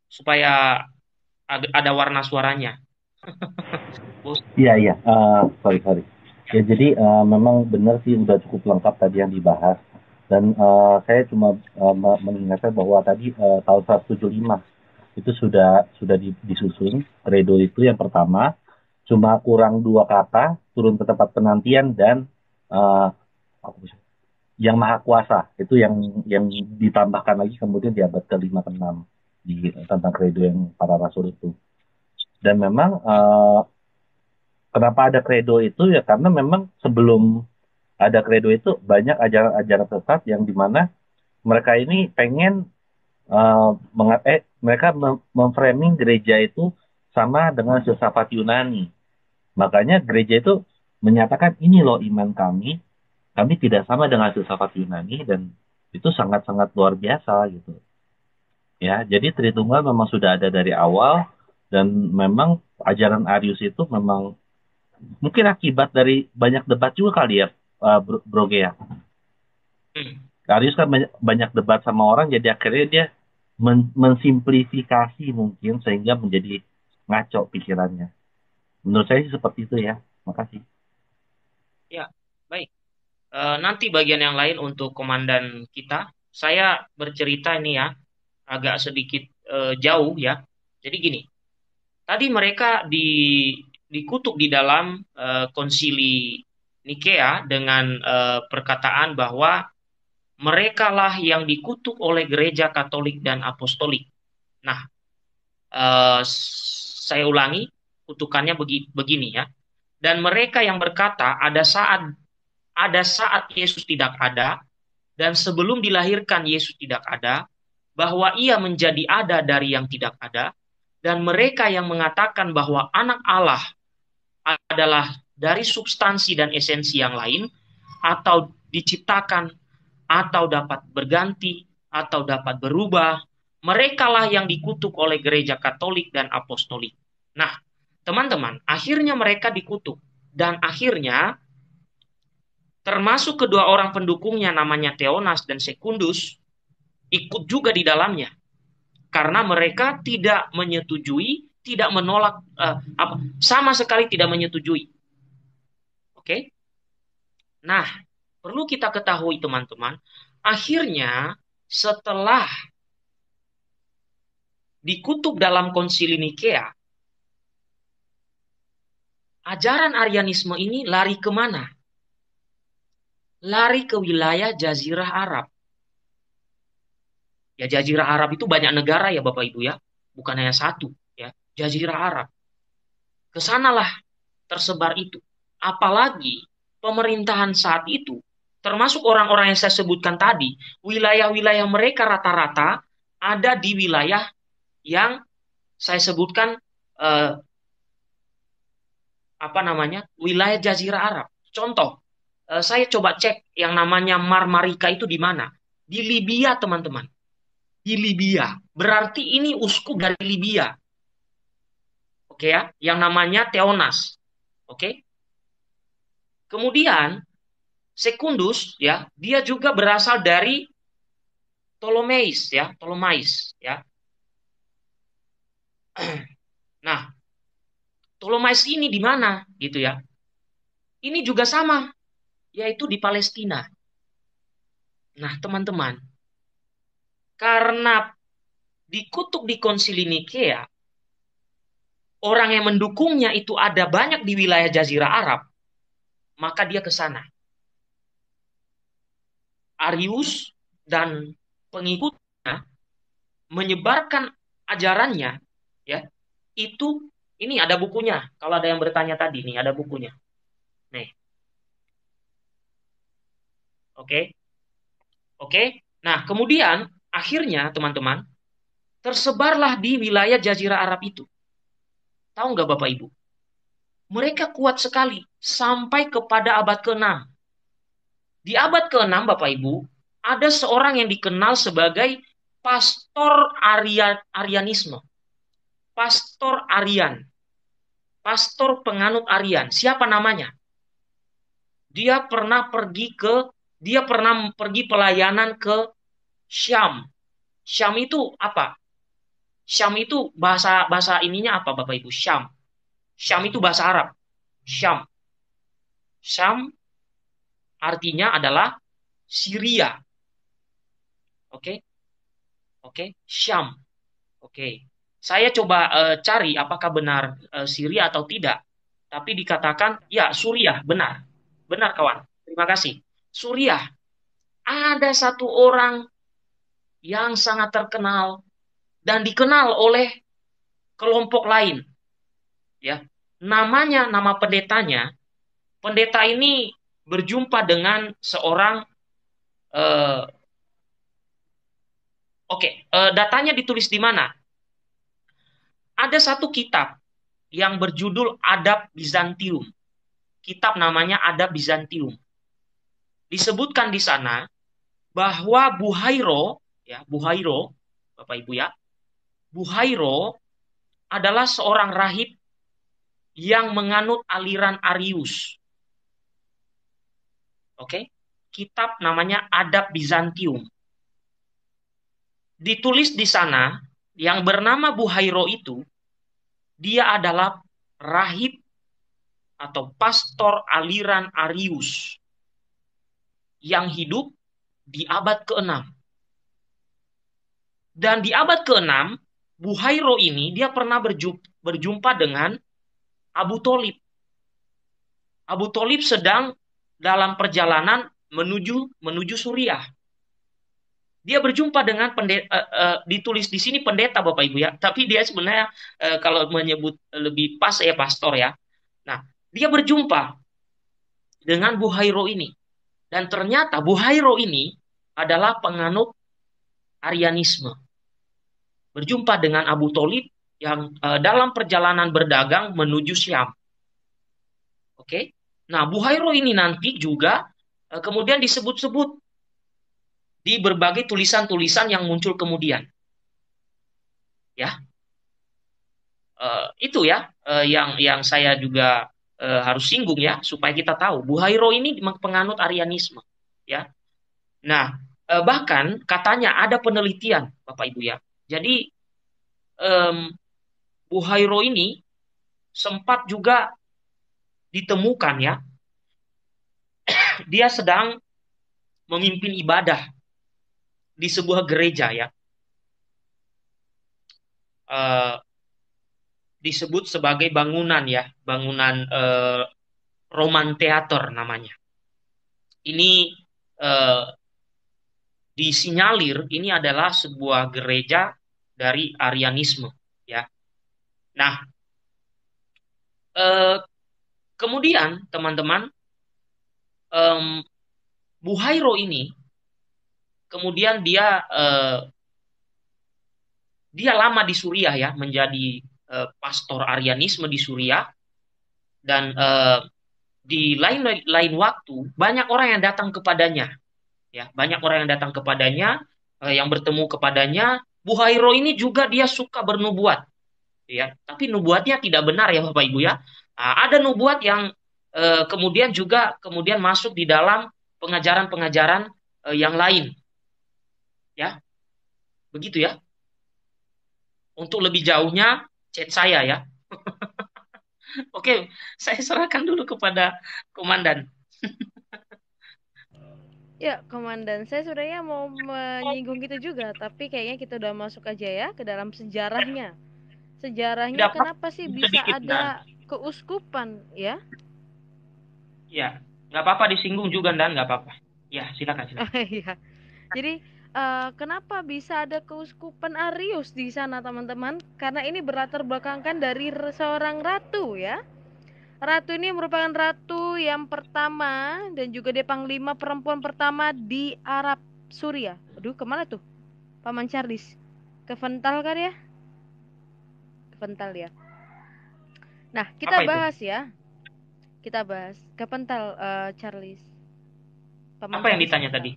Supaya ada warna suaranya. Iya iya, uh, sorry sorry. Ya jadi uh, memang benar sih udah cukup lengkap tadi yang dibahas dan uh, saya cuma uh, mengingatkan bahwa tadi uh, tahun 175 itu sudah sudah disusun redo itu yang pertama cuma kurang dua kata turun ke tempat penantian dan uh, yang maha kuasa itu yang yang ditambahkan lagi kemudian di abad ke ke keenam di tentang kredo yang para rasul itu dan memang uh, kenapa ada kredo itu ya karena memang sebelum ada kredo itu banyak ajaran-ajaran sesat yang dimana mereka ini pengen uh, eh, meng eh, mereka mem memframing gereja itu sama dengan filsafat Yunani. Makanya gereja itu menyatakan ini loh iman kami, kami tidak sama dengan filsafat Yunani dan itu sangat-sangat luar biasa gitu. Ya, jadi Tritunggal memang sudah ada dari awal dan memang ajaran Arius itu memang mungkin akibat dari banyak debat juga kali ya uh, Bro, bro Gea. Ya. Karius hmm. kan banyak, banyak debat sama orang jadi akhirnya dia men mensimplifikasi mungkin sehingga menjadi ngaco pikirannya. Menurut saya sih seperti itu ya. Makasih. Ya, baik. E, nanti bagian yang lain untuk komandan kita. Saya bercerita ini ya, agak sedikit e, jauh ya. Jadi gini, tadi mereka di dikutuk di dalam uh, konsili Nikea dengan uh, perkataan bahwa merekalah yang dikutuk oleh gereja Katolik dan Apostolik. Nah, uh, saya ulangi kutukannya begini ya. Dan mereka yang berkata ada saat ada saat Yesus tidak ada dan sebelum dilahirkan Yesus tidak ada, bahwa ia menjadi ada dari yang tidak ada, dan mereka yang mengatakan bahwa anak Allah adalah dari substansi dan esensi yang lain atau diciptakan atau dapat berganti atau dapat berubah merekalah yang dikutuk oleh gereja Katolik dan Apostolik nah teman-teman akhirnya mereka dikutuk dan akhirnya termasuk kedua orang pendukungnya namanya Theonas dan Sekundus ikut juga di dalamnya karena mereka tidak menyetujui tidak menolak uh, apa sama sekali tidak menyetujui. Oke? Okay? Nah, perlu kita ketahui teman-teman, akhirnya setelah dikutuk dalam konsili Nikea, ajaran Arianisme ini lari kemana? Lari ke wilayah Jazirah Arab. Ya Jazirah Arab itu banyak negara ya Bapak Ibu ya, bukan hanya satu. Jazirah Arab. Kesanalah tersebar itu. Apalagi pemerintahan saat itu, termasuk orang-orang yang saya sebutkan tadi, wilayah-wilayah mereka rata-rata ada di wilayah yang saya sebutkan eh, apa namanya wilayah Jazirah Arab. Contoh, eh, saya coba cek yang namanya Marmarika itu di mana? Di Libya, teman-teman. Di Libya. Berarti ini uskup dari Libya. Oke okay ya, yang namanya Theonas, Oke. Okay? Kemudian Sekundus ya, dia juga berasal dari Ptolemais ya, Ptolemais ya. Nah, Ptolemais ini di mana gitu ya? Ini juga sama, yaitu di Palestina. Nah, teman-teman, karena dikutuk di Konsili Nikea, orang yang mendukungnya itu ada banyak di wilayah Jazirah Arab, maka dia ke sana. Arius dan pengikutnya menyebarkan ajarannya, ya itu ini ada bukunya. Kalau ada yang bertanya tadi, nih ada bukunya. Nih, oke, okay. oke. Okay. Nah, kemudian akhirnya teman-teman tersebarlah di wilayah Jazirah Arab itu. Tahu nggak Bapak Ibu? Mereka kuat sekali sampai kepada abad ke-6. Di abad ke-6 Bapak Ibu, ada seorang yang dikenal sebagai pastor Arya, Arianisme. Pastor Arian. Pastor penganut Arian. Siapa namanya? Dia pernah pergi ke dia pernah pergi pelayanan ke Syam. Syam itu apa? Syam itu bahasa bahasa ininya apa Bapak Ibu? Syam. Syam itu bahasa Arab. Syam. Syam artinya adalah Syria. Oke. Okay? Oke, okay? Syam. Oke. Okay. Saya coba uh, cari apakah benar uh, Syria atau tidak. Tapi dikatakan ya Suriah benar. Benar kawan. Terima kasih. Suriah. Ada satu orang yang sangat terkenal dan dikenal oleh kelompok lain. Ya, namanya nama pendetanya, pendeta ini berjumpa dengan seorang uh, Oke, okay, uh, eh, datanya ditulis di mana? Ada satu kitab yang berjudul Adab Bizantium. Kitab namanya Adab Bizantium. Disebutkan di sana bahwa Buhairo, ya Buhairo, Bapak Ibu ya, Buhairo adalah seorang rahib yang menganut aliran Arius. Oke, okay? kitab namanya Adab Bizantium. Ditulis di sana yang bernama Buhairo itu, dia adalah rahib atau pastor aliran Arius yang hidup di abad ke-6. Dan di abad ke-6 Buhairo ini dia pernah berjumpa, dengan Abu Talib. Abu Talib sedang dalam perjalanan menuju menuju Suriah. Dia berjumpa dengan pendeta, uh, eh, uh, eh, ditulis di sini pendeta Bapak Ibu ya, tapi dia sebenarnya uh, kalau menyebut lebih pas ya pastor ya. Nah, dia berjumpa dengan Buhairo ini. Dan ternyata Buhairo ini adalah penganut Arianisme berjumpa dengan Abu Talib yang e, dalam perjalanan berdagang menuju Syam. Oke. Okay? Nah, Buhairo ini nanti juga e, kemudian disebut-sebut di berbagai tulisan-tulisan yang muncul kemudian. Ya. e, itu ya e, yang yang saya juga e, harus singgung ya supaya kita tahu Buhairo ini penganut Arianisme, ya. Nah, bahkan katanya ada penelitian Bapak Ibu ya jadi um, Buhairo ini sempat juga ditemukan ya. Dia sedang memimpin ibadah di sebuah gereja ya. Uh, disebut sebagai bangunan ya, bangunan uh, Roman Theater namanya. Ini uh, disinyalir ini adalah sebuah gereja dari Arianisme ya. Nah, eh, kemudian teman-teman Bu Buhairo ini kemudian dia eh, dia lama di Suriah ya menjadi eh, pastor Arianisme di Suriah dan eh, di lain lain waktu banyak orang yang datang kepadanya ya banyak orang yang datang kepadanya eh, yang bertemu kepadanya Buhairo ini juga dia suka bernubuat. Ya, tapi nubuatnya tidak benar ya Bapak Ibu ya. Nah, ada nubuat yang eh, kemudian juga kemudian masuk di dalam pengajaran-pengajaran eh, yang lain. Ya. Begitu ya. Untuk lebih jauhnya chat saya ya. Oke, saya serahkan dulu kepada komandan. Ya, Komandan. Saya sebenarnya mau menyinggung itu juga, tapi kayaknya kita udah masuk aja ya ke dalam sejarahnya. Sejarahnya Dapat kenapa sih bisa sedikit, ada nah. keuskupan, ya? Ya, nggak apa-apa disinggung juga, Dan. Nggak apa-apa. Ya, silakan, silakan. Oh, iya. Jadi, uh, kenapa bisa ada keuskupan Arius di sana, teman-teman? Karena ini berlatar belakangkan dari seorang ratu, ya? Ratu ini merupakan ratu yang pertama dan juga dia panglima perempuan pertama di Arab Suria. Aduh, kemana tuh? Paman Charles. Ke Vental kan ya? Ke Vental ya. Nah, kita Apa bahas itu? ya. Kita bahas ke Vental uh, Charles. Paman Apa Charles yang ditanya tadi?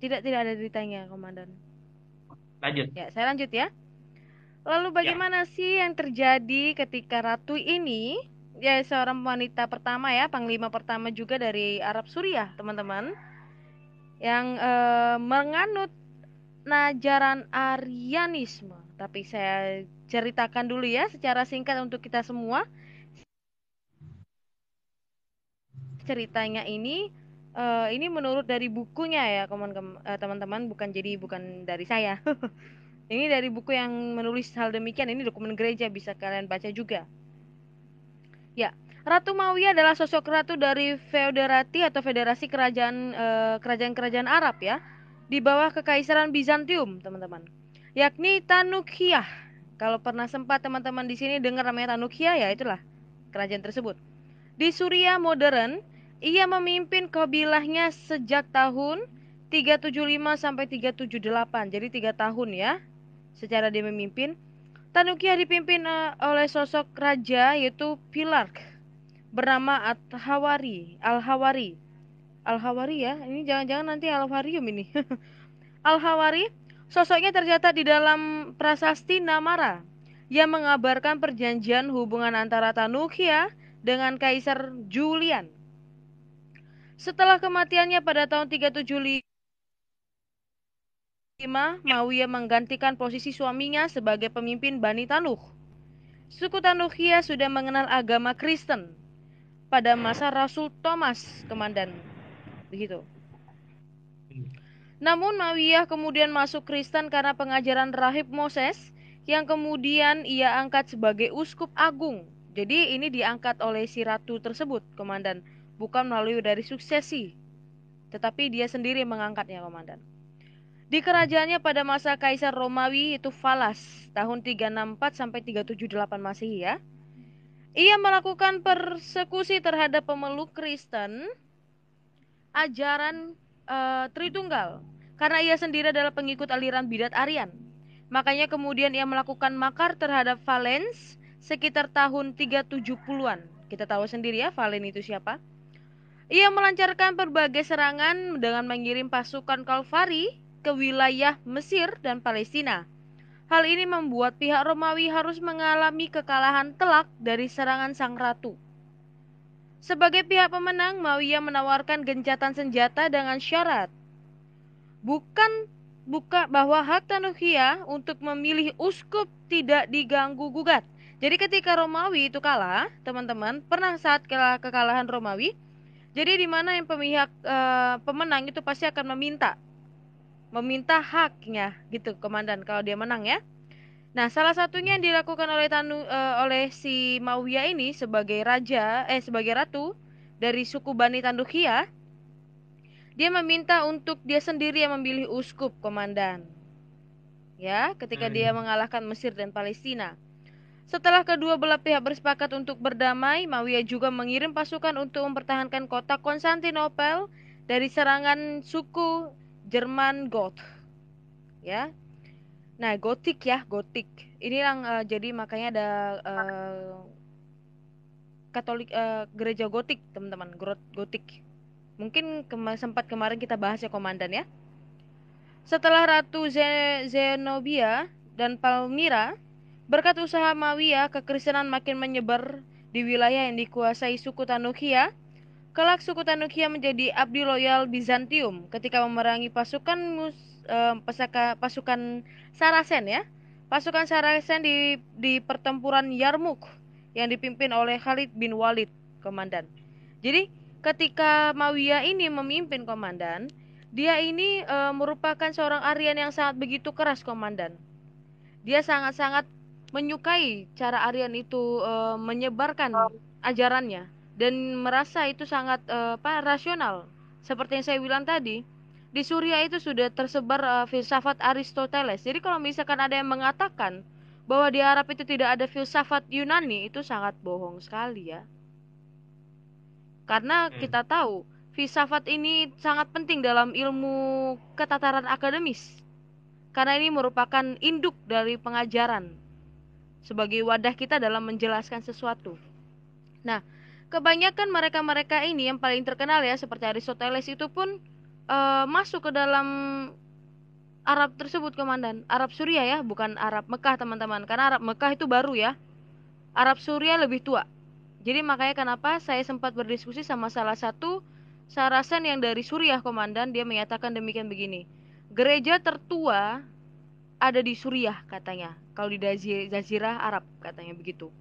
Tidak, tidak ada ditanya, Komandan. Lanjut. Ya, saya lanjut ya. Lalu ya. bagaimana ya. sih yang terjadi ketika ratu ini ya seorang wanita pertama ya, panglima pertama juga dari Arab Suriah, teman-teman. Yang eh, menganut najaran Arianisme. Tapi saya ceritakan dulu ya secara singkat untuk kita semua. Ceritanya ini eh, ini menurut dari bukunya ya, eh, teman-teman, bukan jadi bukan dari saya. Ini dari buku yang menulis hal demikian, ini dokumen gereja bisa kalian baca juga. Ya, Ratu Mawia adalah sosok ratu dari federati atau federasi kerajaan eh, kerajaan-kerajaan Arab ya, di bawah kekaisaran Bizantium, teman-teman. Yakni Tanukhiyah. Kalau pernah sempat teman-teman di sini dengar namanya Tanukhiyah ya itulah kerajaan tersebut. Di Suria modern, ia memimpin kabilahnya sejak tahun 375 sampai 378. Jadi 3 tahun ya, secara dia memimpin. Tanukia dipimpin eh, oleh sosok raja yaitu Pilark bernama At-Hawari, Al-Hawari. Al-Hawari ya, ini jangan-jangan nanti al ini. Al-Hawari, sosoknya tercatat di dalam prasasti Namara yang mengabarkan perjanjian hubungan antara Tanukia ya, dengan Kaisar Julian. Setelah kematiannya pada tahun 375 Mawiyah menggantikan posisi suaminya sebagai pemimpin Bani Tanuh. Suku Tanuhia sudah mengenal agama Kristen pada masa Rasul Thomas Kemandan. Begitu. Namun Mawiyah kemudian masuk Kristen karena pengajaran rahib Moses yang kemudian ia angkat sebagai uskup agung. Jadi ini diangkat oleh si ratu tersebut, Komandan, bukan melalui dari suksesi. Tetapi dia sendiri mengangkatnya, Komandan. Di kerajaannya pada masa Kaisar Romawi itu Falas tahun 364 sampai 378 Masehi ya. Ia melakukan persekusi terhadap pemeluk Kristen ajaran e, Tritunggal karena ia sendiri adalah pengikut aliran bidat Arian. Makanya kemudian ia melakukan makar terhadap Valens sekitar tahun 370-an. Kita tahu sendiri ya Valen itu siapa. Ia melancarkan berbagai serangan dengan mengirim pasukan Kalvari ke wilayah Mesir dan Palestina. Hal ini membuat pihak Romawi harus mengalami kekalahan telak dari serangan sang ratu. Sebagai pihak pemenang, Mawiyah menawarkan gencatan senjata dengan syarat bukan buka bahwa hak Tanuhia untuk memilih uskup tidak diganggu gugat. Jadi ketika Romawi itu kalah, teman-teman, pernah saat kalah kekalahan Romawi, jadi di mana yang pemihak e, pemenang itu pasti akan meminta meminta haknya gitu komandan kalau dia menang ya. Nah, salah satunya yang dilakukan oleh Tanu uh, oleh si Mawia ini sebagai raja eh sebagai ratu dari suku Bani Tandukia, dia meminta untuk dia sendiri yang memilih uskup komandan. Ya, ketika hmm. dia mengalahkan Mesir dan Palestina. Setelah kedua belah pihak bersepakat untuk berdamai, Mawia juga mengirim pasukan untuk mempertahankan kota Konstantinopel dari serangan suku Jerman Goth ya nah gotik ya gotik ini yang uh, jadi makanya ada uh, Katolik uh, gereja gotik teman-teman gotik mungkin kema sempat kemarin kita bahas ya komandan ya setelah Ratu Zenobia dan Palmira, berkat usaha Mawia, kekristenan makin menyebar di wilayah yang dikuasai suku Tanukia Kelak suku Tanukia menjadi abdi loyal Bizantium ketika memerangi pasukan mus, eh, pesaka, pasukan Sarasen ya. Pasukan Sarasen di di pertempuran Yarmuk yang dipimpin oleh Khalid bin Walid, komandan. Jadi ketika Mawiyah ini memimpin komandan, dia ini e, merupakan seorang Aryan yang sangat begitu keras komandan. Dia sangat-sangat menyukai cara Aryan itu e, menyebarkan ajarannya dan merasa itu sangat uh, apa rasional. Seperti yang saya bilang tadi, di Suriah itu sudah tersebar uh, filsafat Aristoteles. Jadi kalau misalkan ada yang mengatakan bahwa di Arab itu tidak ada filsafat Yunani, itu sangat bohong sekali ya. Karena hmm. kita tahu filsafat ini sangat penting dalam ilmu ketataran akademis. Karena ini merupakan induk dari pengajaran sebagai wadah kita dalam menjelaskan sesuatu. Nah, kebanyakan mereka-mereka ini yang paling terkenal ya seperti Aristoteles itu pun uh, masuk ke dalam Arab tersebut komandan Arab Suriah ya bukan Arab Mekah teman-teman karena Arab Mekah itu baru ya Arab Suriah lebih tua jadi makanya kenapa saya sempat berdiskusi sama salah satu Sarasen yang dari Suriah komandan dia menyatakan demikian begini gereja tertua ada di Suriah katanya kalau di Jazirah Arab katanya begitu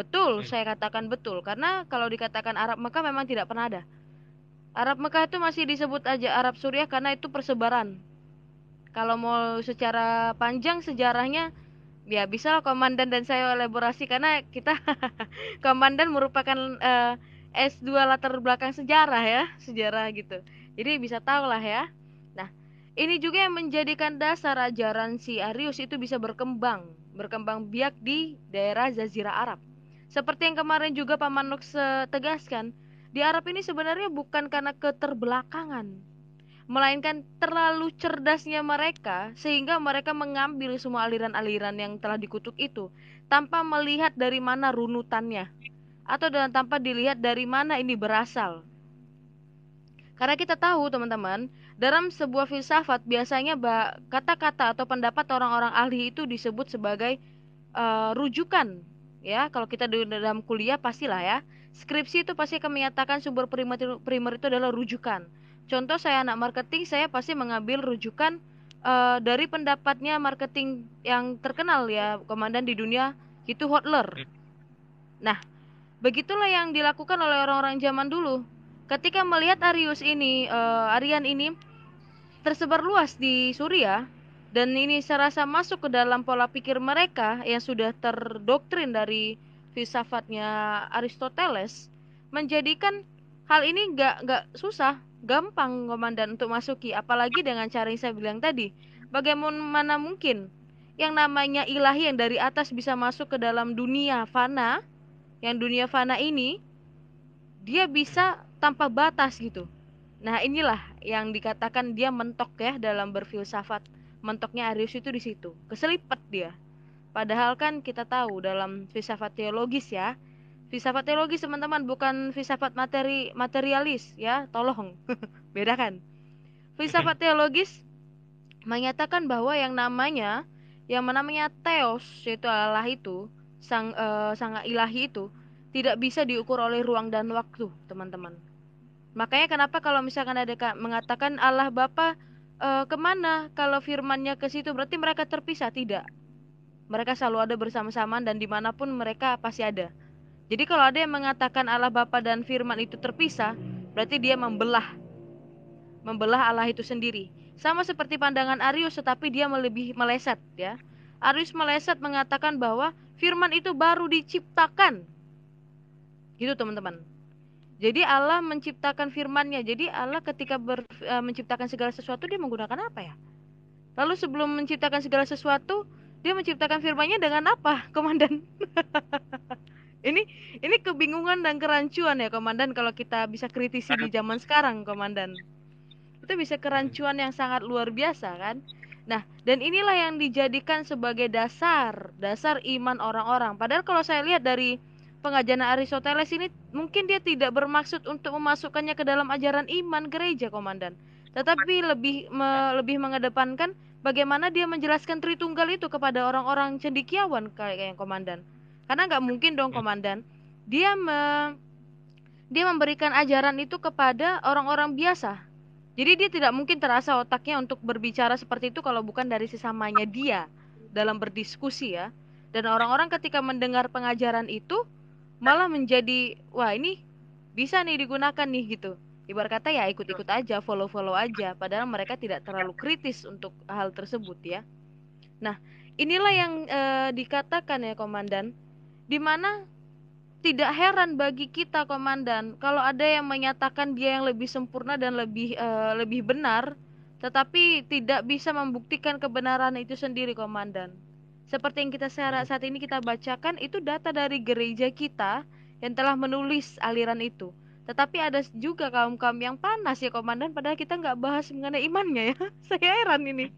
Betul, hmm. saya katakan betul karena kalau dikatakan Arab Mekah memang tidak pernah ada. Arab Mekah itu masih disebut aja Arab Suriah karena itu persebaran. Kalau mau secara panjang sejarahnya ya bisa lah komandan dan saya elaborasi karena kita komandan merupakan uh, eh, S2 latar belakang sejarah ya, sejarah gitu. Jadi bisa tahu lah ya. Nah, ini juga yang menjadikan dasar ajaran si Arius itu bisa berkembang, berkembang biak di daerah Zazira Arab. Seperti yang kemarin juga Pak Manuk tegaskan, di Arab ini sebenarnya bukan karena keterbelakangan, melainkan terlalu cerdasnya mereka sehingga mereka mengambil semua aliran-aliran yang telah dikutuk itu tanpa melihat dari mana runutannya atau dengan tanpa dilihat dari mana ini berasal. Karena kita tahu teman-teman, dalam sebuah filsafat biasanya kata-kata atau pendapat orang-orang ahli itu disebut sebagai uh, rujukan ya kalau kita di dalam kuliah pastilah ya skripsi itu pasti akan menyatakan sumber primer primer itu adalah rujukan contoh saya anak marketing saya pasti mengambil rujukan uh, dari pendapatnya marketing yang terkenal ya komandan di dunia itu Hotler hmm. nah begitulah yang dilakukan oleh orang-orang zaman dulu ketika melihat Arius ini uh, Arian ini tersebar luas di Suriah dan ini saya rasa masuk ke dalam pola pikir mereka yang sudah terdoktrin dari filsafatnya Aristoteles menjadikan hal ini gak, nggak susah gampang komandan untuk masuki apalagi dengan cara yang saya bilang tadi bagaimana mungkin yang namanya ilahi yang dari atas bisa masuk ke dalam dunia fana yang dunia fana ini dia bisa tanpa batas gitu nah inilah yang dikatakan dia mentok ya dalam berfilsafat mentoknya Arius itu di situ keselipet dia padahal kan kita tahu dalam filsafat teologis ya filsafat teologis teman-teman bukan filsafat materi materialis ya tolong beda kan filsafat teologis menyatakan bahwa yang namanya yang namanya Theos yaitu Allah itu sang e, sang ilahi itu tidak bisa diukur oleh ruang dan waktu teman-teman makanya kenapa kalau misalkan ada mengatakan Allah Bapa uh, kemana kalau firmannya ke situ berarti mereka terpisah tidak mereka selalu ada bersama-sama dan dimanapun mereka pasti ada jadi kalau ada yang mengatakan Allah Bapa dan firman itu terpisah berarti dia membelah membelah Allah itu sendiri sama seperti pandangan Arius tetapi dia lebih meleset ya Arius meleset mengatakan bahwa firman itu baru diciptakan gitu teman-teman jadi Allah menciptakan Firmannya. Jadi Allah ketika ber, uh, menciptakan segala sesuatu dia menggunakan apa ya? Lalu sebelum menciptakan segala sesuatu, dia menciptakan Firmannya dengan apa, Komandan? ini ini kebingungan dan kerancuan ya, Komandan kalau kita bisa kritisi di zaman sekarang, Komandan. Itu bisa kerancuan yang sangat luar biasa kan? Nah, dan inilah yang dijadikan sebagai dasar, dasar iman orang-orang. Padahal kalau saya lihat dari pengajaran Aristoteles ini mungkin dia tidak bermaksud untuk memasukkannya ke dalam ajaran iman gereja, Komandan. Tetapi lebih me, lebih mengedepankan bagaimana dia menjelaskan Tritunggal itu kepada orang-orang cendikiawan kayak yang Komandan. Karena nggak mungkin dong, hmm. Komandan. Dia me, dia memberikan ajaran itu kepada orang-orang biasa. Jadi dia tidak mungkin terasa otaknya untuk berbicara seperti itu kalau bukan dari sesamanya dia dalam berdiskusi ya. Dan orang-orang ketika mendengar pengajaran itu, malah menjadi wah ini bisa nih digunakan nih gitu ibarat kata ya ikut-ikut aja follow-follow aja padahal mereka tidak terlalu kritis untuk hal tersebut ya nah inilah yang e, dikatakan ya komandan dimana tidak heran bagi kita komandan kalau ada yang menyatakan dia yang lebih sempurna dan lebih e, lebih benar tetapi tidak bisa membuktikan kebenaran itu sendiri komandan seperti yang kita hmm. saat ini kita bacakan itu data dari gereja kita yang telah menulis aliran itu. Tetapi ada juga kaum-kaum yang panas ya komandan padahal kita nggak bahas mengenai imannya ya. Saya heran ini.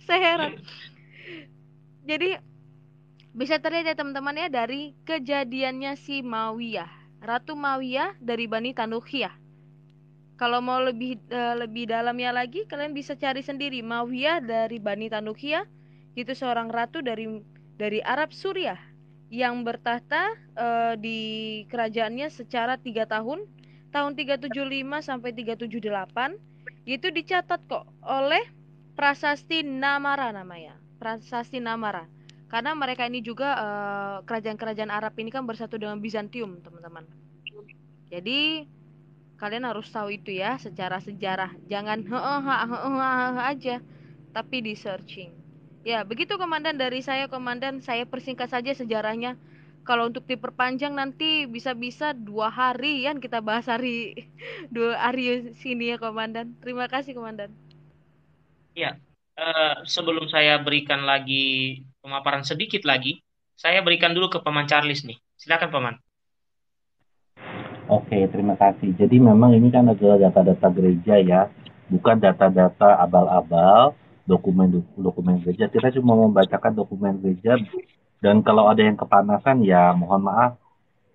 Saya heran. Jadi bisa terlihat ya teman-teman ya dari kejadiannya si Mawiyah, Ratu Mawiyah dari Bani Tanukhiyah. Kalau mau lebih uh, lebih dalamnya lagi kalian bisa cari sendiri Mawiyah dari Bani Tanukhiyah yaitu seorang ratu dari dari Arab Suriah yang bertahta uh, di kerajaannya secara tiga tahun tahun 375 sampai 378 itu dicatat kok oleh prasasti Namara namanya prasasti Namara karena mereka ini juga eh, kerajaan-kerajaan uh, Arab ini kan bersatu dengan Bizantium teman-teman jadi kalian harus tahu itu ya secara sejarah jangan he -he -he -he -he aja tapi di searching Ya, begitu Komandan dari saya Komandan, saya persingkat saja sejarahnya. Kalau untuk diperpanjang nanti bisa-bisa dua hari ya? kita bahas hari dua hari sini ya Komandan. Terima kasih Komandan. Ya, uh, sebelum saya berikan lagi pemaparan sedikit lagi, saya berikan dulu ke Paman Charles nih. Silakan Paman. Oke, terima kasih. Jadi memang ini kan adalah data-data gereja ya, bukan data-data abal-abal dokumen dokumen gereja kita cuma membacakan dokumen gereja dan kalau ada yang kepanasan ya mohon maaf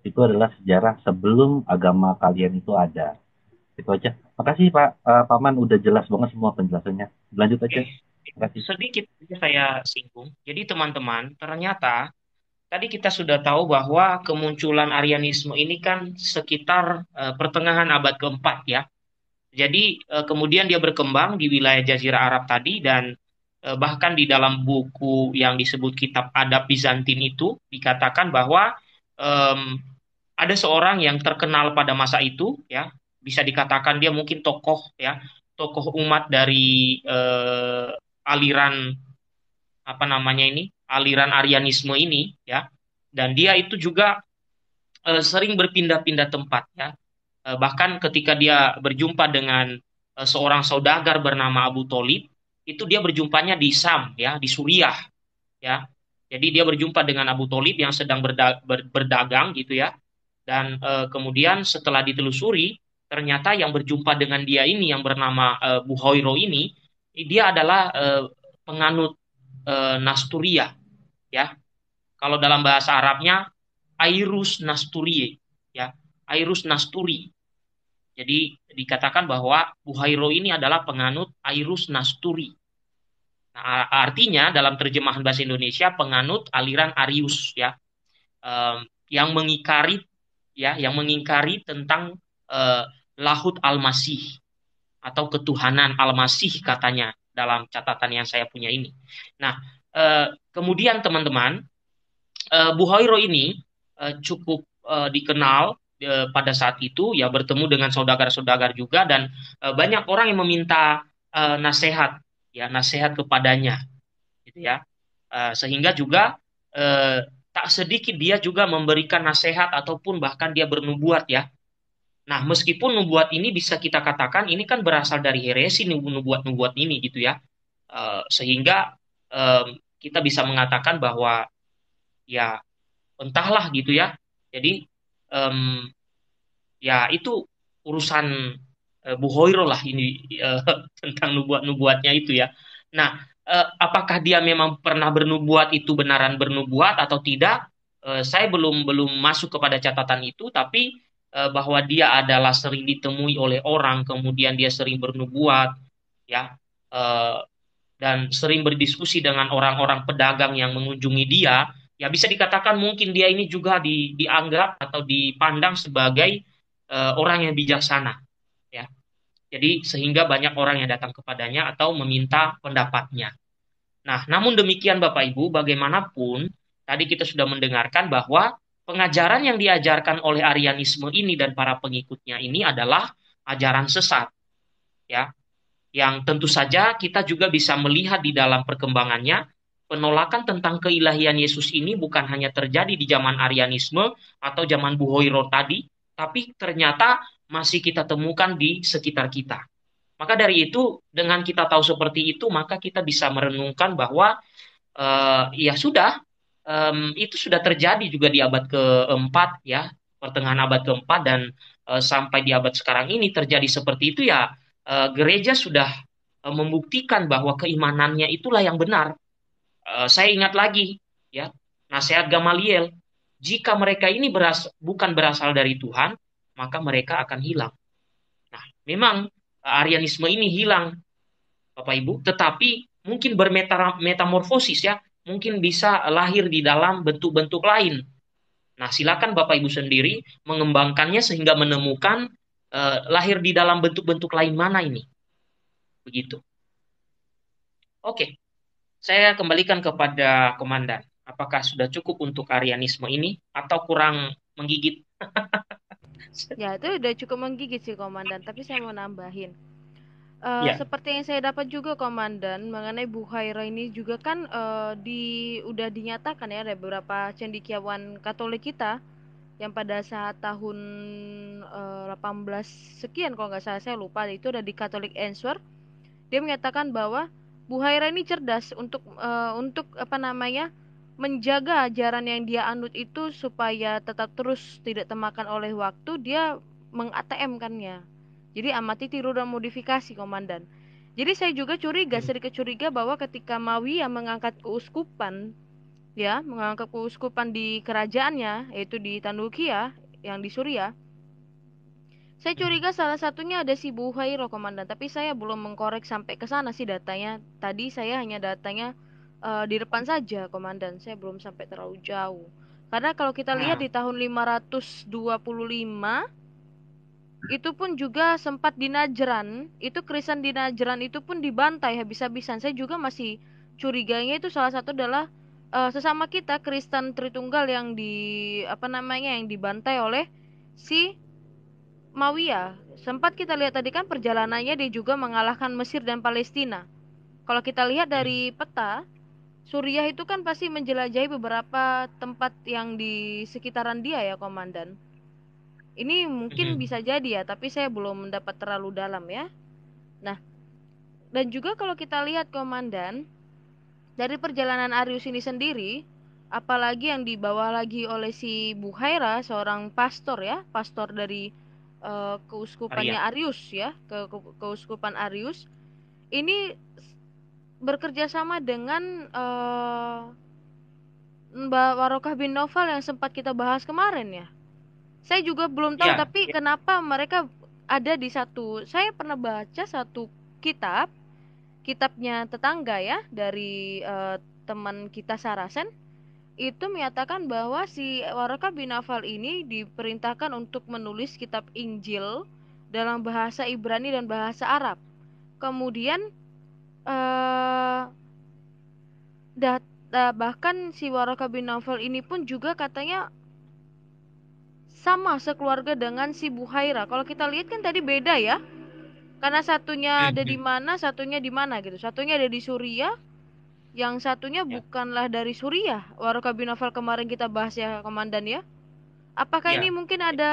itu adalah sejarah sebelum agama kalian itu ada itu aja makasih pak uh, paman udah jelas banget semua penjelasannya lanjut aja makasih. sedikit saya singgung jadi teman-teman ternyata tadi kita sudah tahu bahwa kemunculan Arianisme ini kan sekitar uh, pertengahan abad keempat ya jadi uh, kemudian dia berkembang di wilayah Jazirah Arab tadi dan uh, bahkan di dalam buku yang disebut Kitab Adab Bizantin itu dikatakan bahwa um, ada seorang yang terkenal pada masa itu ya bisa dikatakan dia mungkin tokoh ya tokoh umat dari uh, aliran apa namanya ini aliran Arianisme ini ya dan dia itu juga uh, sering berpindah-pindah tempat ya Eh, bahkan ketika dia berjumpa dengan eh, seorang saudagar bernama Abu Talib itu dia berjumpanya di Sam ya di Suriah ya jadi dia berjumpa dengan Abu Talib yang sedang berda berdagang gitu ya dan e, kemudian setelah ditelusuri ternyata yang berjumpa dengan dia ini yang bernama e, Buhoiro ini dia adalah e, penganut e, Nasturia ya kalau dalam bahasa Arabnya Airus Nasturie ya Airus Nasturi jadi dikatakan bahwa Buhairo ini adalah penganut Airus Nasturi. Nah, artinya dalam terjemahan bahasa Indonesia penganut aliran Arius ya. Um, yang mengingkari ya, yang mengingkari tentang uh, lahut al-masih atau ketuhanan al-masih katanya dalam catatan yang saya punya ini. Nah, uh, kemudian teman-teman, uh, Buhairo ini uh, cukup uh, dikenal e, pada saat itu ya bertemu dengan saudagar-saudagar juga dan e, banyak orang yang meminta e, nasihat ya nasihat kepadanya gitu ya e, sehingga juga e, tak sedikit dia juga memberikan nasihat ataupun bahkan dia bernubuat ya Nah, meskipun nubuat ini bisa kita katakan ini kan berasal dari heresi nubuat-nubuat ini gitu ya. e, sehingga e, kita bisa mengatakan bahwa ya entahlah gitu ya. Jadi um, ya itu urusan uh, Bu Hoiro lah ini uh, tentang nubuat-nubuatnya itu ya. Nah, uh, apakah dia memang pernah bernubuat itu benaran bernubuat atau tidak? Uh, saya belum belum masuk kepada catatan itu, tapi uh, bahwa dia adalah sering ditemui oleh orang, kemudian dia sering bernubuat, ya, uh, dan sering berdiskusi dengan orang-orang pedagang yang mengunjungi dia ya bisa dikatakan mungkin dia ini juga di, dianggap atau dipandang sebagai uh, orang yang bijaksana ya jadi sehingga banyak orang yang datang kepadanya atau meminta pendapatnya nah namun demikian bapak ibu bagaimanapun tadi kita sudah mendengarkan bahwa pengajaran yang diajarkan oleh Arianisme ini dan para pengikutnya ini adalah ajaran sesat ya yang tentu saja kita juga bisa melihat di dalam perkembangannya penolakan tentang keilahian Yesus ini bukan hanya terjadi di zaman Arianisme atau zaman Buhoiro tadi, tapi ternyata masih kita temukan di sekitar kita. Maka dari itu, dengan kita tahu seperti itu, maka kita bisa merenungkan bahwa uh, ya sudah, um, itu sudah terjadi juga di abad keempat ya, pertengahan abad keempat dan uh, sampai di abad sekarang ini terjadi seperti itu ya, uh, gereja sudah membuktikan bahwa keimanannya itulah yang benar Eh, saya ingat lagi ya nasihat Gamaliel, jika mereka ini beras, bukan berasal dari Tuhan, maka mereka akan hilang. Nah, memang eh, Arianisme ini hilang, Bapak Ibu, tetapi mungkin bermetamorfosis ya, mungkin bisa lahir di dalam bentuk-bentuk lain. Nah, silakan Bapak Ibu sendiri mengembangkannya sehingga menemukan eh, lahir di dalam bentuk-bentuk lain mana ini. Begitu. Oke saya kembalikan kepada komandan. Apakah sudah cukup untuk Arianisme ini atau kurang menggigit? ya, itu sudah cukup menggigit sih komandan, tapi saya mau nambahin. Uh, ya. Seperti yang saya dapat juga komandan mengenai Bu Haira ini juga kan uh, di udah dinyatakan ya ada beberapa cendikiawan Katolik kita yang pada saat tahun uh, eh, 18 sekian kalau nggak salah saya lupa itu ada di Katolik Answer dia menyatakan bahwa Bu Haira ini cerdas untuk uh, untuk apa namanya menjaga ajaran yang dia anut itu supaya tetap terus tidak termakan oleh waktu dia mengatm kannya jadi amati tiru dan modifikasi komandan jadi saya juga curiga hmm. sedikit curiga bahwa ketika Mawi yang mengangkat keuskupan ya mengangkat keuskupan di kerajaannya yaitu di ya yang di Suriah saya curiga salah satunya ada si Buhairo komandan, tapi saya belum mengkorek sampai ke sana sih datanya. Tadi saya hanya datanya uh, di depan saja komandan, saya belum sampai terlalu jauh. Karena kalau kita lihat di tahun 525 itu pun juga sempat di itu Kristen di itu pun dibantai habis-habisan. Saya juga masih curiganya itu salah satu adalah uh, sesama kita Kristen Tritunggal yang di apa namanya yang dibantai oleh si Mawia, sempat kita lihat tadi kan perjalanannya dia juga mengalahkan Mesir dan Palestina. Kalau kita lihat hmm. dari peta, Suriah itu kan pasti menjelajahi beberapa tempat yang di sekitaran dia ya, Komandan. Ini mungkin hmm. bisa jadi ya, tapi saya belum mendapat terlalu dalam ya. Nah, dan juga kalau kita lihat Komandan, dari perjalanan Arius ini sendiri, apalagi yang dibawa lagi oleh si Bu Haira, seorang pastor ya, pastor dari uh, keuskupannya Arya. Arius ya, ke, keuskupan Arius ini bekerja sama dengan uh, Mbak Warokah bin Novel yang sempat kita bahas kemarin ya. Saya juga belum tahu ya. tapi ya. kenapa mereka ada di satu. Saya pernah baca satu kitab, kitabnya tetangga ya dari uh, teman kita Sarasen itu menyatakan bahwa si Waraka bin Aufal ini diperintahkan untuk menulis kitab Injil dalam bahasa Ibrani dan bahasa Arab. Kemudian eh, eh bahkan si Waraka bin Aufal ini pun juga katanya sama sekeluarga dengan si Buhaira. Kalau kita lihat kan tadi beda ya. Karena satunya ada di iya. mana, satunya di mana gitu. Satunya ada di Suriah, yang satunya ya. bukanlah dari Suriah Warukabinovel kemarin kita bahas ya komandan ya apakah ya. ini mungkin ada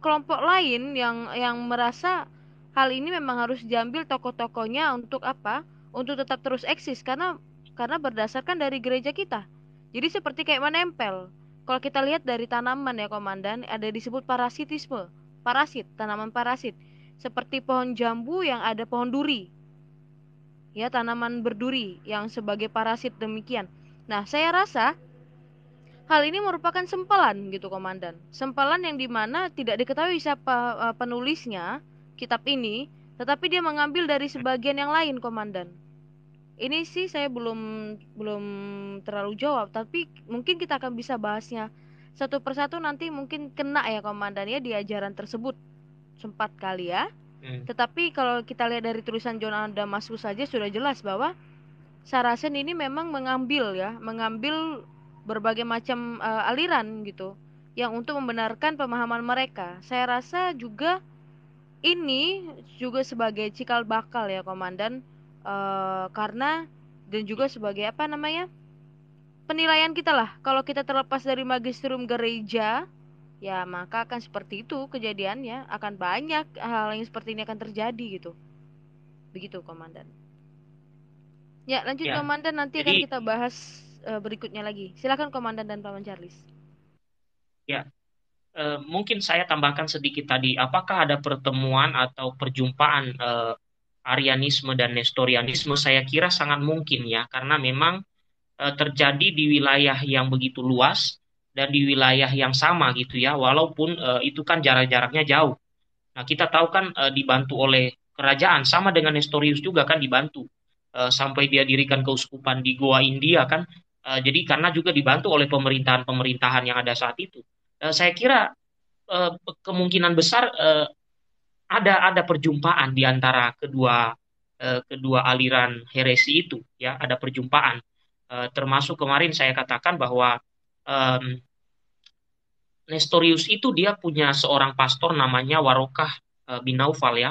kelompok lain yang yang merasa hal ini memang harus diambil tokoh-tokohnya untuk apa untuk tetap terus eksis karena karena berdasarkan dari gereja kita jadi seperti kayak menempel kalau kita lihat dari tanaman ya komandan ada disebut parasitisme parasit tanaman parasit seperti pohon jambu yang ada pohon duri ya tanaman berduri yang sebagai parasit demikian. Nah, saya rasa hal ini merupakan sempalan gitu komandan. Sempalan yang dimana tidak diketahui siapa uh, penulisnya kitab ini, tetapi dia mengambil dari sebagian yang lain komandan. Ini sih saya belum belum terlalu jawab, tapi mungkin kita akan bisa bahasnya satu persatu nanti mungkin kena ya komandan ya di ajaran tersebut. Sempat kali ya. Hmm. Tetapi kalau kita lihat dari tulisan John Damaskus saja sudah jelas bahwa Sarasen ini memang mengambil ya, mengambil berbagai macam uh, aliran gitu yang untuk membenarkan pemahaman mereka. Saya rasa juga ini juga sebagai cikal bakal ya komandan uh, karena dan juga sebagai apa namanya? penilaian kita lah kalau kita terlepas dari magisterium gereja ya maka akan seperti itu kejadiannya akan banyak hal yang seperti ini akan terjadi gitu begitu komandan ya lanjut ya. komandan nanti Jadi, akan kita bahas uh, berikutnya lagi silakan komandan dan paman Charles ya uh, mungkin saya tambahkan sedikit tadi apakah ada pertemuan atau perjumpaan uh, Arianisme dan Nestorianisme saya kira sangat mungkin ya karena memang terjadi di wilayah yang begitu luas dan di wilayah yang sama gitu ya walaupun uh, itu kan jarak-jaraknya jauh. Nah, kita tahu kan uh, dibantu oleh kerajaan sama dengan Nestorius juga kan dibantu uh, sampai dia dirikan keuskupan di Goa India kan. Uh, jadi karena juga dibantu oleh pemerintahan-pemerintahan yang ada saat itu. Uh, saya kira uh, kemungkinan besar uh, ada ada perjumpaan di antara kedua kedua aliran heresi itu ya, ada perjumpaan. termasuk kemarin saya katakan bahwa um, Nestorius itu dia punya seorang pastor namanya Warokah eh, bin Naufal ya,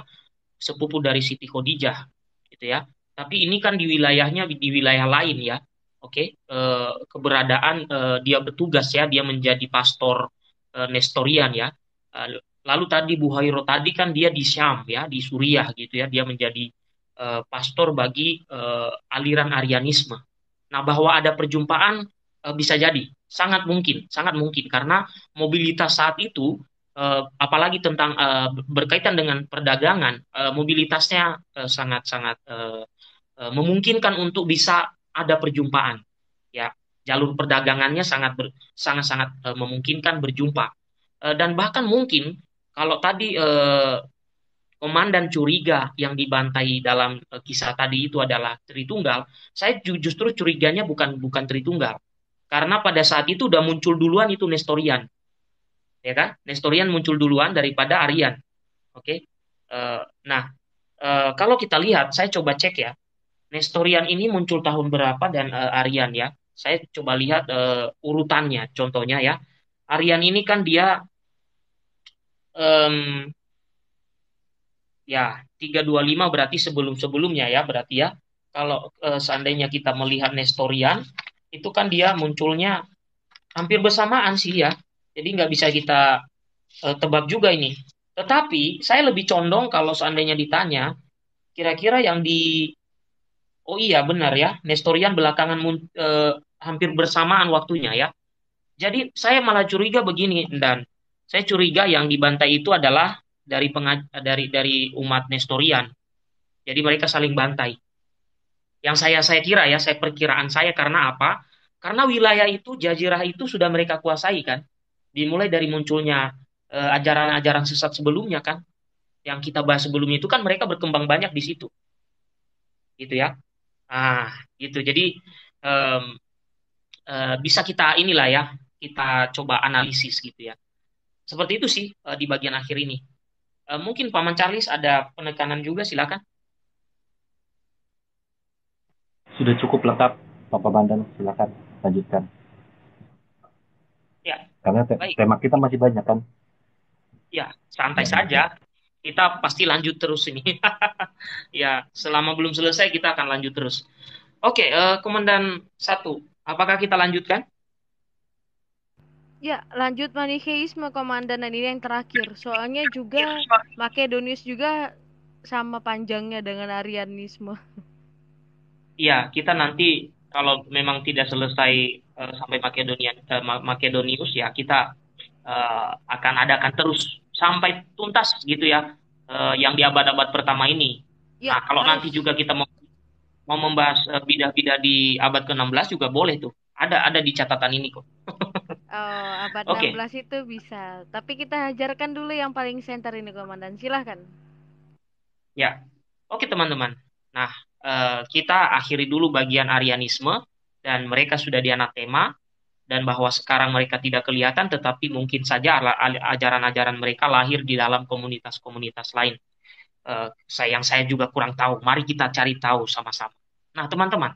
sepupu dari Siti Khadijah gitu ya. Tapi ini kan di wilayahnya di wilayah lain ya. Oke, okay? Eh, keberadaan eh, dia bertugas ya, dia menjadi pastor Nestorian ya. lalu tadi bu Hayro tadi kan dia di Syam ya, di Suriah gitu ya, dia menjadi pastor bagi aliran Arianisme. Nah, bahwa ada perjumpaan bisa jadi sangat mungkin, sangat mungkin karena mobilitas saat itu eh, apalagi tentang eh, berkaitan dengan perdagangan, eh, mobilitasnya sangat-sangat memungkinkan untuk bisa ada perjumpaan. Ya, jalur perdagangannya sangat ber, sangat-sangat memungkinkan berjumpa. dan bahkan mungkin kalau tadi komandan curiga yang dibantai dalam kisah tadi itu adalah Tritunggal, saya justru curiganya bukan bukan Tritunggal, karena pada saat itu udah muncul duluan itu Nestorian. Ya kan? Nestorian muncul duluan daripada Arian. Oke. Okay? Eh, nah, eh, kalau kita lihat, saya coba cek ya. Nestorian ini muncul tahun berapa dan eh, Arian ya. Saya coba lihat urutannya contohnya ya. Arian ini kan dia um, ya 325 berarti sebelum-sebelumnya ya berarti ya kalau e, seandainya kita melihat Nestorian itu kan dia munculnya hampir bersamaan sih ya. Jadi nggak bisa kita uh, tebak juga ini. Tetapi saya lebih condong kalau seandainya ditanya, kira-kira yang di Oh iya benar ya, Nestorian belakangan uh, hampir bersamaan waktunya ya. Jadi saya malah curiga begini dan saya curiga yang dibantai itu adalah dari pengaj dari dari umat Nestorian. Jadi mereka saling bantai. Yang saya saya kira ya, saya perkiraan saya karena apa? Karena wilayah itu jazirah itu sudah mereka kuasai kan. Dimulai dari munculnya eh, ajaran-ajaran sesat sebelumnya kan. Yang kita bahas sebelumnya itu kan mereka berkembang banyak di situ. Gitu ya. Ah, gitu. Jadi eh, bisa kita inilah ya, kita coba analisis gitu ya. Seperti itu sih eh, di bagian akhir ini. mungkin Paman Charles ada penekanan juga silakan. Sudah cukup lengkap, Bapak Bandan. Silakan lanjutkan. Ya. Karena te Baik. tema kita masih banyak kan? Ya, santai ya. saja. Kita pasti lanjut terus ini. ya, selama belum selesai kita akan lanjut terus. Oke, uh, Komandan satu, apakah kita lanjutkan? Ya, lanjut Manicheisme Komandan dan ini yang terakhir. Soalnya juga iya, Makedonius juga sama panjangnya dengan Arianisme. ya kita nanti kalau memang tidak selesai uh, sampai Makedonia uh, Makedonius ya kita uh, akan adakan terus sampai tuntas gitu ya uh, yang di abad-abad pertama ini. Ya, nah, kalau harus. nanti juga kita mau mau membahas bidah-bidah di abad ke-16 juga boleh tuh. Ada ada di catatan ini kok. oh, abad ke 16 itu bisa. Tapi kita hajarkan dulu yang paling center ini, Komandan. Silahkan. Ya. Oke, teman-teman. Nah, eh, kita akhiri dulu bagian Arianisme dan mereka sudah di dianatema dan bahwa sekarang mereka tidak kelihatan tetapi mungkin saja ajaran-ajaran mereka lahir di dalam komunitas-komunitas lain. Eh, saya saya juga kurang tahu. Mari kita cari tahu sama-sama. Nah, teman-teman,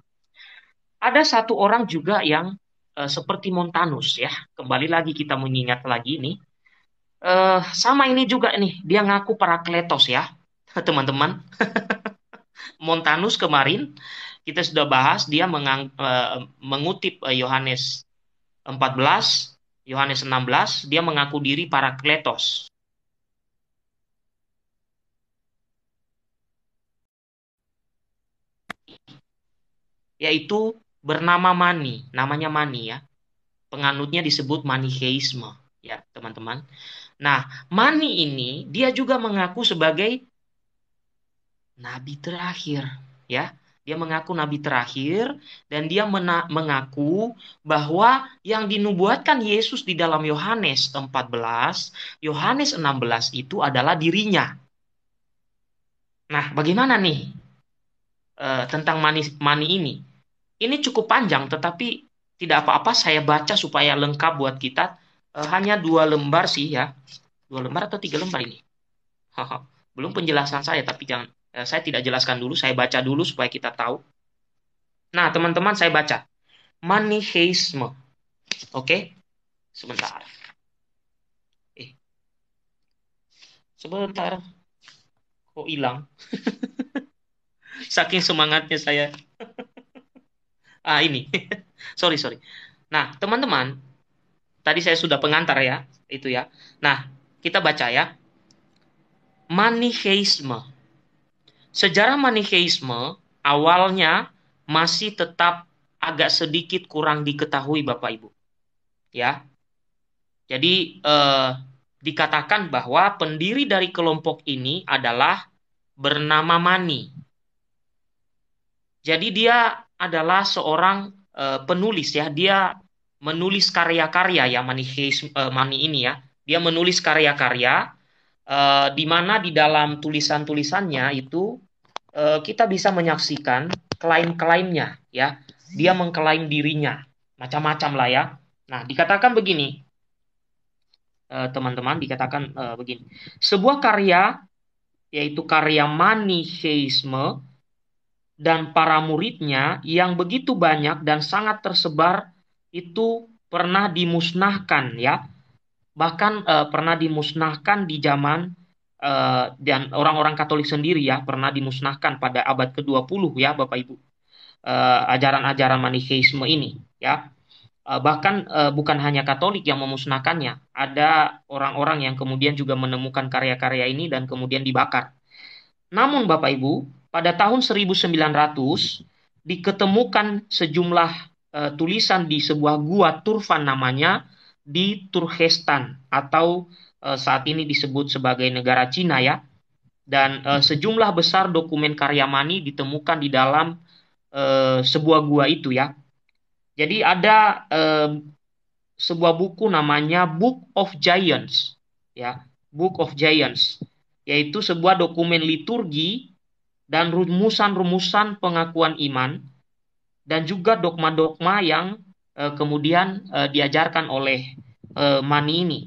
ada satu orang juga yang eh, seperti Montanus ya. Kembali lagi kita mengingat lagi ini. Uh, sama ini juga nih, dia ngaku para kletos ya, teman-teman. Montanus kemarin kita sudah bahas dia mengang, uh, mengutip eh, Yohanes uh, 14, Yohanes 16, dia mengaku diri para kletos. Yaitu bernama Mani, namanya Mani ya. Penganutnya disebut Maniheisme ya, teman-teman. Nah, Mani ini dia juga mengaku sebagai nabi terakhir, ya. Dia mengaku nabi terakhir dan dia mengaku bahwa yang dinubuatkan Yesus di dalam Yohanes 14, Yohanes 16 itu adalah dirinya. Nah, bagaimana nih e, tentang mani mani ini? Ini cukup panjang tetapi tidak apa-apa saya baca supaya lengkap buat kita. e, hanya dua lembar sih ya. Dua lembar atau tiga lembar ini? belum penjelasan saya tapi jangan Eh, saya tidak jelaskan dulu, saya baca dulu supaya kita tahu. Nah, teman-teman, saya baca. Maniheisme. Oke? Sebentar. Eh. Sebentar. Kok hilang? Saking semangatnya saya. ah, ini. sorry, sorry. Nah, teman-teman, tadi saya sudah pengantar ya, itu ya. Nah, kita baca ya. Maniheisme Sejarah Manikeisme awalnya masih tetap agak sedikit kurang diketahui Bapak Ibu. Ya. Jadi eh, dikatakan bahwa pendiri dari kelompok ini adalah bernama Mani. Jadi dia adalah seorang eh, penulis ya, dia menulis karya-karya ya Mani, eh, Mani ini ya. Dia menulis karya-karya uh, di mana di dalam tulisan-tulisannya itu uh, kita bisa menyaksikan klaim-klaimnya ya dia mengklaim dirinya macam-macam lah ya nah dikatakan begini teman eh, teman-teman dikatakan uh, begini sebuah karya yaitu karya manicheisme dan para muridnya yang begitu banyak dan sangat tersebar itu pernah dimusnahkan ya bahkan uh, pernah dimusnahkan di zaman uh, dan orang-orang Katolik sendiri ya pernah dimusnahkan pada abad ke-20 ya Bapak Ibu. ajaran eh, ajaran-ajaran manikeisme ini ya. Uh, bahkan uh, bukan hanya Katolik yang memusnahkannya, ada orang-orang yang kemudian juga menemukan karya-karya ini dan kemudian dibakar. Namun Bapak Ibu, pada tahun 1900 diketemukan sejumlah uh, tulisan di sebuah gua Turfan namanya di Turkestan atau uh, saat ini disebut sebagai negara Cina ya. Dan uh, sejumlah besar dokumen karya Mani ditemukan di dalam uh, sebuah gua itu ya. Jadi ada uh, sebuah buku namanya Book of Giants ya, Book of Giants yaitu sebuah dokumen liturgi dan rumusan-rumusan pengakuan iman dan juga dogma-dogma yang Eh, kemudian eh, diajarkan oleh eh, Mani ini.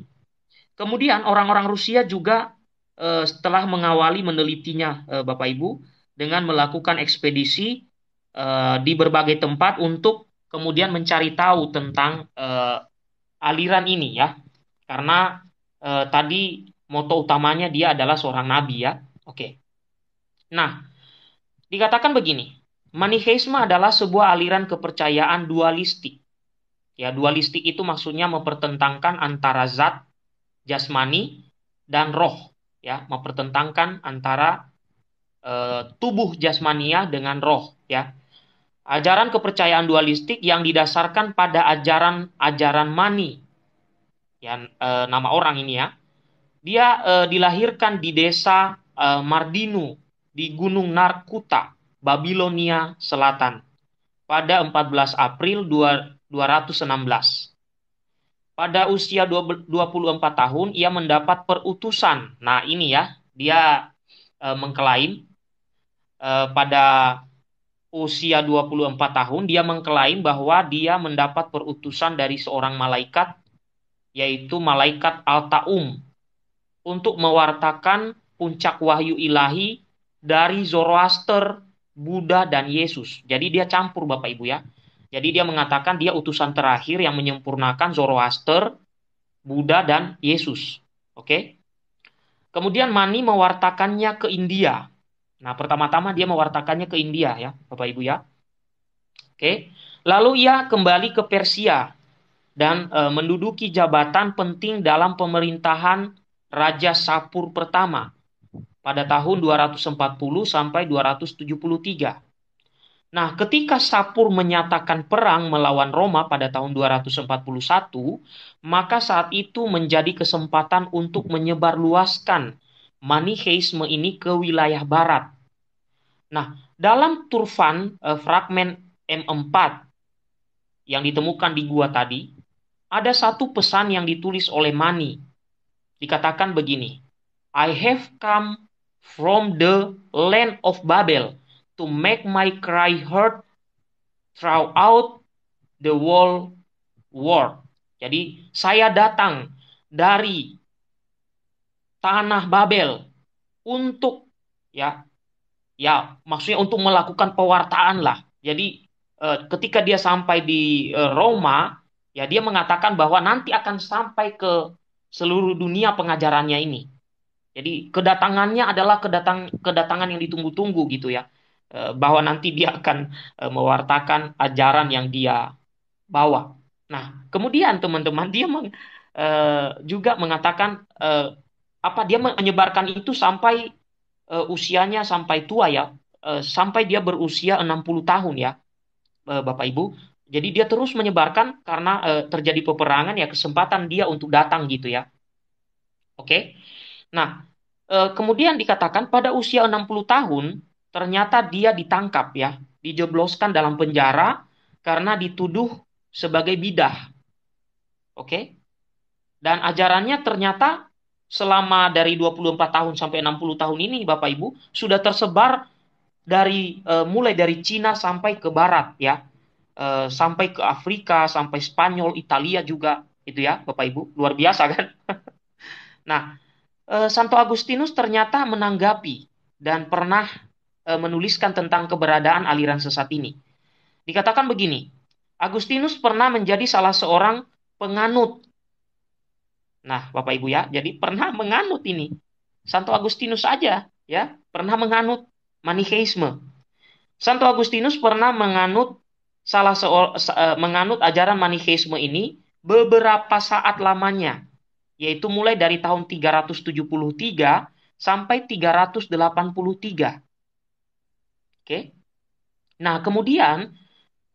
Kemudian orang-orang Rusia juga setelah mengawali menelitinya Bapak Ibu dengan melakukan ekspedisi di berbagai tempat untuk kemudian mencari tahu tentang aliran ini ya. Karena tadi moto utamanya dia adalah seorang nabi ya. Oke. Nah, dikatakan begini, Maniheisme adalah sebuah aliran kepercayaan dualistik Ya, dualistik itu maksudnya mempertentangkan antara zat jasmani dan roh, ya, mempertentangkan antara e, tubuh jasmania dengan roh, ya. Ajaran kepercayaan dualistik yang didasarkan pada ajaran-ajaran mani, ya, e, nama orang ini ya. Dia e, dilahirkan di desa e, Mardinu di Gunung Narkuta, Babilonia Selatan pada 14 April 2, 216. Pada usia 24 tahun ia mendapat perutusan. Nah, ini ya, dia e, mengklaim e, pada usia 24 tahun dia mengklaim bahwa dia mendapat perutusan dari seorang malaikat yaitu malaikat Al-Taum untuk mewartakan puncak wahyu ilahi dari Zoroaster, Buddha dan Yesus. Jadi dia campur Bapak Ibu ya. Jadi dia mengatakan dia utusan terakhir yang menyempurnakan Zoroaster, Buddha dan Yesus. Oke. Okay? Kemudian Mani mewartakannya ke India. Nah, pertama-tama dia mewartakannya ke India ya, Bapak Ibu ya. Oke. Okay? Lalu ia kembali ke Persia dan e, menduduki jabatan penting dalam pemerintahan Raja Sapur pertama pada tahun 240 sampai 273. Nah, ketika Sapur menyatakan perang melawan Roma pada tahun 241, maka saat itu menjadi kesempatan untuk menyebarluaskan Manicheisme ini ke wilayah barat. Nah, dalam Turfan eh, fragmen M4 yang ditemukan di gua tadi, ada satu pesan yang ditulis oleh Mani. Dikatakan begini, I have come from the land of Babel to make my cry heard throughout the whole world. Jadi saya datang dari tanah Babel untuk ya ya maksudnya untuk melakukan pewartaan lah. Jadi eh, ketika dia sampai di eh, Roma ya dia mengatakan bahwa nanti akan sampai ke seluruh dunia pengajarannya ini. Jadi kedatangannya adalah kedatang kedatangan yang ditunggu-tunggu gitu ya. Eh, bahwa nanti dia akan eh, mewartakan ajaran yang dia bawa. Nah, kemudian teman-teman dia meng, uh, juga mengatakan uh, apa dia menyebarkan itu sampai uh, usianya sampai tua ya, uh, sampai dia berusia 60 tahun ya. Uh, Bapak Ibu. Jadi dia terus menyebarkan karena uh, terjadi peperangan ya kesempatan dia untuk datang gitu ya. Oke. Okay? Nah, uh, kemudian dikatakan pada usia 60 tahun ternyata dia ditangkap ya, dijebloskan dalam penjara karena dituduh sebagai bidah. Oke? Dan ajarannya ternyata selama dari 24 tahun sampai 60 tahun ini Bapak Ibu sudah tersebar dari e, mulai dari Cina sampai ke barat ya. E, sampai ke Afrika, sampai Spanyol, Italia juga itu ya Bapak Ibu. Luar biasa kan? nah, e, Santo Agustinus ternyata menanggapi dan pernah E, menuliskan tentang keberadaan aliran sesat ini. Dikatakan begini, Agustinus pernah menjadi salah seorang penganut. Nah, Bapak Ibu ya, jadi pernah menganut ini. Santo Agustinus saja ya, pernah menganut manikeisme. Santo Agustinus pernah menganut salah seor, e, menganut ajaran manikeisme ini beberapa saat lamanya, yaitu mulai dari tahun 373 sampai 383 Oke. Nah, kemudian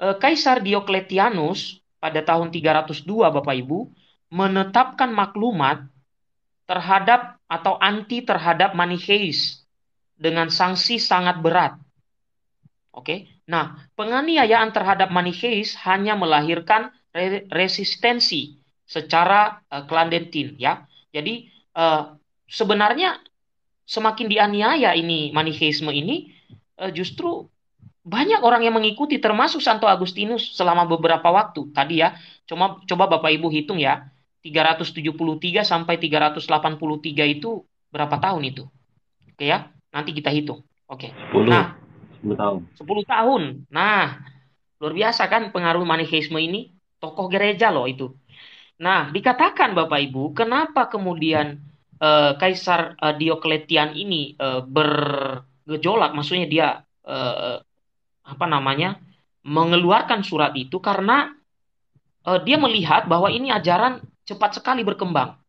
eh, Kaisar Diokletianus pada tahun 302 Bapak Ibu menetapkan maklumat terhadap atau anti terhadap manicheis dengan sanksi sangat berat. Oke. Nah, penganiayaan terhadap manicheis hanya melahirkan re resistensi secara uh, klandentin ya. Jadi uh, sebenarnya semakin dianiaya ini manicheisme ini Eh, justru banyak orang yang mengikuti termasuk Santo Agustinus selama beberapa waktu tadi ya cuma coba Bapak Ibu hitung ya 373 sampai 383 itu berapa tahun itu oke ya nanti kita hitung oke 10, nah 10 tahun 10 tahun nah luar biasa kan pengaruh manikisme ini tokoh gereja loh itu nah dikatakan Bapak Ibu kenapa kemudian eh, Kaisar eh, Diokletian ini eh, ber gejolak maksudnya dia eh, apa namanya mengeluarkan surat itu karena eh, dia melihat bahwa ini ajaran cepat sekali berkembang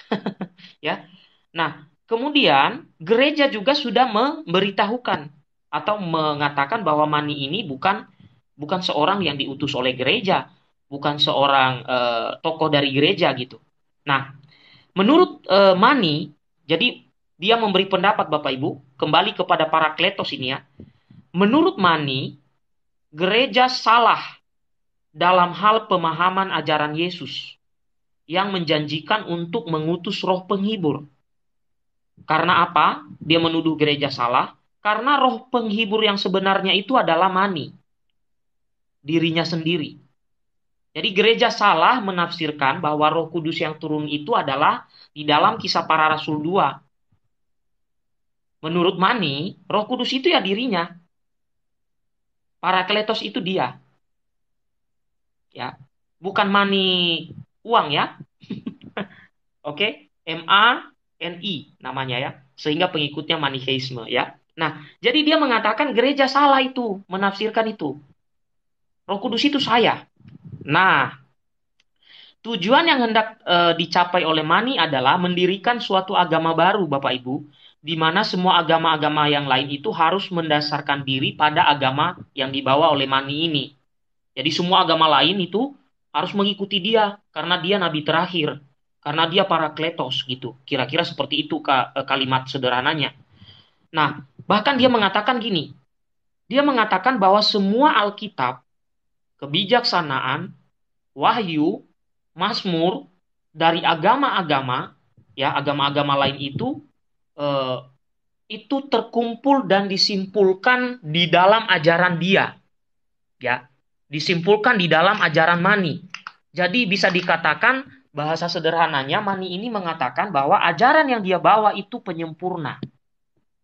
ya nah kemudian gereja juga sudah memberitahukan atau mengatakan bahwa mani ini bukan bukan seorang yang diutus oleh gereja bukan seorang eh, tokoh dari gereja gitu nah menurut eh, mani jadi dia memberi pendapat Bapak Ibu, kembali kepada para kletos ini ya. Menurut Mani, gereja salah dalam hal pemahaman ajaran Yesus yang menjanjikan untuk mengutus roh penghibur. Karena apa? Dia menuduh gereja salah karena roh penghibur yang sebenarnya itu adalah mani dirinya sendiri. Jadi gereja salah menafsirkan bahwa Roh Kudus yang turun itu adalah di dalam kisah para rasul 2 Menurut Mani, Roh Kudus itu ya dirinya. Parakletos itu dia. Ya, bukan Mani uang ya. Oke, okay? M A N I namanya ya. Sehingga pengikutnya maniheisme ya. Nah, jadi dia mengatakan gereja salah itu menafsirkan itu. Roh Kudus itu saya. Nah, tujuan yang hendak e, dicapai oleh Mani adalah mendirikan suatu agama baru, Bapak Ibu, di mana semua agama-agama yang lain itu harus mendasarkan diri pada agama yang dibawa oleh Mani ini. Jadi semua agama lain itu harus mengikuti dia karena dia nabi terakhir, karena dia para kletos gitu. Kira-kira seperti itu eh, kalimat sederhananya. Nah, bahkan dia mengatakan gini. Dia mengatakan bahwa semua Alkitab, kebijaksanaan, wahyu, mazmur dari agama-agama ya agama-agama lain itu eh, itu terkumpul dan disimpulkan di dalam ajaran dia. Ya, disimpulkan di dalam ajaran Mani. Jadi bisa dikatakan bahasa sederhananya Mani ini mengatakan bahwa ajaran yang dia bawa itu penyempurna.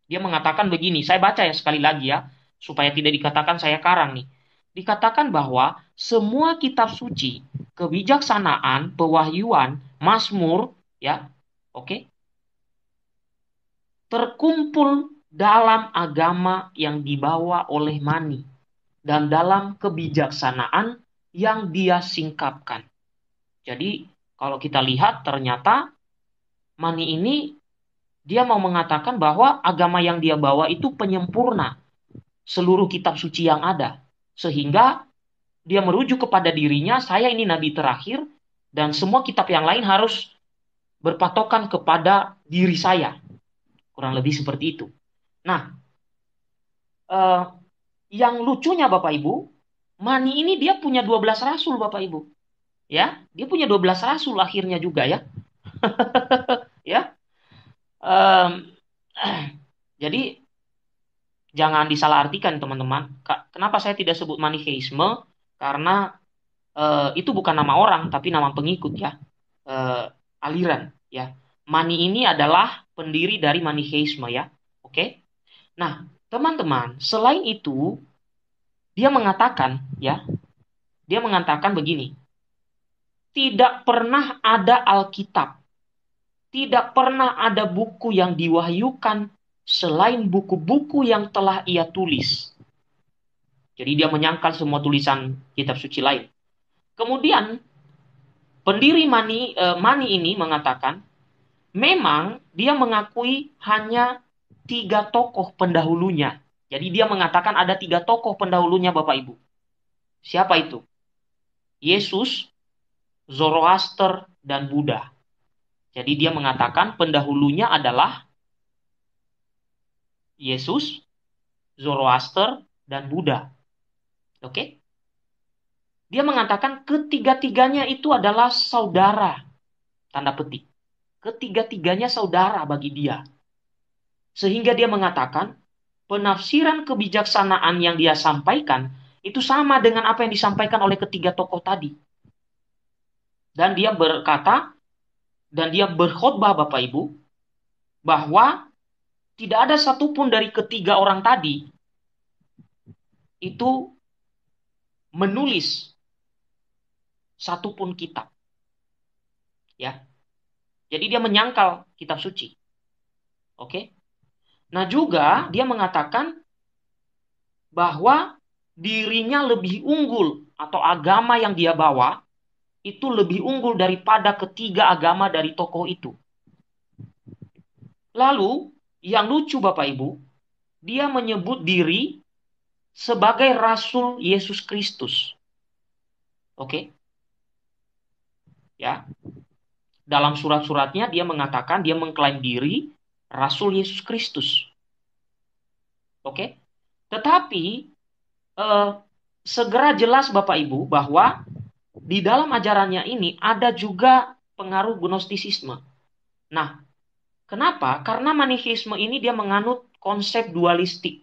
Dia mengatakan begini, saya baca ya sekali lagi ya, supaya tidak dikatakan saya karang nih. Dikatakan bahwa semua kitab suci, kebijaksanaan, pewahyuan, Mazmur, ya, oke, okay, terkumpul dalam agama yang dibawa oleh Mani dan dalam kebijaksanaan yang dia singkapkan. Jadi kalau kita lihat ternyata Mani ini dia mau mengatakan bahwa agama yang dia bawa itu penyempurna seluruh kitab suci yang ada. Sehingga dia merujuk kepada dirinya, saya ini nabi terakhir dan semua kitab yang lain harus berpatokan kepada diri saya kurang lebih seperti itu. Nah, uh, yang lucunya Bapak Ibu, Mani ini dia punya 12 rasul Bapak Ibu. Ya, dia punya 12 rasul akhirnya juga ya. ya. Um, jadi jangan disalahartikan teman-teman. Kenapa saya tidak sebut manikeisme? Karena uh, itu bukan nama orang tapi nama pengikut ya. Uh, aliran ya. Mani ini adalah pendiri dari maniheisme ya. Oke. Nah, teman-teman, selain itu dia mengatakan ya. Dia mengatakan begini. Tidak pernah ada Alkitab. Tidak pernah ada buku yang diwahyukan selain buku-buku yang telah ia tulis. Jadi dia menyangkal semua tulisan kitab suci lain. Kemudian pendiri Mani eh, Mani ini mengatakan memang dia mengakui hanya tiga tokoh pendahulunya. Jadi dia mengatakan ada tiga tokoh pendahulunya Bapak Ibu. Siapa itu? Yesus, Zoroaster, dan Buddha. Jadi dia mengatakan pendahulunya adalah Yesus, Zoroaster, dan Buddha. Oke? Okay? Dia mengatakan ketiga-tiganya itu adalah saudara. Tanda petik ketiga-tiganya saudara bagi dia. Sehingga dia mengatakan, penafsiran kebijaksanaan yang dia sampaikan itu sama dengan apa yang disampaikan oleh ketiga tokoh tadi. Dan dia berkata, dan dia berkhotbah Bapak Ibu, bahwa tidak ada satupun dari ketiga orang tadi itu menulis satupun kitab. Ya, jadi dia menyangkal kitab suci. Oke. Okay? Nah, juga dia mengatakan bahwa dirinya lebih unggul atau agama yang dia bawa itu lebih unggul daripada ketiga agama dari tokoh itu. Lalu, yang lucu Bapak Ibu, dia menyebut diri sebagai rasul Yesus Kristus. Oke. Okay? Ya dalam surat-suratnya dia mengatakan dia mengklaim diri Rasul Yesus Kristus. Oke? Okay? Tetapi eh, segera jelas Bapak Ibu bahwa di dalam ajarannya ini ada juga pengaruh gnostisisme. Nah, kenapa? Karena manikisme ini dia menganut konsep dualistik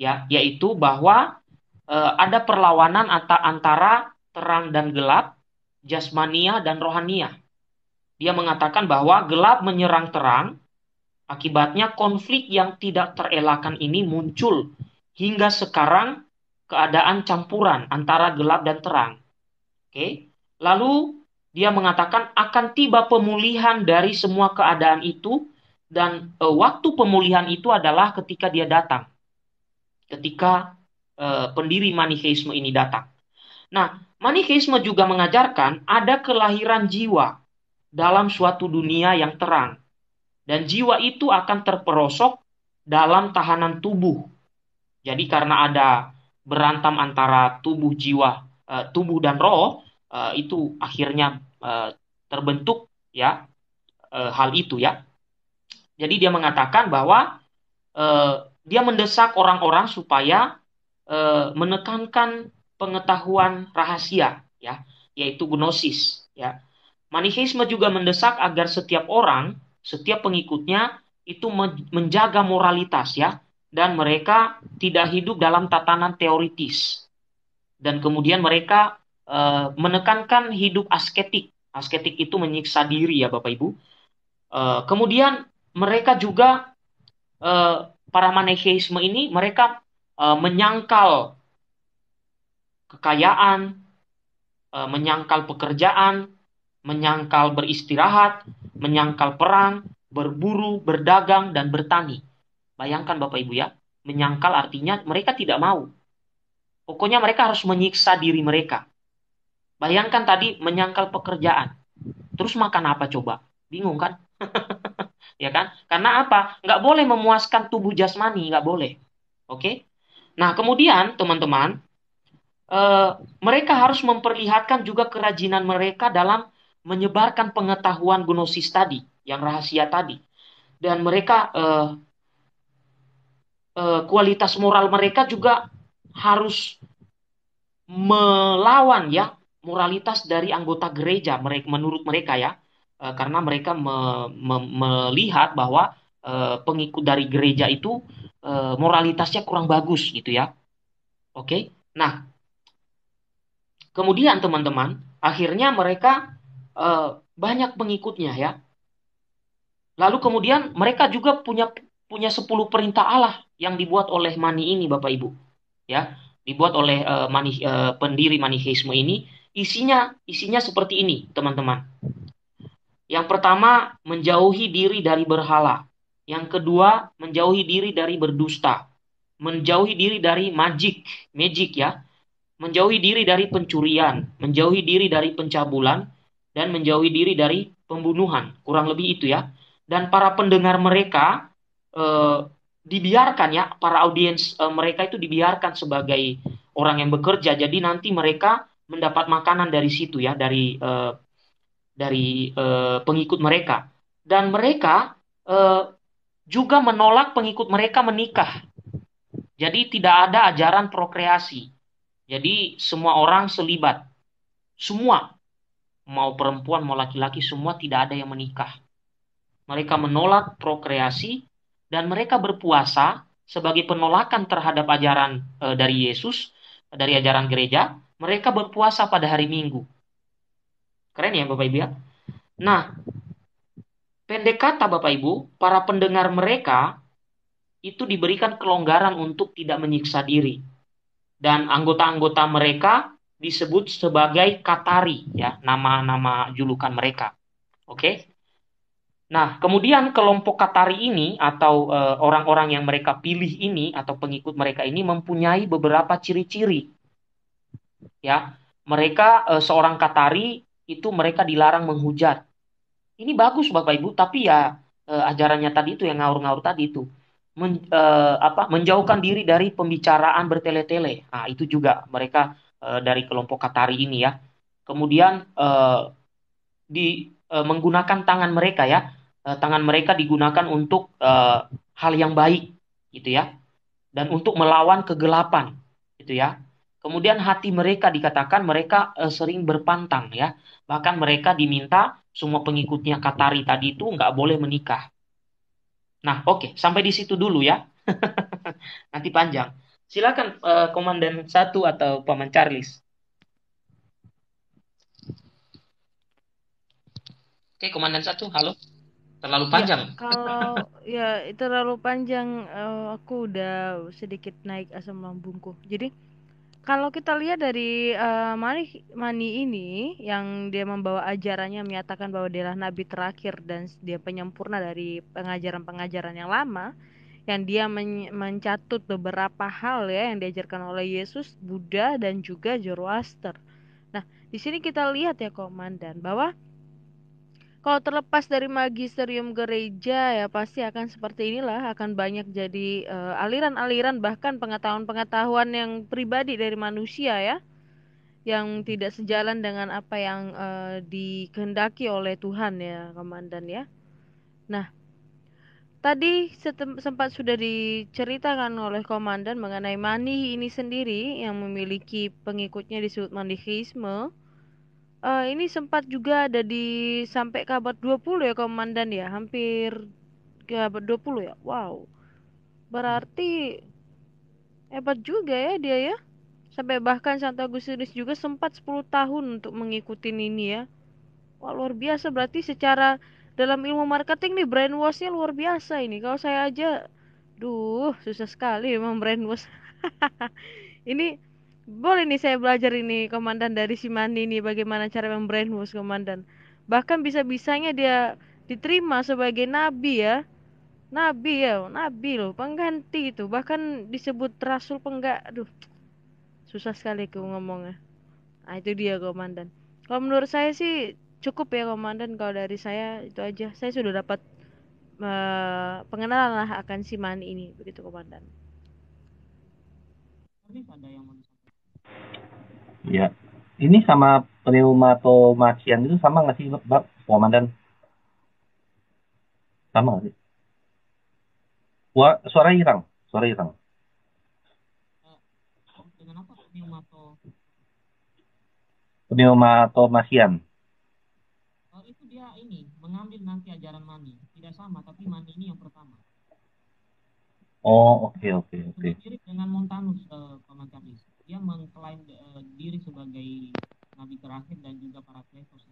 ya, yaitu bahwa eh, ada perlawanan antara terang dan gelap, jasmania dan rohania dia mengatakan bahwa gelap menyerang terang, akibatnya konflik yang tidak terelakkan ini muncul hingga sekarang keadaan campuran antara gelap dan terang. Oke. Lalu dia mengatakan akan tiba pemulihan dari semua keadaan itu dan e, waktu pemulihan itu adalah ketika dia datang. Ketika e, pendiri manikeisme ini datang. Nah, manikeisme juga mengajarkan ada kelahiran jiwa dalam suatu dunia yang terang, dan jiwa itu akan terperosok dalam tahanan tubuh. Jadi karena ada berantem antara tubuh jiwa, uh, tubuh dan roh, uh, itu akhirnya uh, terbentuk ya hal itu ya. Jadi dia mengatakan bahwa dia mendesak orang-orang supaya menekankan pengetahuan rahasia ya, yaitu gnosis ya. Maniheisme juga mendesak agar setiap orang, setiap pengikutnya itu menjaga moralitas ya dan mereka tidak hidup dalam tatanan teoritis. Dan kemudian mereka e, menekankan hidup asketik. Asketik itu menyiksa diri ya Bapak Ibu. E, kemudian mereka juga e, para manikeisme ini mereka e, menyangkal kekayaan, e, menyangkal pekerjaan, menyangkal beristirahat, menyangkal perang, berburu, berdagang, dan bertani. Bayangkan Bapak Ibu ya, menyangkal artinya mereka tidak mau. Pokoknya mereka harus menyiksa diri mereka. Bayangkan tadi menyangkal pekerjaan. Terus makan apa coba? Bingung kan? ya kan? Karena apa? Nggak boleh memuaskan tubuh jasmani, nggak boleh. Oke? Nah kemudian teman-teman, eh, mereka harus memperlihatkan juga kerajinan mereka dalam menyebarkan pengetahuan gnosis tadi, yang rahasia tadi. Dan mereka eh, eh, kualitas moral mereka juga harus melawan ya moralitas dari anggota gereja mereka menurut mereka ya eh, karena mereka me, me, melihat bahwa eh, pengikut dari gereja itu eh, moralitasnya kurang bagus gitu ya. Oke. Nah, kemudian teman-teman, akhirnya mereka uh, banyak pengikutnya ya. Lalu kemudian mereka juga punya punya 10 perintah Allah yang dibuat oleh Mani ini Bapak Ibu. Ya, dibuat oleh uh, mani, uh, pendiri Manikeisme ini isinya isinya seperti ini, teman-teman. Yang pertama, menjauhi diri dari berhala. Yang kedua, menjauhi diri dari berdusta. Menjauhi diri dari magic, magic ya. Menjauhi diri dari pencurian, menjauhi diri dari pencabulan, dan menjauhi diri dari pembunuhan. Kurang lebih itu ya. Dan para pendengar mereka e, dibiarkan ya, para audiens e, mereka itu dibiarkan sebagai orang yang bekerja. Jadi nanti mereka mendapat makanan dari situ ya, dari e, dari e, pengikut mereka. Dan mereka e, juga menolak pengikut mereka menikah. Jadi tidak ada ajaran prokreasi. Jadi semua orang selibat. Semua mau perempuan mau laki-laki semua tidak ada yang menikah. Mereka menolak prokreasi dan mereka berpuasa sebagai penolakan terhadap ajaran e, dari Yesus, dari ajaran gereja, mereka berpuasa pada hari Minggu. Keren ya Bapak Ibu ya? Nah, pendek kata Bapak Ibu, para pendengar mereka itu diberikan kelonggaran untuk tidak menyiksa diri. Dan anggota-anggota mereka disebut sebagai Katari ya nama-nama julukan mereka. Oke. Okay? Nah, kemudian kelompok Katari ini atau eh, orang-orang uh, yang mereka pilih ini atau pengikut mereka ini mempunyai beberapa ciri-ciri. Ya, mereka uh, seorang Katari itu mereka dilarang menghujat. Ini bagus Bapak Ibu, tapi ya uh, ajarannya tadi itu yang ngawur-ngawur tadi itu. Men, uh, apa menjauhkan diri dari pembicaraan bertele-tele. Nah, itu juga mereka Eh, dari kelompok Katari ini ya. Kemudian uh, di uh, menggunakan tangan mereka ya, uh, tangan mereka digunakan untuk uh, hal yang baik gitu ya, dan untuk melawan kegelapan gitu ya. Kemudian hati mereka dikatakan mereka uh, sering berpantang ya, bahkan mereka diminta semua pengikutnya Katari tadi itu nggak boleh menikah. Nah, oke, okay. sampai di situ dulu ya. Nanti panjang. Silakan uh, Komandan satu atau Paman Charles. Oke, Komandan satu, halo. Terlalu ya, panjang. Ya, kalau ya terlalu panjang, uh, aku udah sedikit naik asam lambungku. Jadi kalau kita lihat dari uh, Mani, Mani ini yang dia membawa ajarannya menyatakan bahwa dia adalah nabi terakhir dan dia penyempurna dari pengajaran-pengajaran yang lama, yang dia men mencatut beberapa hal ya yang diajarkan oleh Yesus, Buddha dan juga Zoroaster. Nah, di sini kita lihat ya komandan bahwa kalau terlepas dari magisterium gereja ya pasti akan seperti inilah akan banyak jadi eh, aliran-aliran uh, bahkan pengetahuan-pengetahuan yang pribadi dari manusia ya yang tidak sejalan dengan apa yang uh, dikehendaki oleh Tuhan ya komandan ya. Nah, Tadi sempat sudah diceritakan oleh komandan mengenai Mani ini sendiri yang memiliki pengikutnya disebut Manichaeisme. Uh, eh, ini sempat juga ada di sampai ke abad 20 ya komandan ya, hampir ke abad 20 ya. Wow. Berarti hebat juga ya dia ya. Sampai bahkan Santo Agustinus juga sempat 10 tahun untuk mengikuti ini ya. Wah, luar biasa berarti secara dalam ilmu marketing nih brainwashnya luar biasa ini kalau saya aja duh susah sekali memang brainwash ini boleh nih saya belajar ini komandan dari si Mandi ini bagaimana cara membrainwash komandan bahkan bisa-bisanya dia diterima sebagai nabi ya nabi ya nabi loh pengganti itu bahkan disebut rasul penggak, aduh susah sekali aku ngomongnya nah itu dia komandan kalau menurut saya sih cukup ya komandan kalau dari saya itu aja saya sudah dapat uh, pengenalan lah akan si Mani ini begitu komandan ya ini sama pneumatomachian itu sama nggak sih Pak komandan sama nggak sih Wah, suara hilang suara hilang eh, pneumatomachian sama, tapi mana ini yang pertama. Oh, oke oke oke. Okay. Mirip dengan Montanus uh, eh, Paman Dia mengklaim uh, diri sebagai nabi terakhir dan juga para kreator.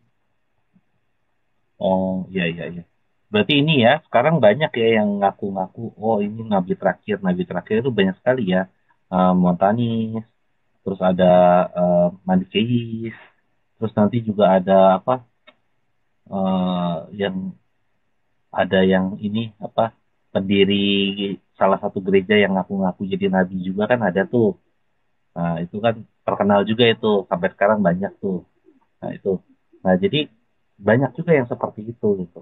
Oh, iya iya iya. Berarti ini ya, sekarang banyak ya yang ngaku-ngaku, oh ini nabi terakhir, nabi terakhir itu banyak sekali ya. Uh, eh, Montanis, terus ada uh, Manikeis, terus nanti juga ada apa uh, yang ada yang ini apa pendiri salah satu gereja yang ngaku-ngaku jadi nabi juga kan ada tuh nah itu kan terkenal juga itu sampai sekarang banyak tuh nah itu nah jadi banyak juga yang seperti itu gitu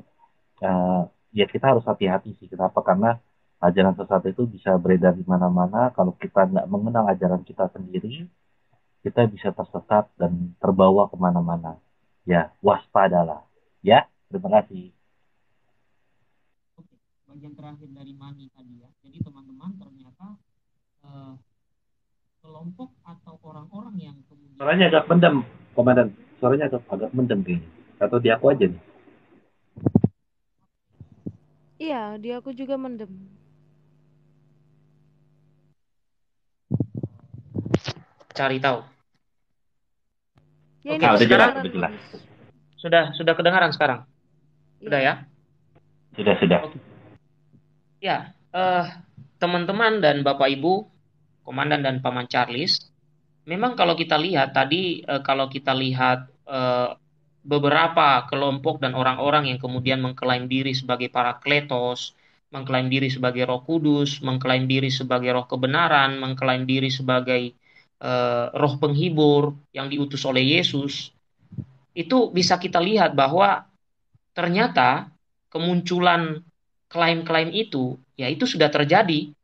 uh, ya kita harus hati-hati sih kenapa karena ajaran sesat itu bisa beredar di mana-mana kalau kita nggak mengenal ajaran kita sendiri kita bisa tersesat dan terbawa kemana-mana ya waspadalah ya terima kasih bagian terakhir dari Mani tadi ya. Jadi teman-teman ternyata uh, kelompok atau orang-orang yang kemudian suaranya agak mendem, komandan. Suaranya agak agak mendem kayaknya. Atau di aku aja nih. Iya, di aku juga mendem. Cari tahu. Ya, Oke, sudah jelas. sudah sudah kedengaran sekarang. Sudah iya. ya? Sudah, sudah. Okay. Ya, eh, teman-teman dan Bapak Ibu, Komandan dan Paman Charles, memang kalau kita lihat tadi, eh, kalau kita lihat eh, beberapa kelompok dan orang-orang yang kemudian mengklaim diri sebagai para kletos, mengklaim diri sebagai roh kudus, mengklaim diri sebagai roh kebenaran, mengklaim diri sebagai eh, roh penghibur yang diutus oleh Yesus, itu bisa kita lihat bahwa ternyata kemunculan klaim-klaim itu, ya itu sudah terjadi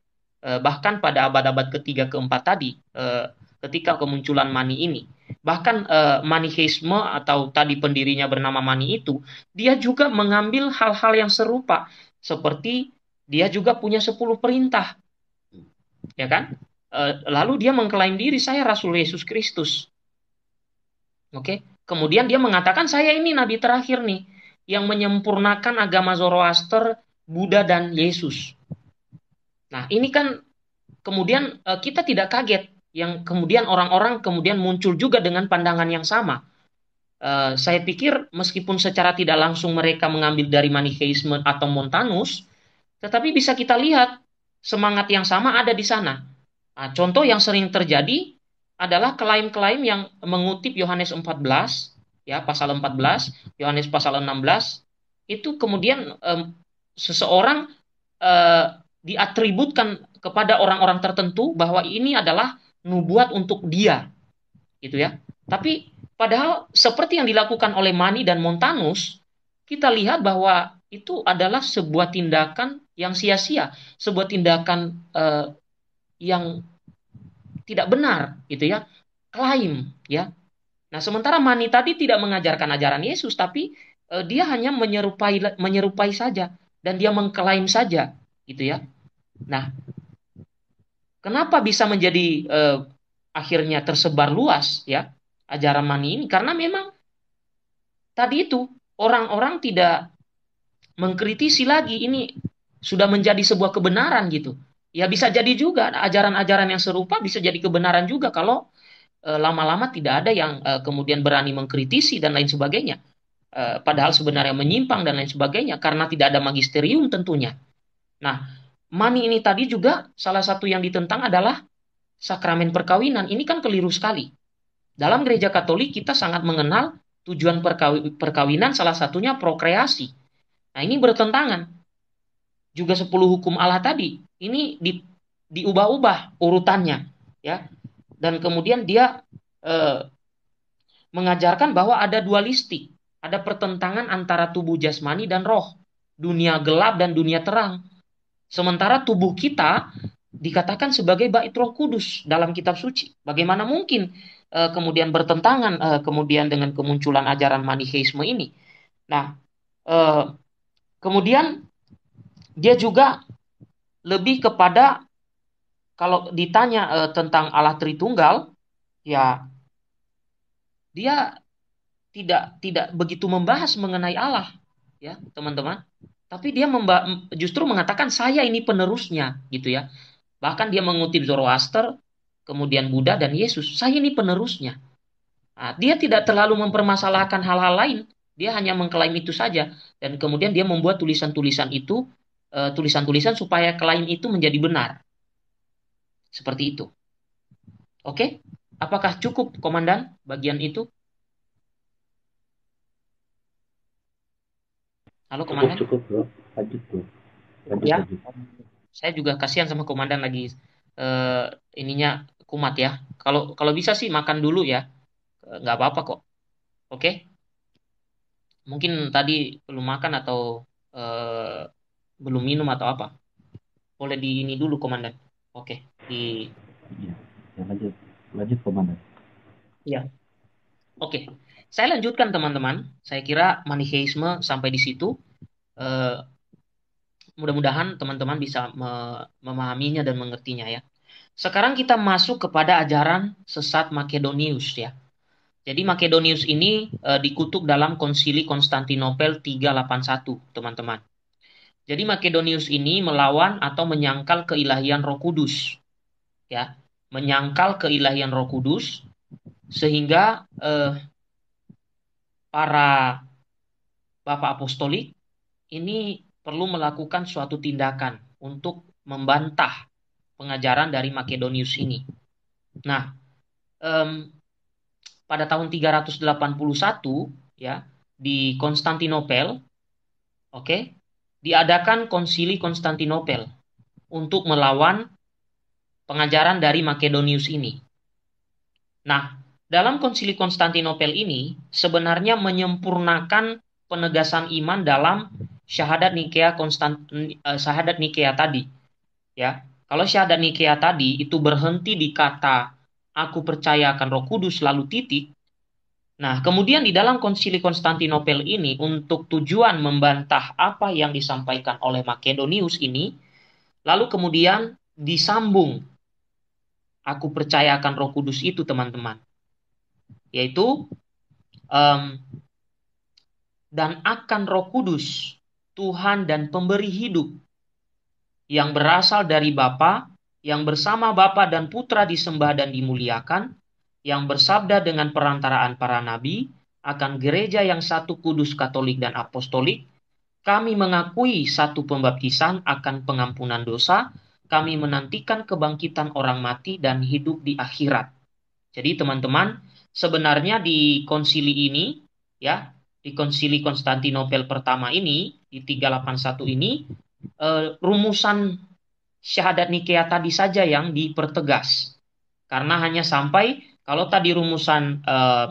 eh, bahkan pada abad-abad ketiga keempat tadi eh, ketika kemunculan mani ini. Bahkan eh, maniheisme atau tadi pendirinya bernama mani itu, dia juga mengambil hal-hal yang serupa seperti dia juga punya 10 perintah. Ya kan? Eh, lalu dia mengklaim diri saya Rasul Yesus Kristus. Oke. Kemudian dia mengatakan saya ini nabi terakhir nih yang menyempurnakan agama Zoroaster Buddha dan Yesus. Nah, ini kan kemudian uh, kita tidak kaget yang kemudian orang-orang kemudian muncul juga dengan pandangan yang sama. Uh, saya pikir meskipun secara tidak langsung mereka mengambil dari manikeisme atau Montanus, tetapi bisa kita lihat semangat yang sama ada di sana. Nah, contoh yang sering terjadi adalah klaim-klaim yang mengutip Yohanes 14, ya pasal 14, Yohanes pasal 16, itu kemudian um, seseorang uh, diatributkan kepada orang-orang tertentu bahwa ini adalah nubuat untuk dia gitu ya tapi padahal seperti yang dilakukan oleh Mani dan Montanus kita lihat bahwa itu adalah sebuah tindakan yang sia-sia sebuah tindakan uh, yang tidak benar gitu ya klaim ya nah sementara Mani tadi tidak mengajarkan ajaran Yesus tapi eh, dia hanya menyerupai menyerupai saja dan dia mengklaim saja gitu ya. Nah, kenapa bisa menjadi eh, akhirnya tersebar luas ya ajaran mani ini? Karena memang tadi itu orang-orang tidak mengkritisi lagi ini sudah menjadi sebuah kebenaran gitu. Ya bisa jadi juga ajaran-ajaran yang serupa bisa jadi kebenaran juga kalau eh, lama-lama tidak ada yang eh, kemudian berani mengkritisi dan lain sebagainya. Eh, padahal sebenarnya menyimpang dan lain sebagainya karena tidak ada magisterium tentunya. Nah, mani ini tadi juga salah satu yang ditentang adalah sakramen perkawinan. Ini kan keliru sekali. Dalam gereja Katolik kita sangat mengenal tujuan perkawinan salah satunya prokreasi. Nah, ini bertentangan. Juga sepuluh hukum Allah tadi, ini di, diubah-ubah urutannya, ya. Dan kemudian dia eh, mengajarkan bahwa ada dualistik ada pertentangan antara tubuh jasmani dan roh, dunia gelap dan dunia terang. Sementara tubuh kita dikatakan sebagai bait roh kudus dalam kitab suci. Bagaimana mungkin uh, kemudian bertentangan uh, kemudian dengan kemunculan ajaran maniheisme ini? Nah, uh, kemudian dia juga lebih kepada kalau ditanya tentang Allah Tritunggal, ya dia tidak tidak begitu membahas mengenai Allah ya teman-teman tapi dia justru mengatakan saya ini penerusnya gitu ya bahkan dia mengutip Zoroaster kemudian Buddha dan Yesus saya ini penerusnya nah, dia tidak terlalu mempermasalahkan hal-hal lain dia hanya mengklaim itu saja dan kemudian dia membuat tulisan-tulisan itu eh, tulisan-tulisan uh, supaya klaim itu menjadi benar seperti itu oke apakah cukup komandan bagian itu Halo komandan. Cukup, cukup, lanjut, lanjut, lanjut. ya. Saya juga kasihan sama komandan lagi eh, ininya kumat ya. Kalau kalau bisa sih makan dulu ya. Nggak apa-apa kok. Oke. Mungkin tadi belum makan atau eh, belum minum atau apa. Boleh di ini dulu komandan. Oke, di ya, lanjut lanjut komandan. Iya. Oke. Okay. Saya lanjutkan teman-teman. Saya kira manikeisme sampai di situ. Uh, mudah-mudahan teman-teman bisa memahaminya dan mengertinya ya. Sekarang kita masuk kepada ajaran sesat Makedonius ya. Jadi Makedonius ini e, dikutuk dalam Konsili Konstantinopel 381, teman-teman. Jadi Makedonius ini melawan atau menyangkal keilahian Roh Kudus. Ya, menyangkal keilahian Roh Kudus sehingga e, para Bapak Apostolik ini perlu melakukan suatu tindakan untuk membantah pengajaran dari Makedonius ini. Nah, um, pada tahun 381 ya di Konstantinopel, oke, okay, diadakan konsili Konstantinopel untuk melawan pengajaran dari Makedonius ini. Nah, dalam konsili Konstantinopel ini sebenarnya menyempurnakan penegasan iman dalam syahadat Nikea Konstant eh, syahadat Nikea tadi. Ya. Kalau syahadat Nikea tadi itu berhenti di kata aku percaya akan Roh Kudus lalu titik. Nah, kemudian di dalam konsili Konstantinopel ini untuk tujuan membantah apa yang disampaikan oleh Makedonius ini lalu kemudian disambung aku percaya akan Roh Kudus itu teman-teman yaitu um, dan akan Roh Kudus, Tuhan dan pemberi hidup yang berasal dari Bapa, yang bersama Bapa dan Putra disembah dan dimuliakan, yang bersabda dengan perantaraan para nabi akan gereja yang satu kudus Katolik dan Apostolik. Kami mengakui satu pembaptisan akan pengampunan dosa. Kami menantikan kebangkitan orang mati dan hidup di akhirat. Jadi teman-teman, sebenarnya di konsili ini, ya, di konsili Konstantinopel pertama ini, di 381 ini, eh, rumusan syahadat Nikea tadi saja yang dipertegas. Karena hanya sampai, kalau tadi rumusan eh,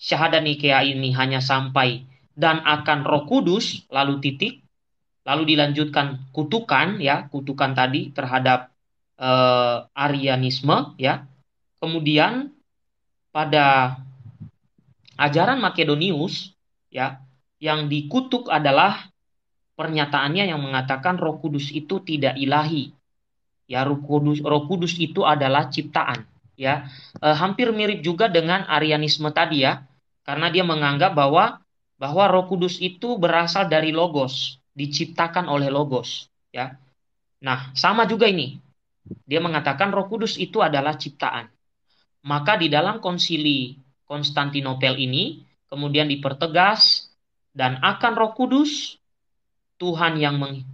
syahadat Nikea ini hanya sampai dan akan roh kudus, lalu titik, lalu dilanjutkan kutukan, ya, kutukan tadi terhadap eh, Arianisme, ya, kemudian pada ajaran Makedonius ya yang dikutuk adalah pernyataannya yang mengatakan Roh Kudus itu tidak ilahi. Ya Roh Kudus Roh Kudus itu adalah ciptaan ya. E, hampir mirip juga dengan arianisme tadi ya. Karena dia menganggap bahwa bahwa Roh Kudus itu berasal dari logos, diciptakan oleh logos ya. Nah, sama juga ini. Dia mengatakan Roh Kudus itu adalah ciptaan maka di dalam konsili Konstantinopel ini kemudian dipertegas dan akan Roh Kudus Tuhan yang meng,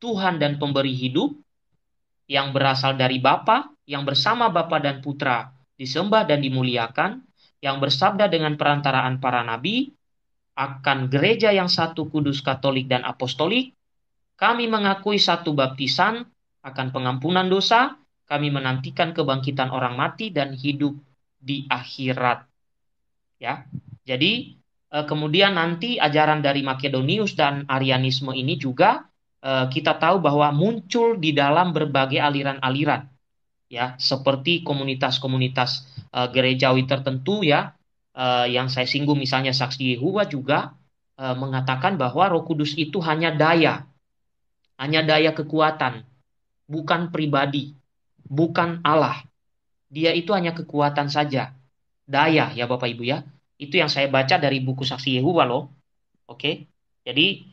Tuhan dan pemberi hidup yang berasal dari Bapa, yang bersama Bapa dan Putra disembah dan dimuliakan, yang bersabda dengan perantaraan para nabi, akan gereja yang satu kudus Katolik dan Apostolik, kami mengakui satu baptisan akan pengampunan dosa, kami menantikan kebangkitan orang mati dan hidup di akhirat. Ya. Jadi eh, kemudian nanti ajaran dari Makedonius dan Arianisme ini juga eh, kita tahu bahwa muncul di dalam berbagai aliran-aliran ya seperti komunitas-komunitas eh, gerejawi tertentu ya yang saya singgung misalnya saksi Yehuwa juga mengatakan bahwa Roh Kudus itu hanya daya hanya daya kekuatan bukan pribadi bukan Allah. Dia itu hanya kekuatan saja. Daya ya Bapak Ibu ya. Itu yang saya baca dari buku saksi Yehuwa loh. Oke. Jadi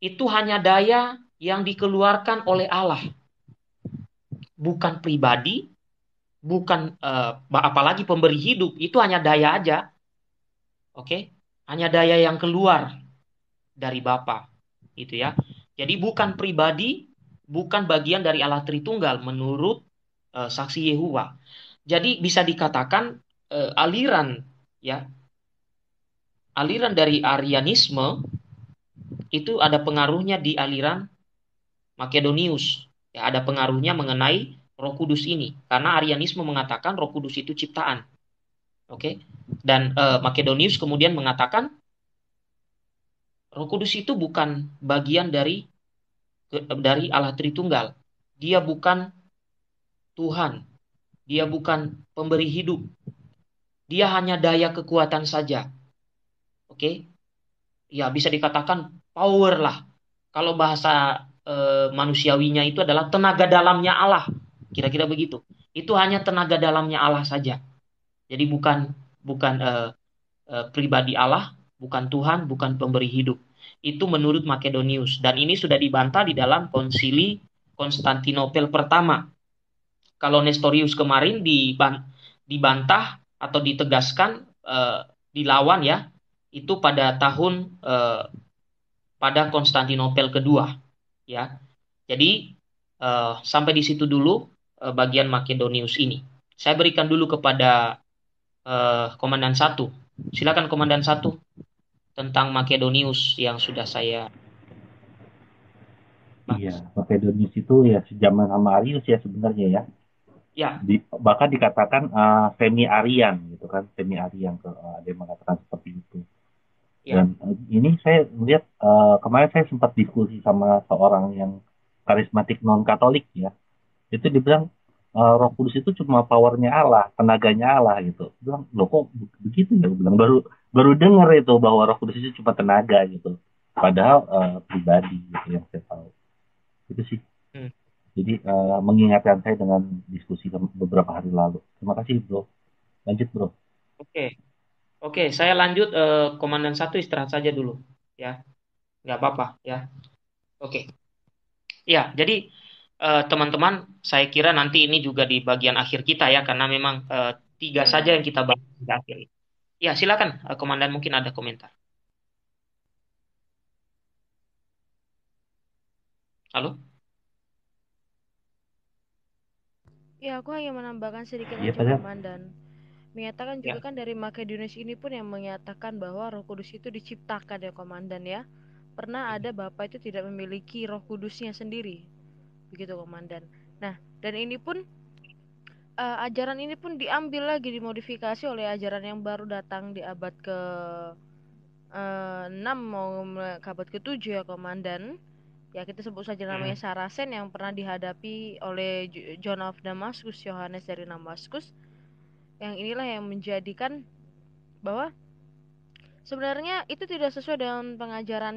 itu hanya daya yang dikeluarkan oleh Allah. Bukan pribadi, bukan uh, apalagi pemberi hidup, itu hanya daya aja. Oke? Hanya daya yang keluar dari Bapa. Itu ya. Jadi bukan pribadi, bukan bagian dari Allah Tritunggal menurut Eh, saksi Yehuwa. Jadi bisa dikatakan uh, aliran ya aliran dari Arianisme itu ada pengaruhnya di aliran Makedonius. Ya, ada pengaruhnya mengenai Roh Kudus ini karena Arianisme mengatakan Roh Kudus itu ciptaan. Oke. Okay? Dan uh, Makedonius kemudian mengatakan Roh Kudus itu bukan bagian dari dari Allah Tritunggal. Dia bukan Tuhan. Dia bukan pemberi hidup. Dia hanya daya kekuatan saja. Oke? Okay? Ya, bisa dikatakan power lah. Kalau bahasa eh, manusiawinya itu adalah tenaga dalamnya Allah. Kira-kira begitu. Itu hanya tenaga dalamnya Allah saja. Jadi bukan bukan eh, eh, pribadi Allah, bukan Tuhan, bukan pemberi hidup. Itu menurut Makedonius dan ini sudah dibantah di dalam konsili Konstantinopel pertama kalau Nestorius kemarin dibantah atau ditegaskan uh, dilawan ya itu pada tahun uh, pada Konstantinopel kedua ya. Jadi uh, sampai di situ dulu uh, bagian Makedonius ini. Saya berikan dulu kepada uh, komandan satu. Silakan komandan satu tentang Makedonius yang sudah saya Iya, Makedonius itu ya sejaman sama Arius ya sebenarnya ya ya. Di, bahkan dikatakan uh, eh, semi Aryan gitu kan, semi Aryan ke uh, ada yang mengatakan seperti itu. Ya. Dan uh, ini saya melihat uh, eh, kemarin saya sempat diskusi sama seorang yang karismatik non Katolik ya, itu dibilang uh, Roh Kudus itu cuma powernya Allah, tenaganya Allah gitu. Bilang lo kok begitu ya? Bilang baru baru dengar itu bahwa Roh Kudus itu cuma tenaga gitu. Padahal uh, pribadi gitu yang saya tahu. Itu sih. Hmm. Jadi uh, eh, mengingatkan saya dengan diskusi beberapa hari lalu. Terima kasih bro. Lanjut bro. Oke, okay. oke okay, saya lanjut uh, komandan satu istirahat saja dulu ya, nggak apa-apa ya. Oke, okay. ya jadi eh, teman-teman uh, saya kira nanti ini juga di bagian akhir kita ya karena memang uh, tiga saja yang kita bahas di akhir. Ya silakan uh, komandan mungkin ada komentar. Halo. Ya, aku hanya menambahkan sedikit iya, kan ya, aja komandan. Menyatakan juga kan dari Makedonius ini pun yang menyatakan bahwa Roh Kudus itu diciptakan ya komandan ya. Pernah hmm. ada Bapak itu tidak memiliki Roh Kudusnya sendiri. Begitu komandan. Nah, dan ini pun uh, ajaran ini pun diambil lagi dimodifikasi oleh ajaran yang baru datang di abad ke uh, eh, 6 mau abad ke 7 ya komandan ya kita sebut saja hmm. namanya hmm. Sarasen yang pernah dihadapi oleh John of Damascus Yohanes dari Damascus yang inilah yang menjadikan bahwa sebenarnya itu tidak sesuai dengan pengajaran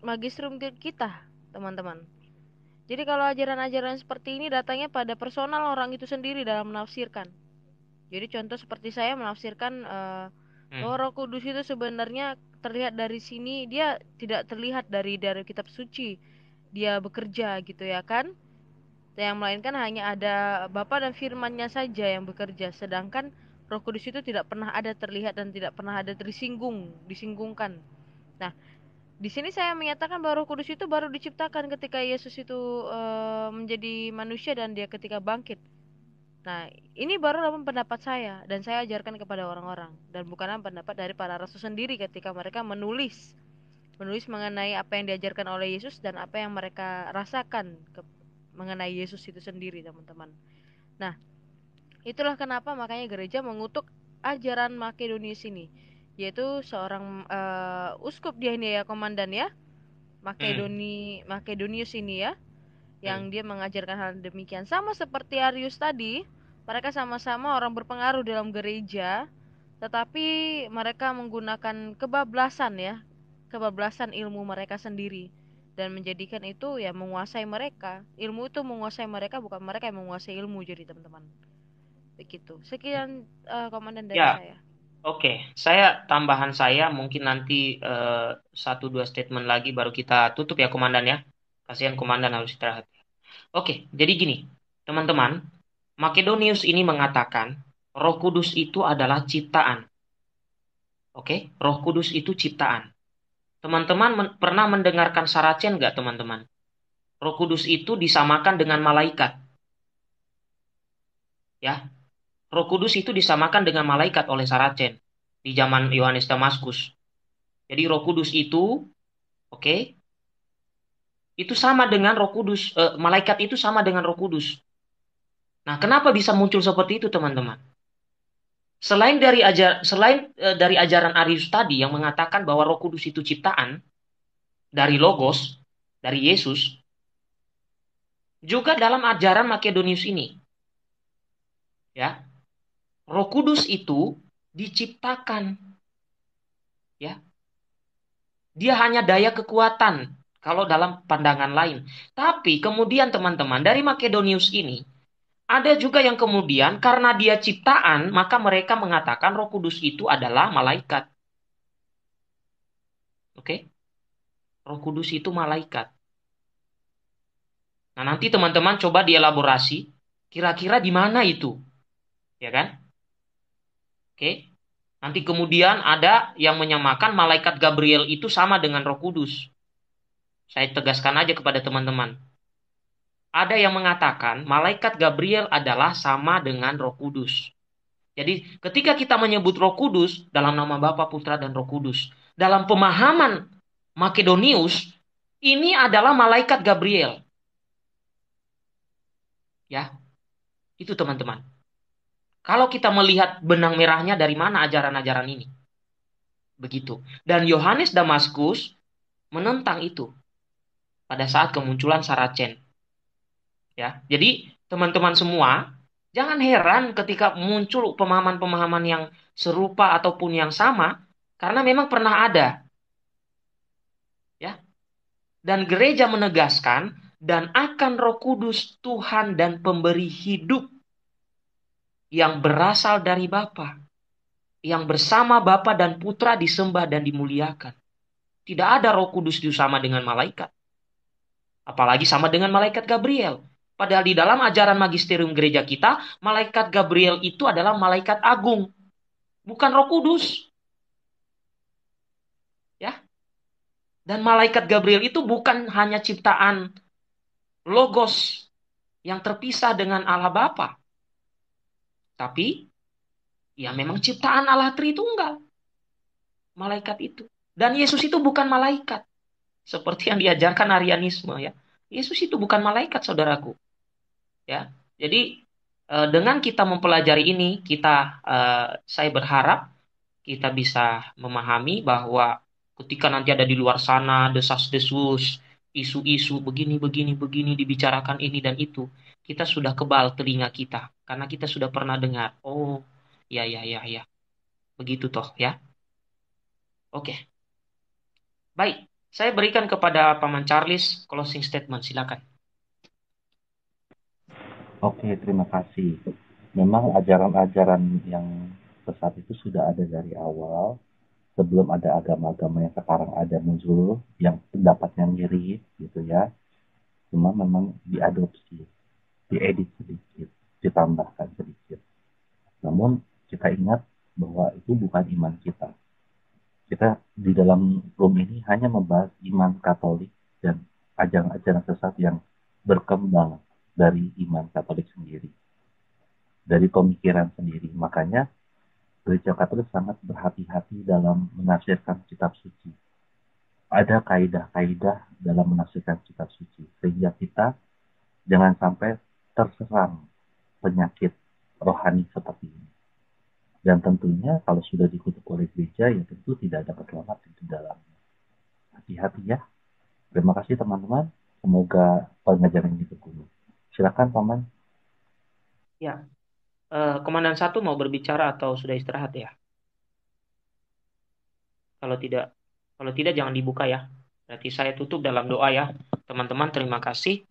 magistrum kita teman-teman jadi kalau ajaran-ajaran seperti ini datangnya pada personal orang itu sendiri dalam menafsirkan jadi contoh seperti saya menafsirkan uh, hmm. bahwa oh, Roh Kudus itu sebenarnya terlihat dari sini dia tidak terlihat dari dari kitab suci dia bekerja gitu ya kan yang melainkan hanya ada Bapak dan Firman-Nya saja yang bekerja sedangkan Roh Kudus itu tidak pernah ada terlihat dan tidak pernah ada tersinggung disinggungkan nah di sini saya menyatakan bahwa Roh Kudus itu baru diciptakan ketika Yesus itu e, menjadi manusia dan dia ketika bangkit Nah, ini baru dalam pendapat saya dan saya ajarkan kepada orang-orang dan bukanlah pendapat dari para rasul sendiri ketika mereka menulis menulis mengenai apa yang diajarkan oleh Yesus dan apa yang mereka rasakan ke, mengenai Yesus itu sendiri, teman-teman. Nah, itulah kenapa makanya gereja mengutuk ajaran Makedonis ini, yaitu seorang uh, uskup dia ini ya, komandan ya, Makedoni hmm. Makedonius ini ya, hmm. yang hmm. dia mengajarkan hal demikian sama seperti Arius tadi. Mereka sama-sama orang berpengaruh dalam gereja, tetapi mereka menggunakan kebablasan ya kebablasan ilmu mereka sendiri dan menjadikan itu ya menguasai mereka. Ilmu itu menguasai mereka bukan mereka yang menguasai ilmu jadi teman-teman. Begitu. Sekian uh, komandan dari ya. saya. Oke, okay. saya tambahan saya mungkin nanti uh, satu dua statement lagi baru kita tutup ya komandan ya. Kasihan komandan harus istirahat. Oke, okay, jadi gini, teman-teman, Makedonius ini mengatakan Roh Kudus itu adalah ciptaan. Oke, okay? Roh Kudus itu ciptaan. Teman-teman men pernah mendengarkan saracen nggak teman-teman? Roh Kudus itu disamakan dengan malaikat. Ya, Roh Kudus itu disamakan dengan malaikat oleh saracen di zaman Yohanes Damaskus. Jadi Roh Kudus itu, oke, okay, itu sama dengan Roh Kudus. Eh, malaikat itu sama dengan Roh Kudus. Nah, kenapa bisa muncul seperti itu, teman-teman? Selain dari ajar selain e, dari ajaran Arius tadi yang mengatakan bahwa Roh Kudus itu ciptaan dari Logos, dari Yesus, juga dalam ajaran Makedonius ini. Ya. Roh Kudus itu diciptakan. Ya. Dia hanya daya kekuatan kalau dalam pandangan lain. Tapi kemudian teman-teman dari Makedonius ini ada juga yang kemudian karena dia ciptaan, maka mereka mengatakan Roh Kudus itu adalah malaikat. Oke? Okay? Roh Kudus itu malaikat. Nah, nanti teman-teman coba dielaborasi kira-kira di mana itu. Ya kan? Oke? Okay? Nanti kemudian ada yang menyamakan malaikat Gabriel itu sama dengan Roh Kudus. Saya tegaskan aja kepada teman-teman ada yang mengatakan malaikat Gabriel adalah sama dengan Roh Kudus. Jadi ketika kita menyebut Roh Kudus dalam nama Bapa, Putra dan Roh Kudus, dalam pemahaman Makedonius ini adalah malaikat Gabriel. Ya. Itu teman-teman. Kalau kita melihat benang merahnya dari mana ajaran-ajaran ini. Begitu. Dan Yohanes Damaskus menentang itu pada saat kemunculan Saracen ya. Jadi teman-teman semua jangan heran ketika muncul pemahaman-pemahaman yang serupa ataupun yang sama karena memang pernah ada. Ya. Dan gereja menegaskan dan akan Roh Kudus Tuhan dan pemberi hidup yang berasal dari Bapa yang bersama Bapa dan Putra disembah dan dimuliakan. Tidak ada Roh Kudus itu sama dengan malaikat. Apalagi sama dengan malaikat Gabriel Padahal di dalam ajaran magisterium gereja kita, malaikat Gabriel itu adalah malaikat agung, bukan Roh Kudus. Ya. Dan malaikat Gabriel itu bukan hanya ciptaan logos yang terpisah dengan Allah Bapa. Tapi ya memang ciptaan Allah Tritunggal. Malaikat itu. Dan Yesus itu bukan malaikat. Seperti yang diajarkan Arianisme ya. Yesus itu bukan malaikat saudaraku ya. Jadi uh, dengan kita mempelajari ini, kita uh, saya berharap kita bisa memahami bahwa ketika nanti ada di luar sana desas-desus, isu-isu begini begini begini dibicarakan ini dan itu, kita sudah kebal telinga kita karena kita sudah pernah dengar. Oh, ya ya ya ya. Begitu toh ya. Oke. Okay. Baik, saya berikan kepada Paman Charles closing statement. Silakan. Oke, terima kasih. Memang ajaran-ajaran yang sesat itu sudah ada dari awal, sebelum ada agama-agama yang sekarang ada muncul, yang pendapatnya mirip gitu ya. Cuma memang diadopsi, diedit sedikit, ditambahkan sedikit. Namun kita ingat bahwa itu bukan iman kita. Kita di dalam room ini hanya membahas iman Katolik dan ajaran-ajaran sesat yang berkembang dari iman Katolik sendiri, dari pemikiran sendiri. Makanya gereja Katolik sangat berhati-hati dalam menafsirkan kitab suci. Ada kaidah-kaidah dalam menafsirkan kitab suci sehingga kita jangan sampai terserang penyakit rohani seperti ini. Dan tentunya kalau sudah dikutuk oleh gereja ya tentu tidak ada keterlamatan di dalamnya. Hati-hati ya. Terima kasih teman-teman. Semoga pengajaran ini berguna. Silakan paman. Ya, uh, komandan satu mau berbicara atau sudah istirahat ya? Kalau tidak, kalau tidak jangan dibuka ya. Berarti saya tutup dalam doa ya, teman-teman. Terima kasih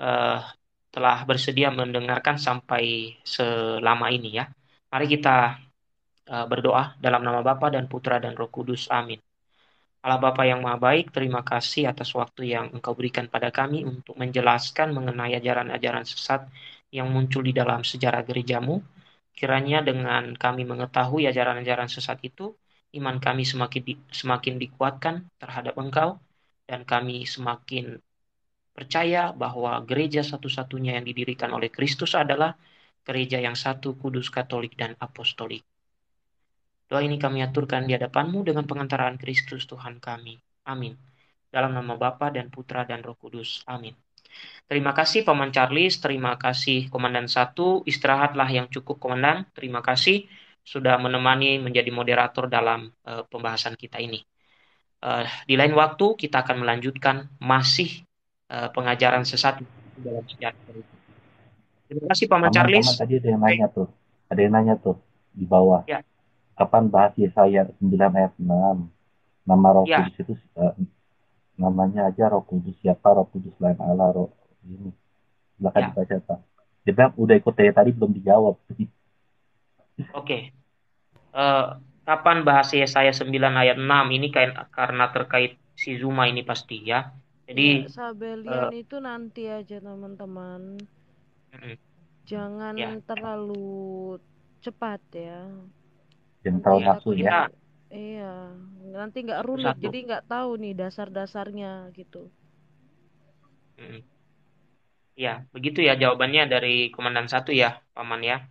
uh, telah bersedia mendengarkan sampai selama ini ya. Mari kita uh, berdoa dalam nama Bapa dan Putra dan Roh Kudus. Amin. Allah Bapa yang Maha Baik, terima kasih atas waktu yang Engkau berikan pada kami untuk menjelaskan mengenai ajaran-ajaran sesat yang muncul di dalam sejarah gerejamu. Kiranya dengan kami mengetahui ajaran-ajaran sesat itu, iman kami semakin di, semakin dikuatkan terhadap Engkau dan kami semakin percaya bahwa gereja satu-satunya yang didirikan oleh Kristus adalah gereja yang satu, kudus, katolik, dan apostolik. Doa ini kami aturkan di hadapanmu dengan pengantaraan Kristus Tuhan kami. Amin. Dalam nama Bapa dan Putra dan Roh Kudus. Amin. Terima kasih Paman Charles, terima kasih Komandan 1, istirahatlah yang cukup Komandan. Terima kasih sudah menemani menjadi moderator dalam uh, pembahasan kita ini. Uh, di lain waktu kita akan melanjutkan masih uh, pengajaran sesat dalam sejarah. Terima kasih Paman, Paman Charles. Paman tadi ada yang nanya tuh, ada yang nanya tuh di bawah. Ya kapan bahas Yesaya 9 ayat 6. Nama Roh ya. Kudus itu uh, namanya aja Roh Kudus siapa Roh Kudus lain Allah Roh ini. Silakan ya. dibaca Pak. Dia bilang udah ikut tanya tadi belum dijawab. Oke. Okay. Uh, eh, kapan bahas Yesaya 9 ayat 6 ini kain, karena terkait si Zuma ini pasti ya. Jadi ya, Sabelian uh, itu nanti aja teman-teman. Jangan ya. terlalu cepat ya jentel iya, ya. Iya, nanti nggak runut, jadi nggak tahu nih dasar-dasarnya gitu. Hmm. begitu ya jawabannya dari Komandan satu ya, Paman ya.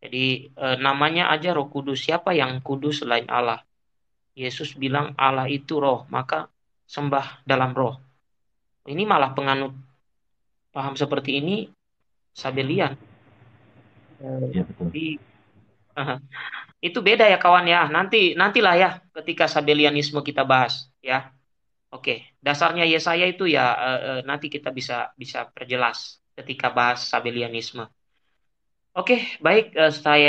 Jadi e, namanya aja Roh Kudus. Siapa yang kudus selain Allah? Yesus bilang Allah itu roh, maka sembah dalam roh. Ini malah penganut paham seperti ini Sabelian. Ya, betul. Jadi itu beda ya kawan ya. Nanti nantilah ya ketika sabelianisme kita bahas ya. Oke, dasarnya Yesaya itu ya eh, eh, nanti kita bisa bisa perjelas ketika bahas sabelianisme. Oke, baik eh, saya